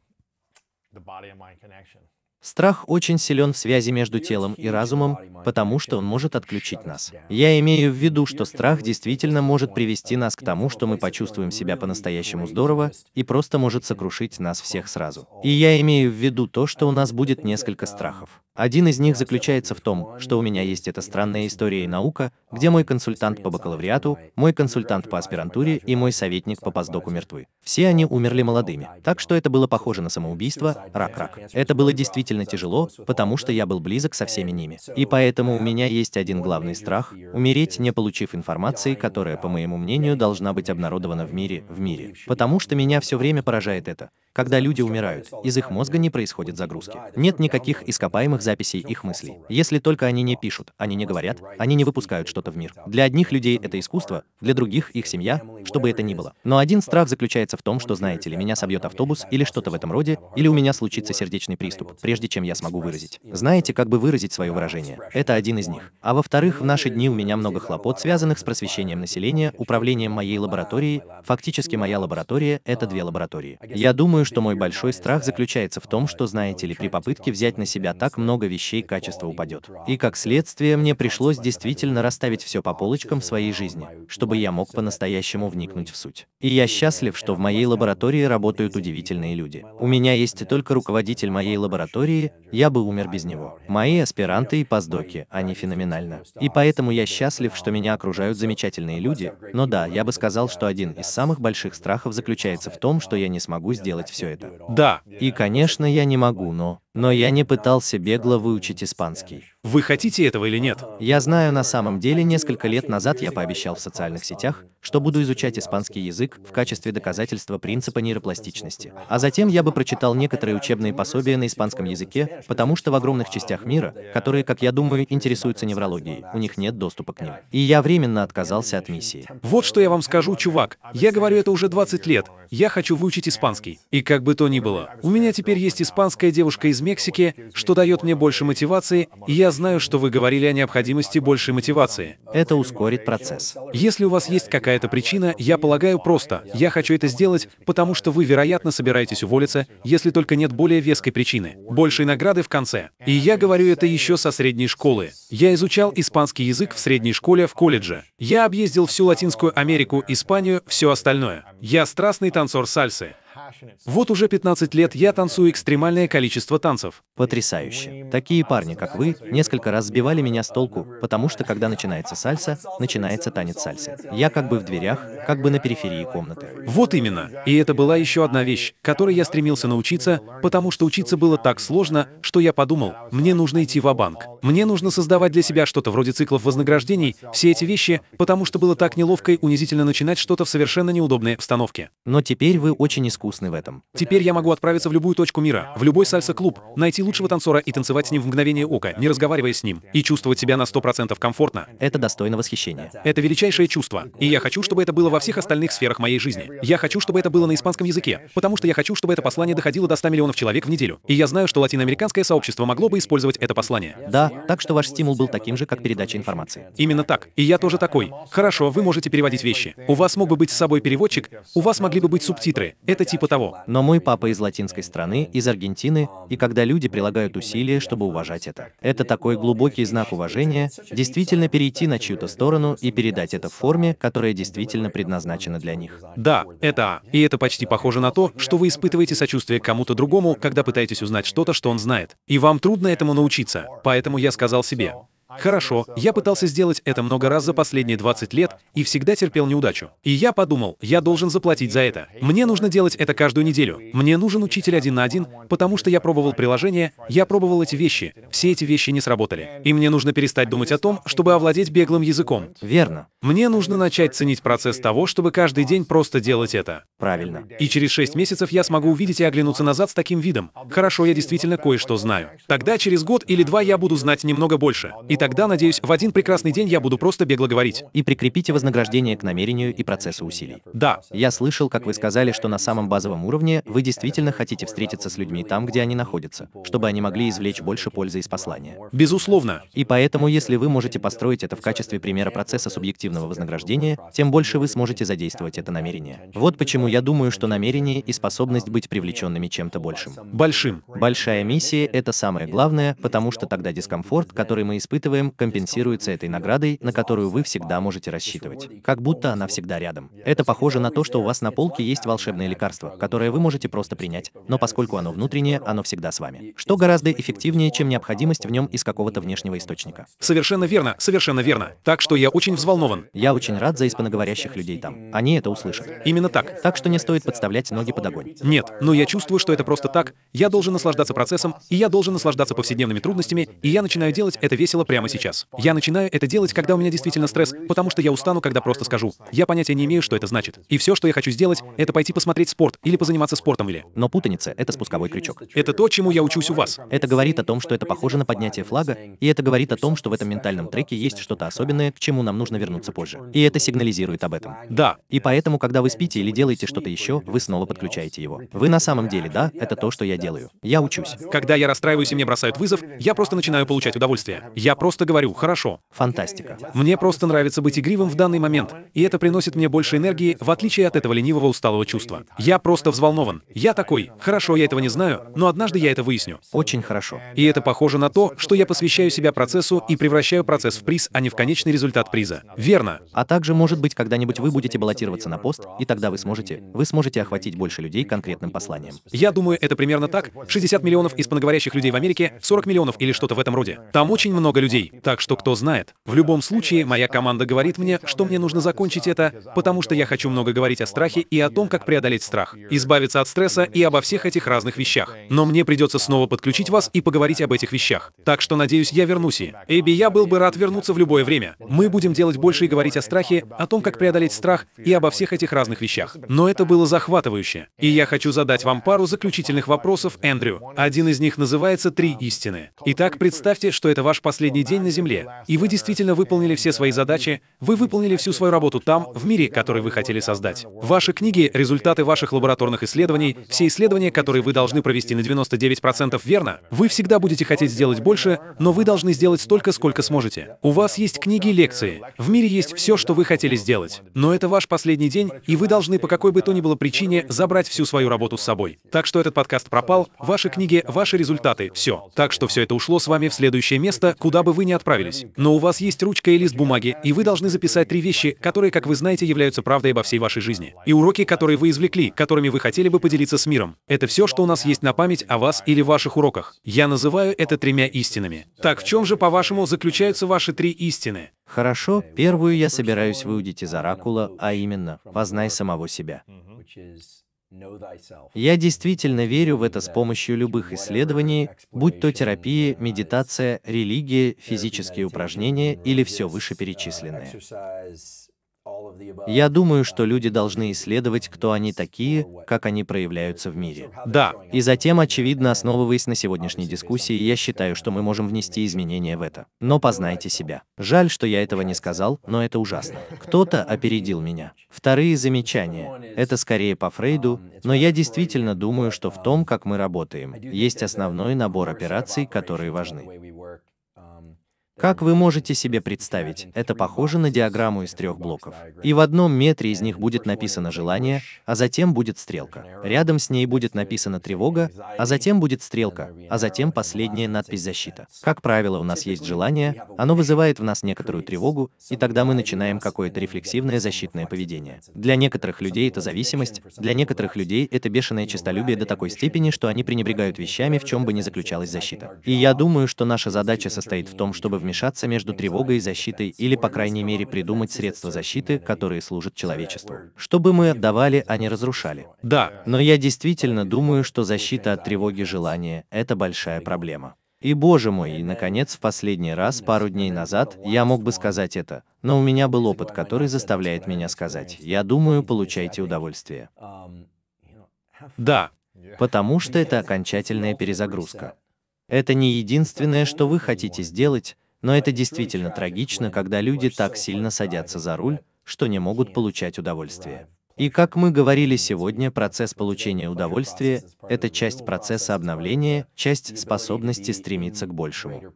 Страх очень силен в связи между телом и разумом, потому что он может отключить нас. Я имею в виду, что страх действительно может привести нас к тому, что мы почувствуем себя по-настоящему здорово и просто может сокрушить нас всех сразу. И я имею в виду то, что у нас будет несколько страхов. Один из них заключается в том, что у меня есть эта странная история и наука, где мой консультант по бакалавриату, мой консультант по аспирантуре и мой советник по постдоку мертвы. Все они умерли молодыми, так что это было похоже на самоубийство, рак-рак. Это было действительно тяжело, потому что я был близок со всеми ними. И поэтому у меня есть один главный страх – умереть, не получив информации, которая, по моему мнению, должна быть обнародована в мире, в мире. Потому что меня все время поражает это. Когда люди умирают, из их мозга не происходит загрузки. Нет никаких ископаемых записей их мыслей. Если только они не пишут, они не говорят, они не выпускают что-то в мир. Для одних людей это искусство, для других их семья, что бы это ни было. Но один страх заключается в том, что, знаете ли, меня собьет автобус или что-то в этом роде, или у меня случится сердечный приступ, прежде чем я смогу выразить. Знаете, как бы выразить свое выражение? Это один из них. А во-вторых, в наши дни у меня много хлопот, связанных с просвещением населения, управлением моей лабораторией. Фактически моя лаборатория — это две лаборатории. Я думаю, что мой большой страх заключается в том, что, знаете ли, при попытке взять на себя так много много вещей качество упадет. И как следствие, мне пришлось действительно расставить все по полочкам в своей жизни, чтобы я мог по-настоящему вникнуть в суть. И я счастлив, что в моей лаборатории работают удивительные люди. У меня есть только руководитель моей лаборатории, я бы умер без него. Мои аспиранты и поздоки, они феноменально. И поэтому я счастлив, что меня окружают замечательные люди, но да, я бы сказал, что один из самых больших страхов заключается в том, что я не смогу сделать все это. Да. И, конечно, я не могу, но... Но я не пытался бегло выучить испанский. Вы хотите этого или нет? Я знаю, на самом деле, несколько лет назад я пообещал в социальных сетях, что буду изучать испанский язык в качестве доказательства принципа нейропластичности. А затем я бы прочитал некоторые учебные пособия на испанском языке, потому что в огромных частях мира, которые, как я думаю, интересуются неврологией, у них нет доступа к ним. И я временно отказался от миссии. Вот что я вам скажу, чувак. Я говорю это уже 20 лет. Я хочу выучить испанский. И как бы то ни было, у меня теперь есть испанская девушка из Мексики, что дает мне больше мотивации, и я знаю, что вы говорили о необходимости большей мотивации. Это ускорит процесс. Если у вас есть какая-то причина, я полагаю просто, я хочу это сделать, потому что вы, вероятно, собираетесь уволиться, если только нет более веской причины. Большей награды в конце. И я говорю это еще со средней школы. Я изучал испанский язык в средней школе в колледже. Я объездил всю Латинскую Америку, Испанию, все остальное. Я страстный танцор сальсы. Вот уже 15 лет я танцую экстремальное количество танцев. Потрясающе. Такие парни, как вы, несколько раз сбивали меня с толку, потому что когда начинается сальса, начинается танец сальсы. Я как бы в дверях, как бы на периферии комнаты. Вот именно. И это была еще одна вещь, которой я стремился научиться, потому что учиться было так сложно, что я подумал, мне нужно идти в банк Мне нужно создавать для себя что-то вроде циклов вознаграждений, все эти вещи, потому что было так неловко и унизительно начинать что-то в совершенно неудобной обстановке. Но теперь вы очень искусны искусны в этом. Теперь я могу отправиться в любую точку мира, в любой сальса-клуб, найти лучшего танцора и танцевать с ним в мгновение ока, не разговаривая с ним, и чувствовать себя на 100% комфортно. Это достойно восхищения. Это величайшее чувство. И я хочу, чтобы это было во всех остальных сферах моей жизни. Я хочу, чтобы это было на испанском языке, потому что я хочу, чтобы это послание доходило до 100 миллионов человек в неделю. И я знаю, что латиноамериканское сообщество могло бы использовать это послание. Да, так что ваш стимул был таким же, как передача информации. Именно так. И я тоже такой. Хорошо, вы можете переводить вещи. У вас мог бы быть с собой переводчик, у вас могли бы быть субтитры. Это типа типа того. Но мой папа из латинской страны, из Аргентины, и когда люди прилагают усилия, чтобы уважать это. Это такой глубокий знак уважения, действительно перейти на чью-то сторону и передать это в форме, которая действительно предназначена для них. Да, это «а». И это почти похоже на то, что вы испытываете сочувствие к кому-то другому, когда пытаетесь узнать что-то, что он знает. И вам трудно этому научиться. Поэтому я сказал себе, Хорошо, я пытался сделать это много раз за последние 20 лет и всегда терпел неудачу. И я подумал, я должен заплатить за это. Мне нужно делать это каждую неделю. Мне нужен учитель один на один, потому что я пробовал приложение, я пробовал эти вещи, все эти вещи не сработали. И мне нужно перестать думать о том, чтобы овладеть беглым языком. Верно. Мне нужно начать ценить процесс того, чтобы каждый день просто делать это. Правильно. И через 6 месяцев я смогу увидеть и оглянуться назад с таким видом. Хорошо, я действительно кое-что знаю. Тогда через год или два я буду знать немного больше. И тогда, надеюсь, в один прекрасный день я буду просто бегло говорить. И прикрепите вознаграждение к намерению и процессу усилий. Да. Я слышал, как вы сказали, что на самом базовом уровне вы действительно хотите встретиться с людьми там, где они находятся, чтобы они могли извлечь больше пользы из послания. Безусловно. И поэтому, если вы можете построить это в качестве примера процесса субъективного вознаграждения, тем больше вы сможете задействовать это намерение. Вот почему я думаю, что намерение и способность быть привлеченными чем-то большим. Большим. Большая миссия — это самое главное, потому что тогда дискомфорт, который мы испытываем, испытываем, компенсируется этой наградой, на которую вы всегда можете рассчитывать. Как будто она всегда рядом. Это похоже на то, что у вас на полке есть волшебное лекарство, которое вы можете просто принять, но поскольку оно внутреннее, оно всегда с вами. Что гораздо эффективнее, чем необходимость в нем из какого-то внешнего источника. Совершенно верно, совершенно верно. Так что я очень взволнован. Я очень рад за испаноговорящих людей там. Они это услышат. Именно так. Так что не стоит подставлять ноги под огонь. Нет, но я чувствую, что это просто так. Я должен наслаждаться процессом, и я должен наслаждаться повседневными трудностями, и я начинаю делать это весело прямо прямо сейчас. Я начинаю это делать, когда у меня действительно стресс, потому что я устану, когда просто скажу. Я понятия не имею, что это значит. И все, что я хочу сделать, это пойти посмотреть спорт или позаниматься спортом или... Но путаница — это спусковой крючок. Это то, чему я учусь у вас. Это говорит о том, что это похоже на поднятие флага, и это говорит о том, что в этом ментальном треке есть что-то особенное, к чему нам нужно вернуться позже. И это сигнализирует об этом. Да. И поэтому, когда вы спите или делаете что-то еще, вы снова подключаете его. Вы на самом деле, да, это то, что я делаю. Я учусь. Когда я расстраиваюсь и мне бросают вызов, я просто начинаю получать удовольствие. Я просто просто говорю «хорошо». Фантастика. Мне просто нравится быть игривым в данный момент, и это приносит мне больше энергии, в отличие от этого ленивого усталого чувства. Я просто взволнован. Я такой «хорошо, я этого не знаю, но однажды я это выясню». Очень хорошо. И это похоже на то, что я посвящаю себя процессу и превращаю процесс в приз, а не в конечный результат приза. Верно. А также, может быть, когда-нибудь вы будете баллотироваться на пост, и тогда вы сможете, вы сможете охватить больше людей конкретным посланием. Я думаю, это примерно так. 60 миллионов испаноговорящих людей в Америке, 40 миллионов или что-то в этом роде. Там очень много людей людей. Так что кто знает. В любом случае, моя команда говорит мне, что мне нужно закончить это, потому что я хочу много говорить о страхе и о том, как преодолеть страх, избавиться от стресса и обо всех этих разных вещах. Но мне придется снова подключить вас и поговорить об этих вещах. Так что, надеюсь, я вернусь и... Эбби, я был бы рад вернуться в любое время. Мы будем делать больше и говорить о страхе, о том, как преодолеть страх и обо всех этих разных вещах. Но это было захватывающе. И я хочу задать вам пару заключительных вопросов, Эндрю. Один из них называется «Три истины». Итак, представьте, что это ваш последний день на Земле, и вы действительно выполнили все свои задачи, вы выполнили всю свою работу там, в мире, который вы хотели создать. Ваши книги, результаты ваших лабораторных исследований, все исследования, которые вы должны провести на 99% верно, вы всегда будете хотеть сделать больше, но вы должны сделать столько, сколько сможете. У вас есть книги и лекции, в мире есть все, что вы хотели сделать, но это ваш последний день, и вы должны по какой бы то ни было причине забрать всю свою работу с собой. Так что этот подкаст пропал, ваши книги, ваши результаты, все. Так что все это ушло с вами в следующее место, куда бы вы вы не отправились. Но у вас есть ручка и лист бумаги, и вы должны записать три вещи, которые, как вы знаете, являются правдой обо всей вашей жизни. И уроки, которые вы извлекли, которыми вы хотели бы поделиться с миром. Это все, что у нас есть на память о вас или ваших уроках. Я называю это тремя истинами. Так, в чем же, по-вашему, заключаются ваши три истины? Хорошо, первую я собираюсь выудить из оракула, а именно, познай самого себя. Я действительно верю в это с помощью любых исследований, будь то терапии, медитация, религия, физические упражнения или все uh, вышеперечисленное. Я думаю, что люди должны исследовать, кто они такие, как они проявляются в мире. Да. И затем, очевидно, основываясь на сегодняшней дискуссии, я считаю, что мы можем внести изменения в это. Но познайте себя. Жаль, что я этого не сказал, но это ужасно. Кто-то опередил меня. Вторые замечания. Это скорее по Фрейду, но я действительно думаю, что в том, как мы работаем, есть основной набор операций, которые важны. Как вы можете себе представить, это похоже на диаграмму из трех блоков. И в одном метре из них будет написано желание, а затем будет стрелка. Рядом с ней будет написана тревога, а затем будет стрелка, а затем последняя надпись защита. Как правило, у нас есть желание, оно вызывает в нас некоторую тревогу, и тогда мы начинаем какое-то рефлексивное защитное поведение. Для некоторых людей это зависимость, для некоторых людей это бешеное честолюбие до такой степени, что они пренебрегают вещами, в чем бы ни заключалась защита. И я думаю, что наша задача состоит в том, чтобы в вмешаться между тревогой и защитой или, по крайней мере, придумать средства защиты, которые служат человечеству. Чтобы мы отдавали, а не разрушали. Да. Но я действительно думаю, что защита от тревоги желания – это большая проблема. И боже мой, и наконец, в последний раз, пару дней назад, я мог бы сказать это, но у меня был опыт, который заставляет меня сказать, я думаю, получайте удовольствие. Да. Потому что это окончательная перезагрузка. Это не единственное, что вы хотите сделать, но это действительно трагично, когда люди так сильно садятся за руль, что не могут получать удовольствие. И как мы говорили сегодня, процесс получения удовольствия – это часть процесса обновления, часть способности стремиться к большему.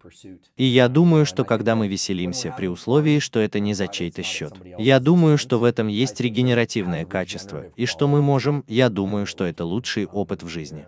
И я думаю, что когда мы веселимся, при условии, что это не за чей-то счет, я думаю, что в этом есть регенеративное качество, и что мы можем, я думаю, что это лучший опыт в жизни.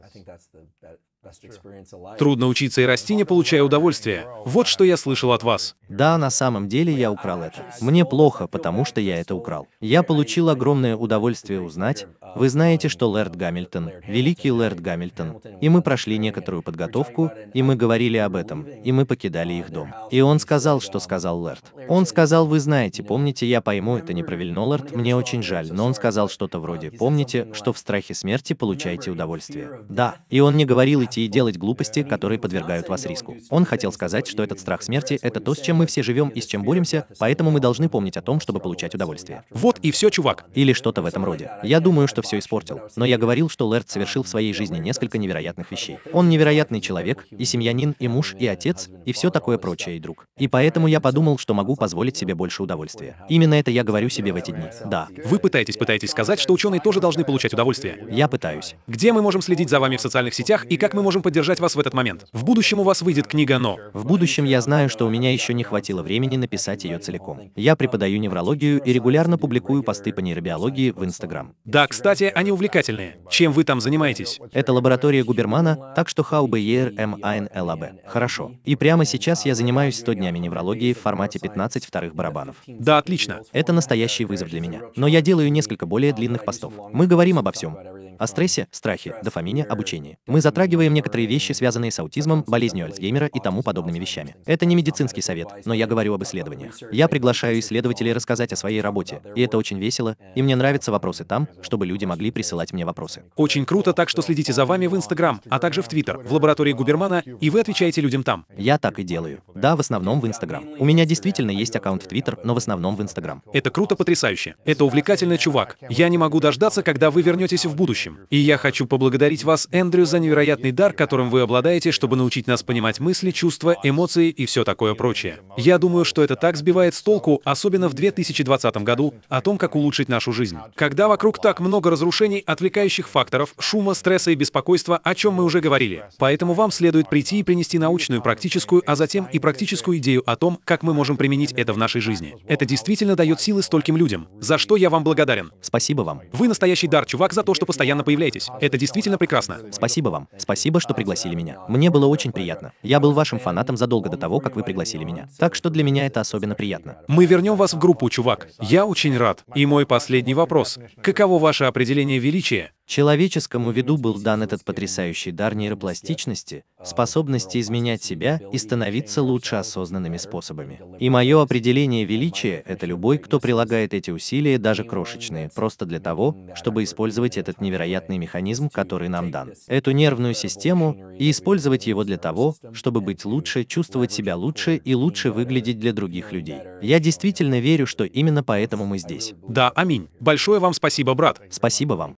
Трудно учиться и расти, не получая удовольствия. Вот что я слышал от вас. Да, на самом деле я украл это. Мне плохо, потому что я это украл. Я получил огромное удовольствие узнать. Вы знаете, что Лэрд Гамильтон, великий Лэрд Гамильтон, и мы прошли некоторую подготовку, и мы говорили об этом, и мы покидали их дом. И он сказал, что сказал Лэрд. Он сказал, вы знаете, помните, я пойму, это неправильно, Лэрд, мне очень жаль, но он сказал что-то вроде, помните, что в страхе смерти получаете удовольствие. Да, и он не говорил идти смерти и делать глупости, которые подвергают вас риску. Он хотел сказать, что этот страх смерти — это то, с чем мы все живем и с чем боремся, поэтому мы должны помнить о том, чтобы получать удовольствие. Вот и все, чувак. Или что-то в этом роде. Я думаю, что все испортил. Но я говорил, что Лэрд совершил в своей жизни несколько невероятных вещей. Он невероятный человек, и семьянин, и муж, и отец, и все такое прочее, и друг. И поэтому я подумал, что могу позволить себе больше удовольствия. Именно это я говорю себе в эти дни. Да. Вы пытаетесь, пытаетесь сказать, что ученые тоже должны получать удовольствие. Я пытаюсь. Где мы можем следить за вами в социальных сетях и как мы можем поддержать вас в этот момент. В будущем у вас выйдет книга «Но». В будущем я знаю, что у меня еще не хватило времени написать ее целиком. Я преподаю неврологию и регулярно публикую посты по нейробиологии в Инстаграм. Да, кстати, они увлекательные. Чем вы там занимаетесь? Это лаборатория Губермана, так что HauBER MINLAB. Хорошо. И прямо сейчас я занимаюсь 100 днями неврологии в формате 15 вторых барабанов. Да, отлично. Это настоящий вызов для меня. Но я делаю несколько более длинных постов. Мы говорим обо всем о стрессе, страхе, дофамине, обучении. Мы затрагиваем некоторые вещи, связанные с аутизмом, болезнью Альцгеймера и тому подобными вещами. Это не медицинский совет, но я говорю об исследованиях. Я приглашаю исследователей рассказать о своей работе, и это очень весело, и мне нравятся вопросы там, чтобы люди могли присылать мне вопросы. Очень круто, так что следите за вами в Инстаграм, а также в Твиттер, в лаборатории Губермана, и вы отвечаете людям там. Я так и делаю. Да, в основном в Инстаграм. У меня действительно есть аккаунт в Твиттер, но в основном в Инстаграм. Это круто, потрясающе. Это увлекательный чувак. Я не могу дождаться, когда вы вернетесь в будущее будущем. И я хочу поблагодарить вас, Эндрю, за невероятный дар, которым вы обладаете, чтобы научить нас понимать мысли, чувства, эмоции и все такое прочее. Я думаю, что это так сбивает с толку, особенно в 2020 году, о том, как улучшить нашу жизнь. Когда вокруг так много разрушений, отвлекающих факторов, шума, стресса и беспокойства, о чем мы уже говорили. Поэтому вам следует прийти и принести научную, практическую, а затем и практическую идею о том, как мы можем применить это в нашей жизни. Это действительно дает силы стольким людям, за что я вам благодарен. Спасибо вам. Вы настоящий дар, чувак, за то, что постоянно постоянно появляетесь. Это действительно прекрасно. Спасибо вам. Спасибо, что пригласили меня. Мне было очень приятно. Я был вашим фанатом задолго до того, как вы пригласили меня. Так что для меня это особенно приятно. Мы вернем вас в группу, чувак. Я очень рад. И мой последний вопрос. Каково ваше определение величия? Человеческому виду был дан этот потрясающий дар нейропластичности, способности изменять себя и становиться лучше осознанными способами. И мое определение величия – это любой, кто прилагает эти усилия, даже крошечные, просто для того, чтобы использовать этот невероятный механизм, который нам дан, эту нервную систему, и использовать его для того, чтобы быть лучше, чувствовать себя лучше и лучше выглядеть для других людей. Я действительно верю, что именно поэтому мы здесь. Да, аминь. Большое вам спасибо, брат. Спасибо вам.